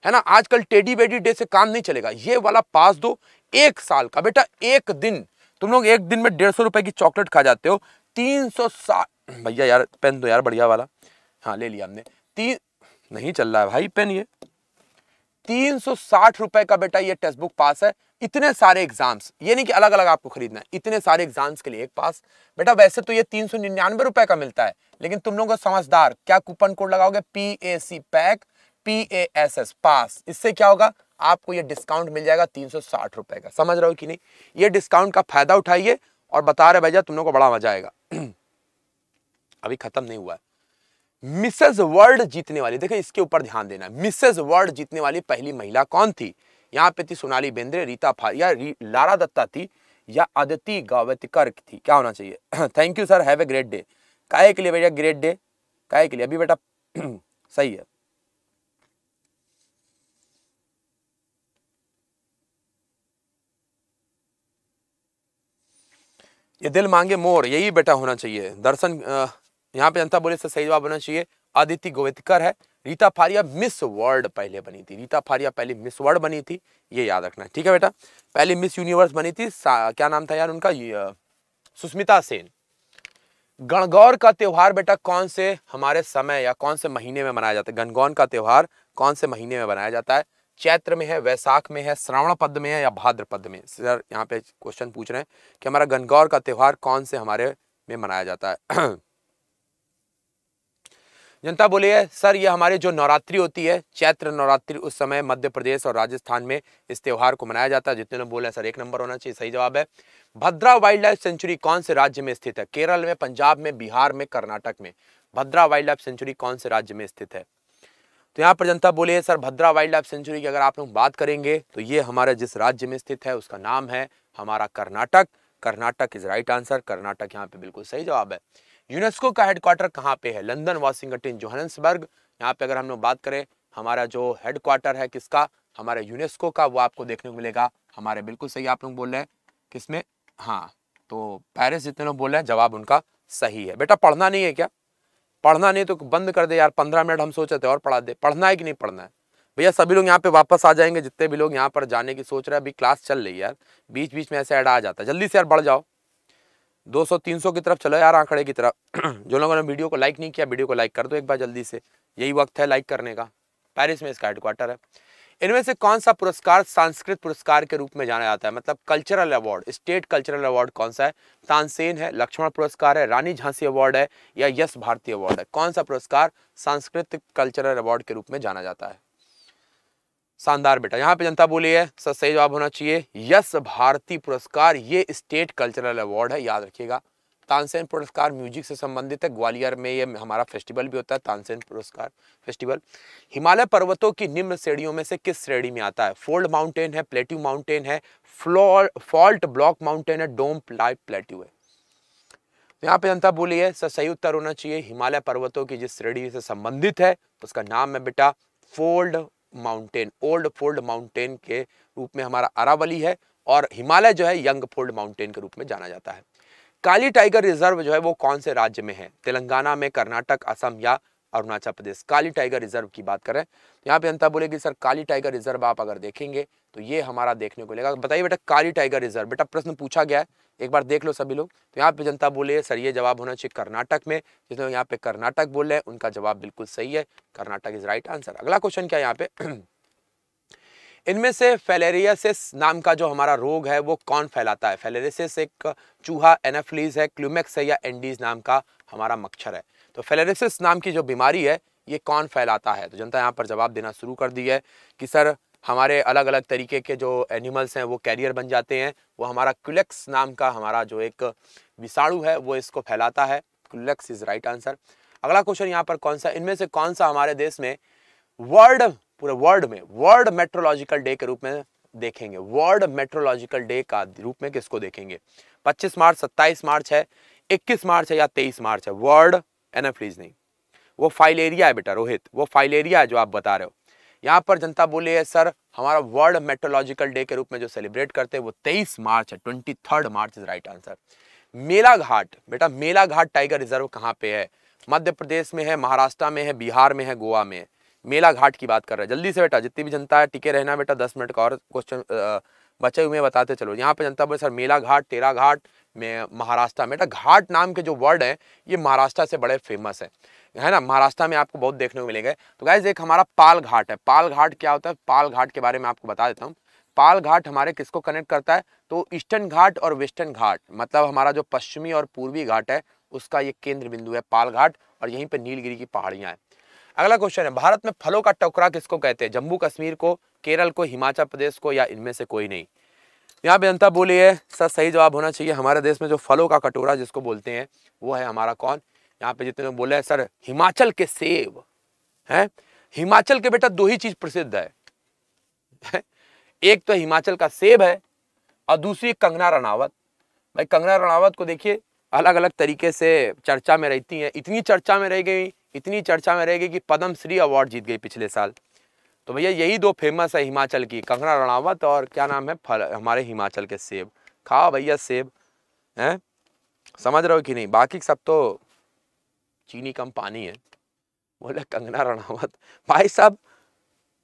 है ना आजकल टेडी बेडी डे से काम नहीं चलेगा ये वाला पास दो एक साल का बेटा एक दिन तुम लोग एक दिन में डेढ़ सौ रुपए की चॉकलेट खा जाते हो तीन सौ भैया यार पेन दो यार बढ़िया वाला हाँ ले लिया हमने तीन नहीं चल रहा है भाई पेन ये तीन सौ रुपए का बेटा ये टेक्स्ट बुक पास है इतने सारे एग्जाम्स ये नहीं कि अलग अलग आपको खरीदना है इतने सारे एग्जाम्स के लिए एक पास बेटा वैसे तो ये तीन सौ निन्यानवे रुपए का मिलता है लेकिन तुम लोगों को समझदार क्या कूपन कोड लगाओगे P A C pack P A S S pass इससे क्या होगा आपको ये डिस्काउंट मिल जाएगा तीन सौ साठ रुपए का समझ रहे हो कि नहीं ये डिस्काउंट का फायदा उठाइए और बता रहे भैया तुम लोग को बड़ा मजा आएगा [CLEARS THROAT] अभी खत्म नहीं हुआ है मिसेज वर्ल्ड जीतने वाली देखिए इसके ऊपर ध्यान देना मिसेज वर्ल्ड जीतने वाली पहली महिला कौन थी यहाँ पे थी सोनाली बेंद्रे रीता फार या री, लारा दत्ता थी या अदिति गावतकर थी क्या होना चाहिए thank you sir have a great day काय के लिए भैया ग्रेट डे काय के लिए अभी बेटा [CLEARS THROAT] सही है ये दिल मांगे मोर यही बेटा होना चाहिए दर्शन आ, यहाँ पे जनता बोले सही जवाब होना चाहिए आदित्य गोवेदकर है रीता फारिया मिस वर्ल्ड पहले बनी थी रीता फारिया पहले मिस वर्ल्ड बनी थी ये याद रखना ठीक है बेटा पहले मिस यूनिवर्स बनी थी क्या नाम था यार उनका सुष्मिता सेन गणगौर का त्यौहार बेटा कौन से हमारे समय या कौन से महीने में मनाया जाता है गणगौर का त्यौहार कौन से महीने में मनाया जाता है चैत्र में है वैशाख में है श्रावण पद में है या भाद्रपद में सर यहाँ पे क्वेश्चन पूछ रहे हैं कि हमारा गणगौर का त्यौहार कौन से हमारे में मनाया जाता है [CLEARS THROAT] जनता बोली है सर ये हमारे जो नवरात्रि होती है चैत्र नवरात्रि उस समय मध्य प्रदेश और राजस्थान में इस त्यौहार को मनाया जाता है जितने लोग बोले सर एक नंबर होना चाहिए सही जवाब है भद्रा वाइल्ड लाइफ सेंचुरी कौन से राज्य में स्थित है केरल में पंजाब में बिहार में कर्नाटक में भद्रा वाइल्ड लाइफ सेंचुरी कौन से राज्य में स्थित है तो यहाँ पर जनता बोली है sir Bhadra wildlife sanctuary की अगर आप लोग बात करेंगे तो ये हमारे जिस राज्य में स्थित है उसका नाम है हमारा Karnataka Karnataka is right answer Karnataka यहाँ पे बिल्कुल सही जवाब है यूनेस्को का हेडक्वार्टर कहाँ पे है लंदन वॉशिंगटन जोहनसबर्ग यहाँ पे अगर हम लोग बात करें हमारा जो हेडक्वार्टर है किसका हमारे यूनेस्को का वो आपको देखने को मिलेगा हमारे बिल्कुल सही आप लोग बोल रहे हैं किसमें हाँ तो पेरिस जितने लोग बोल रहे हैं जवाब उनका सही है बेटा पढ़ना नहीं है क्या पढ़ना नहीं तो बंद कर दे यार पंद्रह मिनट हम सोचे थे और पढ़ा दे पढ़ना है कि नहीं पढ़ना है भैया सभी लोग यहाँ पे वापस आ जाएंगे जितने भी लोग यहाँ पर जाने की सोच रहे हैं अभी क्लास चल रही है यार बीच बीच में ऐसे ऐड आ जाता है जल्दी से यार बढ़ जाओ 200-300 की तरफ चलो यार आंकड़े की तरफ [CLEARS THROAT] जो लोगों ने वीडियो को लाइक नहीं किया वीडियो को लाइक कर दो एक बार जल्दी से यही वक्त है लाइक करने का पेरिस में इसका हेडक्वार्टर है इनमें से कौन सा पुरस्कार सांस्कृत पुरस्कार के रूप में जाना जाता है मतलब cultural award state cultural award कौन सा है तानसेन है लक्ष्मण पुरस्कार है रानी झांसी अवार्ड है या यश भारती अवार्ड है कौन सा पुरस्कार सांस्कृतिक कल्चरल अवार्ड के रूप में जाना जाता है शानदार बेटा यहाँ पे जनता बोली है सर सही जवाब होना चाहिए यस भारती पुरस्कार ये स्टेट कल्चरल अवार्ड है याद रखिएगा तानसेन पुरस्कार म्यूजिक से संबंधित है ग्वालियर में ये हमारा फेस्टिवल भी होता है तानसेन पुरस्कार फेस्टिवल हिमालय पर्वतों की निम्न श्रेणियों में से किस श्रेणी में आता है फोल्ड माउंटेन है प्लेट्यू माउंटेन है फ्लोर फॉल्ट ब्लॉक माउंटेन है डोम प्लाई प्लेट्यू है यहाँ पे जनता बोली है सर सही उत्तर होना चाहिए हिमालय पर्वतों की जिस श्रेणी से संबंधित है उसका नाम है बेटा fold mountain old fold mountain के रूप में हमारा अरावली है और हिमालय जो है यंग फोल्ड माउंटेन के रूप में जाना जाता है काली टाइगर रिजर्व जो है वो कौन से राज्य में है तेलंगाना में कर्नाटक असम या अरुणाचल प्रदेश काली टाइगर रिजर्व की बात करें तो यहाँ पे बोले बोलेगी सर काली टाइगर रिजर्व आप अगर देखेंगे तो ये हमारा देखने को लेगा बताइए बेटा काली टाइगर रिजर्व बेटा प्रश्न पूछा गया है एक बार देख लो सभी लोग तो यहाँ पे जनता बोले सर ये जवाब होना चाहिए कर्नाटक में जिसमें यहाँ पे कर्नाटक बोल रहे हैं उनका जवाब बिल्कुल सही है कर्नाटक इज राइट आंसर अगला क्वेश्चन क्या है यहाँ पे [CLEARS THROAT] इनमें से फेलेरियासिस नाम का जो हमारा रोग है वो कौन फैलाता है फेलेरिसिस एक चूहा एनाफ्लीज है क्लूमेक्स है या एंडीज नाम का हमारा मच्छर है तो फेलेरिसिस नाम की जो बीमारी है ये कौन फैलाता है तो जनता यहाँ पर जवाब देना शुरू कर दी है कि सर हमारे अलग अलग तरीके के जो एनिमल्स हैं वो कैरियर बन जाते हैं वो हमारा क्लेक्स नाम का हमारा जो एक विषाणु है वो इसको फैलाता है क्लेक्स इज़ राइट आंसर अगला क्वेश्चन यहाँ पर कौन सा इनमें से कौन सा हमारे देश में वर्ल्ड पूरे वर्ल्ड में वर्ल्ड मेट्रोलॉजिकल डे के रूप में देखेंगे वर्ल्ड मेट्रोलॉजिकल डे का रूप में किसको देखेंगे 25 मार्च 27 मार्च है 21 मार्च है या 23 मार्च है वर्ल्ड एनाफ्रीज नहीं वो फाइलेरिया है बेटा रोहित वो फाइलेरिया है जो आप बता रहे हो यहाँ पर जनता बोली है सर हमारा वर्ल्ड मेट्रोलॉजिकल डे के रूप में जो सेलिब्रेट करते हैं वो 23 मार्च है third March is right answer Melghat बेटा मेला घाट टाइगर रिजर्व कहाँ पे है मध्य प्रदेश में है महाराष्ट्र में है बिहार में है गोवा में है मेला घाट की बात कर रहे हैं जल्दी से बेटा जितनी भी जनता है टिके रहना बेटा दस मिनट का और क्वेश्चन बचे हुए बताते चलो यहाँ पे जनता बोले सर मेला घाट टेरा घाट में महाराष्ट्र तो बेटा घाट नाम के जो वर्ड है ये महाराष्ट्र से बड़े फेमस है है ना महाराष्ट्र में आपको बहुत देखने को मिलेंगे तो गाइज एक हमारा पाल घाट है पाल घाट क्या होता है पाल घाट के बारे में आपको बता देता हूँ पाल घाट हमारे किसको कनेक्ट करता है तो ईस्टर्न घाट और वेस्टर्न घाट मतलब हमारा जो पश्चिमी और पूर्वी घाट है उसका ये केंद्र बिंदु है पाल घाट और यहीं पर नीलगिरी की पहाड़ियाँ हैं अगला क्वेश्चन है भारत में फलों का टोकरा किसको कहते हैं जम्मू कश्मीर को केरल को हिमाचल प्रदेश को या इनमें से कोई नहीं यहाँ पे जनता बोली है सर सही जवाब होना चाहिए हमारे देश में जो फलों का कटोरा जिसको बोलते हैं वो है हमारा कौन यहाँ पे जितने बोले हैं सर हिमाचल के सेब हैं हिमाचल के बेटा दो ही चीज़ प्रसिद्ध है एक तो हिमाचल का सेब है और दूसरी कंगना रनावत भाई कंगना रनावत को देखिए अलग अलग तरीके से चर्चा में रहती हैं इतनी चर्चा में रह गई इतनी चर्चा में रहेगी कि पद्मश्री अवार्ड जीत गई पिछले साल तो भैया यही दो फेमस है हिमाचल की कंगना रणावत और क्या नाम है फल हमारे हिमाचल के सेब खाओ भैया सेब हैं समझ रहे हो कि नहीं बाकी सब तो चीनी कम पानी है बोले कंगना रणावत भाई साहब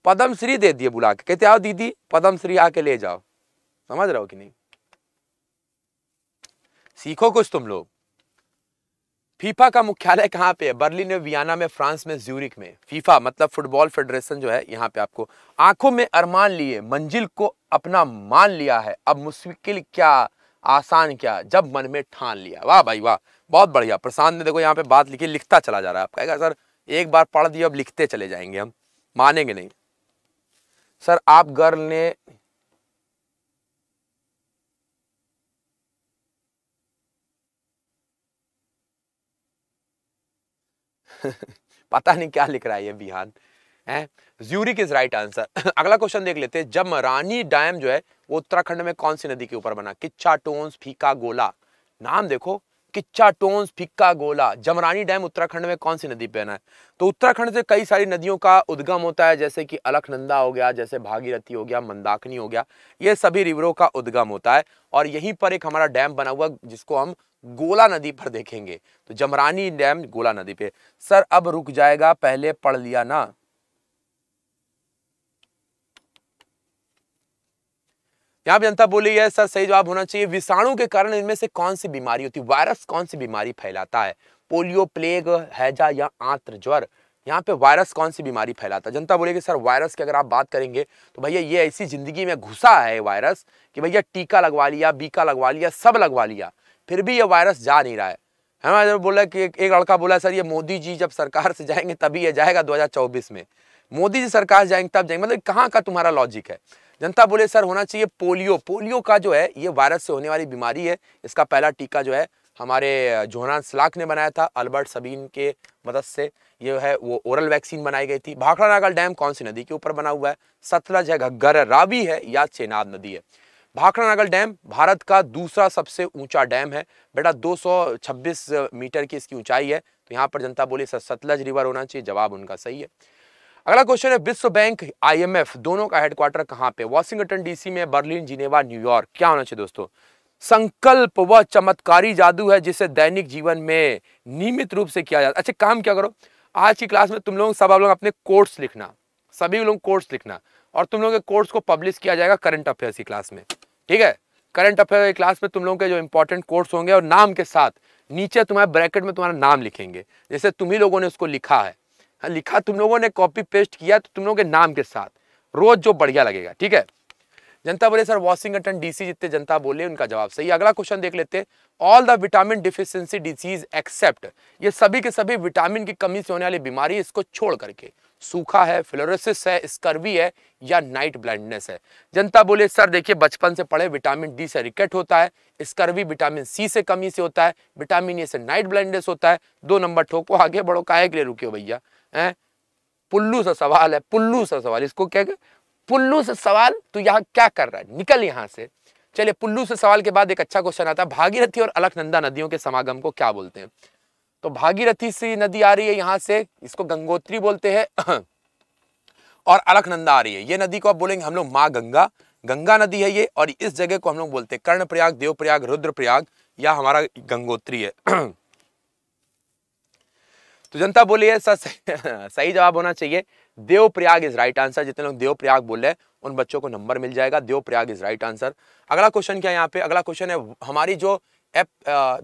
पद्मश्री दे दिए बुला के कहते आओ दीदी पद्मश्री आके ले जाओ समझ रहे हो कि नहीं सीखो कुछ तुम लोग फीफा का मुख्यालय कहाँ पे है बर्लिन में वियना में फ्रांस में ज्यूरिक में फीफा मतलब फुटबॉल फेडरेशन जो है यहाँ पे आपको आंखों में अरमान लिए मंजिल को अपना मान लिया है अब मुश्किल क्या आसान क्या जब मन में ठान लिया वाह भाई वाह बहुत बढ़िया प्रशांत ने देखो यहाँ पे बात लिखी लिखता चला जा रहा है आप सर एक बार पढ़ दिया अब लिखते चले जाएंगे हम मानेंगे नहीं सर आप गर्ल ने [LAUGHS] पता नहीं क्या लिख रहा है ये बिहान है ज्यूरिक इज राइट आंसर [LAUGHS] अगला क्वेश्चन देख लेते हैं रानी डैम जो है वो उत्तराखंड में कौन सी नदी के ऊपर बना किच्छा टोन्स फीका गोला नाम देखो किच्चा टोन्स फिक्का गोला जमरानी डैम उत्तराखंड में कौन सी नदी पे है तो उत्तराखंड से कई सारी नदियों का उद्गम होता है जैसे कि अलखनंदा हो गया जैसे भागीरथी हो गया मंदाकिनी हो गया ये सभी रिवरों का उद्गम होता है और यहीं पर एक हमारा डैम बना हुआ जिसको हम गोला नदी पर देखेंगे तो जमरानी डैम गोला नदी पे सर अब रुक जाएगा पहले पढ़ लिया ना यहाँ पे जनता बोली है सर सही जवाब होना चाहिए विषाणु के कारण इनमें से कौन सी बीमारी होती है वायरस कौन सी बीमारी फैलाता है पोलियो प्लेग हैजा या आंत्र ज्वर यहाँ पे वायरस कौन सी बीमारी फैलाता है जनता बोले कि सर वायरस की अगर आप बात करेंगे तो भैया ये ऐसी जिंदगी में घुसा है वायरस कि भैया टीका लगवा लिया बीका लगवा लिया सब लगवा लिया फिर भी ये वायरस जा नहीं रहा है हमारे बोला कि एक लड़का बोला सर ये मोदी जी जब सरकार से जाएंगे तभी यह जाएगा दो में मोदी जी सरकार जाएंगे तब जाएंगे मतलब कहाँ का तुम्हारा लॉजिक है जनता बोले सर होना चाहिए पोलियो पोलियो का जो है ये वायरस से होने वाली बीमारी है इसका पहला टीका जो है हमारे जोहनान सलाख ने बनाया था अल्बर्ट सबीन के मदद से ये है वो ओरल वैक्सीन बनाई गई थी भाखड़ा नागल डैम कौन सी नदी के ऊपर बना हुआ है सतलज है घग्गर रावी है या चेनाब नदी है भाखड़ा नागल डैम भारत का दूसरा सबसे ऊंचा डैम है बेटा 226 मीटर की इसकी ऊंचाई है तो यहाँ पर जनता बोली सर सतलज रिवर होना चाहिए जवाब उनका सही है अगला क्वेश्चन है विश्व बैंक आईएमएफ दोनों का हेडक्वार्टर कहाँ पे वॉशिंगटन डीसी में बर्लिन जिनेवा न्यूयॉर्क क्या होना चाहिए दोस्तों संकल्प व चमत्कारी जादू है जिसे दैनिक जीवन में नियमित रूप से किया जाता है अच्छा काम क्या करो आज की क्लास में तुम लोग सब आप लोग अपने कोर्स लिखना सभी लोग कोर्स लिखना और तुम लोगों के कोर्स को पब्लिश किया जाएगा करंट अफेयर्स की क्लास में ठीक है करंट अफेयर की क्लास में तुम लोगों के जो इंपॉर्टेंट कोर्स होंगे और नाम के साथ नीचे तुम्हारे ब्रैकेट में तुम्हारा नाम लिखेंगे जैसे तुम ही लोगों ने उसको लिखा है हाँ, लिखा तुम लोगों ने कॉपी पेस्ट किया तो तुम लोगों के नाम के साथ रोज जो बढ़िया लगेगा ठीक है जनता बोले सर वॉशिंगटन डीसी जितने जनता बोले उनका जवाब सही अगला क्वेश्चन देख लेते all the vitamin deficiency disease except ये सभी के सभी विटामिन की कमी से होने वाली बीमारी इसको छोड़ करके सूखा है फ्लोरोसिस है स्कर्वी है या नाइट ब्लाइंडनेस है जनता बोले सर देखिए बचपन से पढ़े विटामिन डी से रिकेट होता है स्कर्वी विटामिन सी से कमी से होता है विटामिन ए से नाइट ब्लाइंडनेस होता है दो नंबर ठोको आगे बढ़ो काहे के लिए रुके हो भैया है पुल्लू सा सवाल है पुल्लू सा सवाल इसको क्या कर? पुल्लू से सवाल तू तो यहाँ क्या कर रहा है निकल यहाँ से चलिए पुल्लू से सवाल के बाद एक अच्छा क्वेश्चन आता है भागीरथी और अलकनंदा नदियों के समागम को क्या बोलते हैं तो भागीरथी से नदी आ रही है यहाँ से इसको गंगोत्री बोलते हैं [CLEARS THROAT] और अलकनंदा आ रही है ये नदी को आप बोलेंगे हम लोग माँ गंगा गंगा नदी है ये और इस जगह को हम लोग बोलते हैं कर्णप्रयाग देवप्रयाग रुद्रप्रयाग या हमारा गंगोत्री है [CLEARS THROAT] तो जनता बोली है सर सही जवाब होना चाहिए देवप्रयाग इज राइट आंसर जितने लोग देवप्रयाग बोल रहे हैं उन बच्चों को नंबर मिल जाएगा देवप्रयाग इज राइट आंसर अगला क्वेश्चन क्या है यहाँ पे अगला क्वेश्चन है हमारी जो एप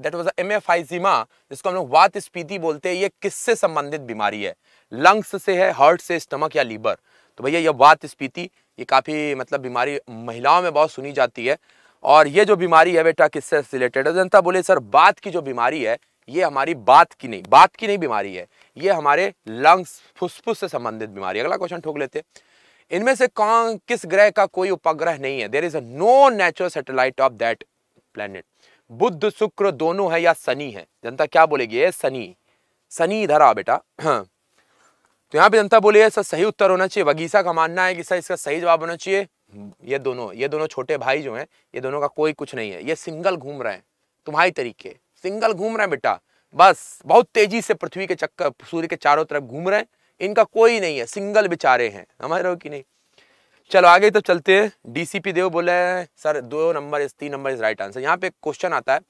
दैट वाज एम एफ आइजिमा जिसको हम लोग वात स्पीति बोलते हैं ये किससे संबंधित बीमारी है लंग्स से है हार्ट से स्टमक या लीवर तो भैया ये वात स्पीति ये काफ़ी मतलब बीमारी महिलाओं में बहुत सुनी जाती है और ये जो बीमारी है बेटा किससे रिलेटेड है तो जनता बोले सर बात की जो बीमारी है ये हमारी बात की नहीं बात की नहीं बीमारी है ये हमारे लंग्स फुसफुस से संबंधित बीमारी अगला क्वेश्चन ठोक लेते इनमें से कौन किस ग्रह का कोई उपग्रह नहीं है there is a no natural satellite of that planet बुद्ध शुक्र दोनों है या शनि है जनता क्या बोलेगी ये शनि शनि इधर आ बेटा [CLEARS THROAT] तो यहाँ पे जनता बोले सर सही उत्तर होना चाहिए वगीसा का मानना है कि सर इसका सही जवाब होना चाहिए ये दोनों ये दोनों छोटे भाई जो हैं ये दोनों का कोई कुछ नहीं है ये सिंगल घूम रहे हैं तुम्हारी तरीके सिंगल घूम रहे हैं बेटा बस बहुत तेजी से पृथ्वी के चक्कर सूर्य के चारों तरफ घूम रहे हैं इनका कोई नहीं है सिंगल बेचारे हैं समझ रहे हो कि नहीं चलो आगे तो चलते हैं डीसीपी देव बोले सर दो नंबर इस तीन नंबर इस राइट आंसर यहाँ पे क्वेश्चन आता है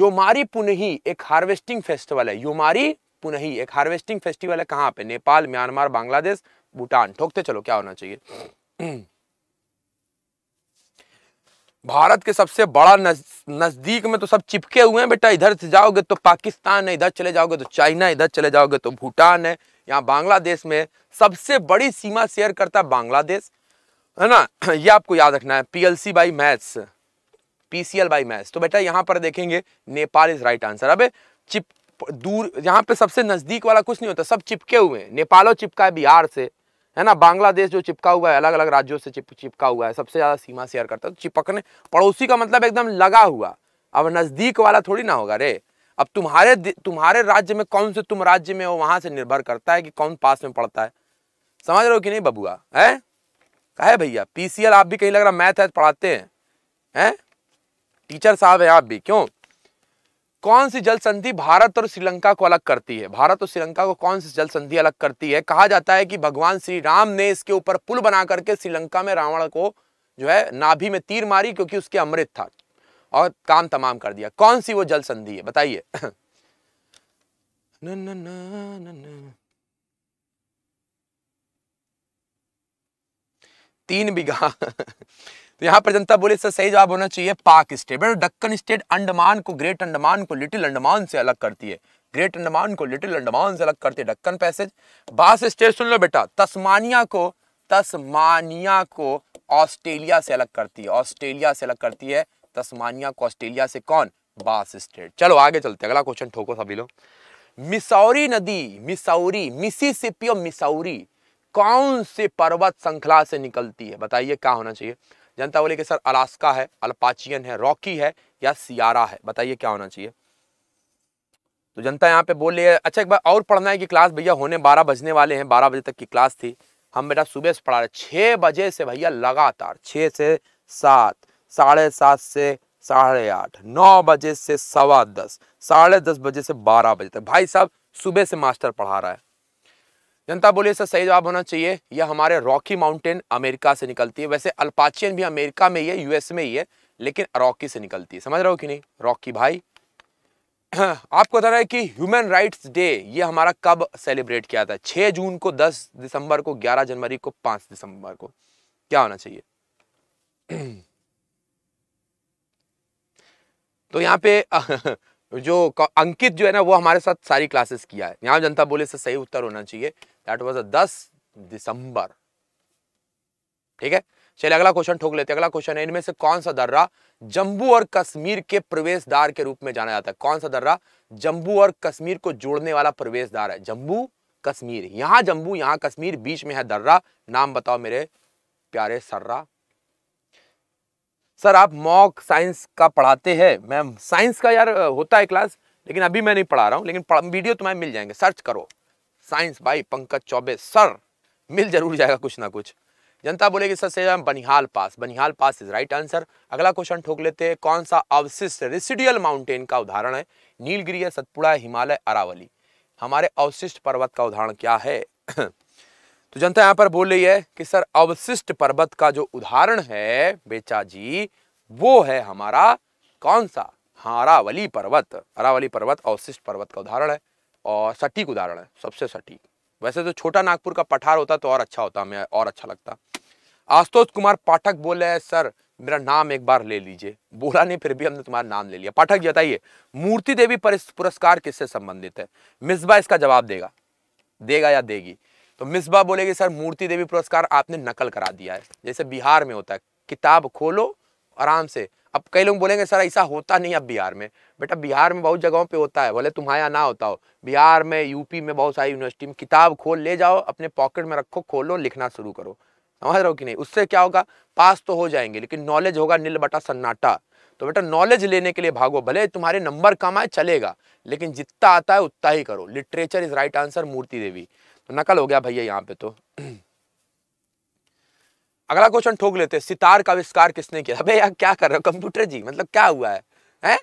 योमारी पुनही एक हार्वेस्टिंग फेस्टिवल है योमारी पुनही एक हार्वेस्टिंग फेस्टिवल है कहाँ पे नेपाल म्यांमार बांग्लादेश भूटान ठोकते चलो क्या होना चाहिए भारत के सबसे बड़ा नज़दीक में तो सब चिपके हुए हैं बेटा इधर से जाओगे तो पाकिस्तान है इधर चले जाओगे तो चाइना इधर चले जाओगे तो भूटान है यहाँ बांग्लादेश में सबसे बड़ी सीमा शेयर करता है बांग्लादेश है ना [CLEARS THROAT] ये आपको याद रखना है P L C by maths P C L by maths तो बेटा यहाँ पर देखेंगे नेपाल इज राइट आंसर अब चिप दूर यहाँ पे सबसे नज़दीक वाला कुछ नहीं होता सब चिपके हुए हैं नेपालो चिपका है बिहार से है ना बांग्लादेश जो चिपका हुआ है अलग अलग राज्यों से चिप चिपका हुआ है सबसे ज़्यादा सीमा शेयर करता है तो चिपकने पड़ोसी का मतलब एकदम लगा हुआ अब नज़दीक वाला थोड़ी ना होगा रे अब तुम्हारे तुम्हारे राज्य में कौन से तुम राज्य में हो वहां से निर्भर करता है कि कौन पास में पड़ता है समझ रहे हो कि नहीं बबुआ है कहे भैया पीसीएल आप भी कहीं लग रहा मैथ है पढ़ाते हैं टीचर साहब है आप भी क्यों कौन सी जल संधि भारत और श्रीलंका को अलग करती है भारत और श्रीलंका को कौन सी जल संधि अलग करती है कहा जाता है कि भगवान श्री राम ने इसके ऊपर पुल बना करके श्रीलंका में रावण को जो है नाभि में तीर मारी क्योंकि उसके अमृत था और काम तमाम कर दिया कौन सी वो जल संधि है बताइए तीन बीघा तो यहाँ पर जनता बोले इसका सही जवाब होना चाहिए Palk strait but Deccan strait Andaman को ग्रेट अंडमान को लिटिल अंडमान से अलग करती है ग्रेट अंडमान को लिटिल अंडमान से अलग करती है डक्कन पैसेज बास स्टेट सुन लो बेटा तस्मानिया को तस्मानिया को ऑस्ट्रेलिया से अलग करती है ऑस्ट्रेलिया से अलग करती है तस्मानिया को ऑस्ट्रेलिया से कौन बास स्टेट चलो आगे चलते अगला क्वेश्चन ठोको सभी लोग मिसौरी नदी मिसौरी मिसिसिपी और मिसौरी कौन से पर्वत श्रृंखला से निकलती है बताइए क्या होना चाहिए जनता बोले कि सर अलास्का है अल्पाचियन है रॉकी है या सियारा है बताइए क्या होना चाहिए तो जनता यहाँ पे बोल रही है अच्छा एक बार और पढ़ना है कि क्लास भैया होने बारह बजने वाले हैं बारह बजे तक की क्लास थी हम बेटा सुबह से पढ़ा रहे छः बजे से भैया लगातार छः से सात साढ़े सात से साढ़े आठ नौ बजे से सवा दस साढ़े दस बजे से बारह बजे तक भाई साहब सुबह से मास्टर पढ़ा रहा है जनता बोलिए इसका सही जवाब होना चाहिए यह हमारे रॉकी माउंटेन अमेरिका से निकलती है वैसे अल्पाचियन भी अमेरिका में ही है यूएस में ही है लेकिन रॉकी से निकलती है समझ रहे हो कि नहीं रॉकी भाई [CLEARS THROAT] आपको बता रहा है कि ह्यूमन राइट्स डे ये हमारा कब सेलिब्रेट किया था 6 जून को 10 दिसंबर को 11 जनवरी को 5 दिसंबर को क्या होना चाहिए [CLEARS THROAT] तो यहाँ पे [CLEARS THROAT] जो अंकित जो है ना वो हमारे साथ सारी क्लासेस किया है यहां जनता बोले से सही उत्तर होना चाहिए दैट अ दस दिसंबर ठीक है चलिए अगला क्वेश्चन ठोक लेते हैं अगला क्वेश्चन है इनमें से कौन सा दर्रा जम्मू और कश्मीर के प्रवेश द्वार के रूप में जाना जाता है कौन सा दर्रा जम्मू और कश्मीर को जोड़ने वाला प्रवेश द्वार है जम्मू कश्मीर यहां जम्मू यहाँ कश्मीर बीच में है दर्रा नाम बताओ मेरे प्यारे सर्रा सर आप मॉक साइंस का पढ़ाते हैं मैम साइंस का यार होता है क्लास लेकिन अभी मैं नहीं पढ़ा रहा हूँ लेकिन वीडियो तुम्हें तो मिल जाएंगे सर्च करो साइंस भाई पंकज चौबे सर मिल जरूर जाएगा कुछ ना कुछ जनता बोलेगी सर से Banihal pass Banihal pass is right answer अगला क्वेश्चन ठोक लेते हैं कौन सा अवशिष्ट रिसिडियल माउंटेन का उदाहरण है नीलगिरी है सतपुड़ा हिमालय अरावली हमारे अवशिष्ट पर्वत का उदाहरण क्या है [CLEARS THROAT] तो जनता यहाँ पर बोल रही है कि सर अवशिष्ट पर्वत का जो उदाहरण है बेचा जी वो है हमारा कौन सा हारावली पर्वत हरावली पर्वत अवशिष्ट पर्वत का उदाहरण है और सटीक उदाहरण है सबसे सटीक वैसे तो छोटा नागपुर का पठार होता तो और अच्छा होता हमें और अच्छा लगता आशुतोष कुमार पाठक बोले है सर मेरा नाम एक बार ले लीजिए बोला नहीं फिर भी हमने तुम्हारा नाम ले लिया पाठक जी बताइए मूर्ति देवी पुरस्कार किससे संबंधित है मिसबा इसका जवाब देगा देगा या देगी तो मिसबा बोलेगी सर मूर्ति देवी पुरस्कार आपने नकल करा दिया है जैसे बिहार में होता है किताब खोलो आराम से अब कई लोग बोलेंगे सर ऐसा होता नहीं अब बिहार में बेटा बिहार में बहुत जगहों पे होता है भले तुम्हारे यहाँ ना होता हो बिहार में यूपी में बहुत सारी यूनिवर्सिटी में किताब खोल ले जाओ अपने पॉकेट में रखो खोलो लिखना शुरू करो समझ रहे हो कि नहीं उससे क्या होगा पास तो हो जाएंगे लेकिन नॉलेज होगा नील बटा सन्नाटा तो बेटा नॉलेज लेने के लिए भागो भले तुम्हारे नंबर कम आए चलेगा लेकिन जितना आता है उतना ही करो लिटरेचर इज राइट आंसर मूर्ति देवी नकल हो गया भैया यहाँ पे तो अगला क्वेश्चन ठोक लेते हैं सितार का आविष्कार किसने किया अबे यार क्या कर रहे हो कंप्यूटर जी मतलब क्या हुआ है हैं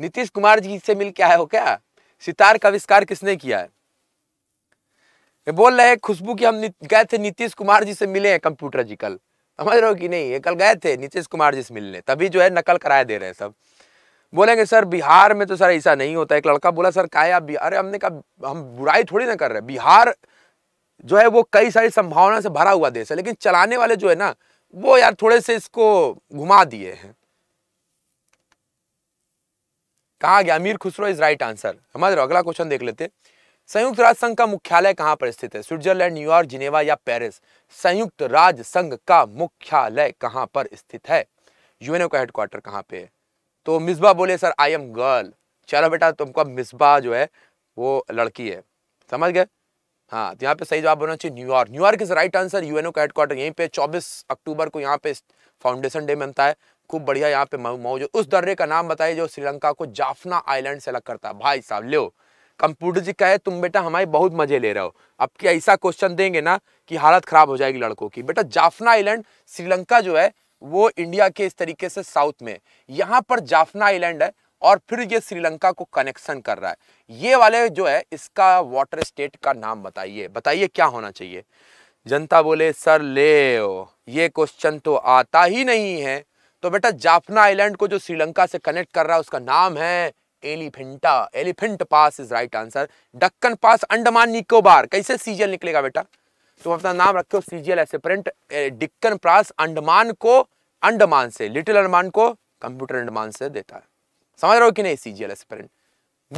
नीतीश कुमार जी से मिल क्या है हो क्या सितार का आविष्कार किसने किया है बोल रहे हैं खुशबू की हम गए थे नीतीश कुमार जी से मिले हैं कंप्यूटर जी कल समझ रहे हो कि नहीं ये कल गए थे नीतीश कुमार जी से मिलने तभी जो है नकल कराए दे रहे हैं सब बोलेंगे सर बिहार में तो सर ऐसा नहीं होता एक लड़का बोला सर का आप बिहार हमने कहा हम बुराई थोड़ी ना कर रहे बिहार जो है वो कई सारी संभावना से भरा हुआ देश है लेकिन चलाने वाले जो है ना वो यार थोड़े से इसको घुमा दिए हैं कहा गया अमीर खुसरो इज राइट आंसर रहे अगला क्वेश्चन देख लेते संयुक्त राज्य संघ का मुख्यालय कहाँ पर स्थित है स्विट्जरलैंड न्यूयॉर्क जिनेवा या पेरिस संयुक्त राज्य संघ का मुख्यालय कहाँ पर स्थित है यूएनओ का हेडक्वार्टर कहाँ पे है तो मिसबा बोले सर आई एम गर्ल चलो बेटा तुमको मिसबा जो है वो लड़की है समझ गए हाँ तो यहाँ पे सही जवाब बोलना चाहिए New York New York is right answer UNO का हेडक्वार्टर यहीं पे 24 अक्टूबर को यहाँ पे फाउंडेशन डे मनता है खूब बढ़िया यहाँ पे मौजूद उस दर्रे का नाम बताइए जो श्रीलंका को जाफना आइलैंड से अलग करता है भाई साहब लो कंप्यूटर जी कहे तुम बेटा हमारे बहुत मजे ले रहे हो अब क्या ऐसा क्वेश्चन देंगे ना कि हालत खराब हो जाएगी लड़कों की बेटा जाफना आइलैंड श्रीलंका जो है वो इंडिया के इस तरीके से साउथ में यहाँ पर जाफना आइलैंड है और फिर ये श्रीलंका को कनेक्शन कर रहा है ये वाले जो है इसका वाटर स्टेट का नाम बताइए बताइए क्या होना चाहिए जनता बोले सर ले ओ, ये क्वेश्चन तो आता ही नहीं है तो बेटा जाफना आइलैंड को जो श्रीलंका से कनेक्ट कर रहा है उसका नाम है Elephanta elephant pass is right answer Deccan pass Andaman Nicobar कैसे सीजल निकलेगा बेटा तो अपना नाम रखे हो सी जी ऐसे प्रिंट डिक्कन प्रास अंडमान को अंडमान से लिटिल अंडमान को कंप्यूटर अंडमान से देता है समझ रहे हो कि नहीं सी जी ऐसे प्रिंट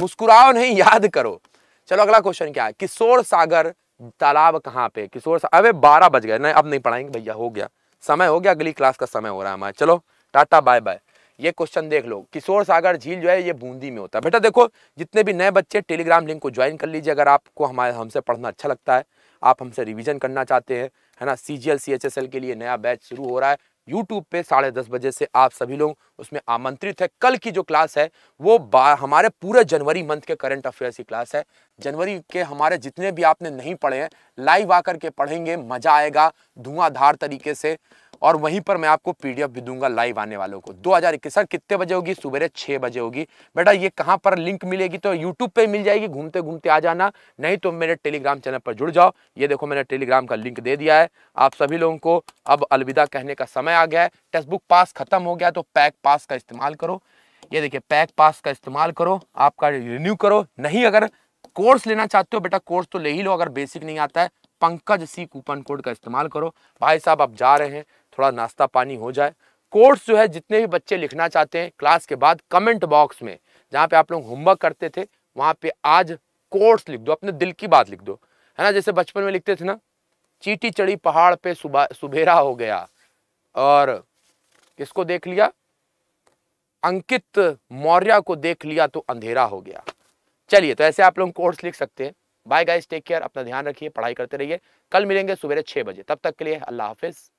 मुस्कुराओ नहीं याद करो चलो अगला क्वेश्चन क्या है किशोर सागर तालाब कहाँ पे किशोर सागर अबे बारह बज गए नहीं अब नहीं पढ़ाएंगे भैया हो गया समय हो गया अगली क्लास का समय हो रहा है हमारा चलो टाटा बाय बाय ये क्वेश्चन देख लो किशोर सागर झील जो है ये बूंदी में होता है बेटा देखो जितने भी नए बच्चे टेलीग्राम लिंक को ज्वाइन कर लीजिए अगर आपको हमारे हमसे पढ़ना अच्छा लगता है आप हमसे रिवीजन करना चाहते हैं है ना सी जी के लिए नया बैच शुरू हो रहा है यूट्यूब पे साढ़े दस बजे से आप सभी लोग उसमें आमंत्रित है कल की जो क्लास है वो हमारे पूरे जनवरी मंथ के करंट अफेयर्स की क्लास है जनवरी के हमारे जितने भी आपने नहीं पढ़े हैं लाइव आकर के पढ़ेंगे मज़ा आएगा धुआंधार तरीके से और वहीं पर मैं आपको पीडीएफ भी दूंगा लाइव आने वालों को दो हजार इक्कीस सर कितने बजे होगी सुबह छः बजे होगी बेटा ये कहाँ पर लिंक मिलेगी तो यूट्यूब पर मिल जाएगी घूमते घूमते आ जाना नहीं तो मेरे टेलीग्राम चैनल पर जुड़ जाओ ये देखो मैंने टेलीग्राम का लिंक दे दिया है आप सभी लोगों को अब अलविदा कहने का समय आ गया है टेक्स्ट बुक पास खत्म हो गया तो पैक पास का इस्तेमाल करो ये देखिए पैक पास का इस्तेमाल करो आपका रिन्यू करो नहीं अगर कोर्स लेना चाहते हो बेटा कोर्स तो ले ही लो अगर बेसिक नहीं आता है पंकज सी कूपन कोड का इस्तेमाल करो भाई साहब आप जा रहे हैं थोड़ा नाश्ता पानी हो जाए कोर्स जो है जितने भी बच्चे लिखना चाहते हैं क्लास के बाद कमेंट बॉक्स में जहाँ पे आप लोग होमवर्क करते थे वहाँ पे आज कोर्स लिख दो अपने दिल की बात लिख दो है ना जैसे बचपन में लिखते थे ना चीटी चढ़ी पहाड़ पे सुबह सुबेरा हो गया और किसको देख लिया अंकित मौर्य को देख लिया तो अंधेरा हो गया चलिए तो ऐसे आप लोग कोर्स लिख सकते हैं बाय गाइस टेक केयर अपना ध्यान रखिए पढ़ाई करते रहिए कल मिलेंगे सुबह छः बजे तब तक के लिए अल्लाह हाफिज़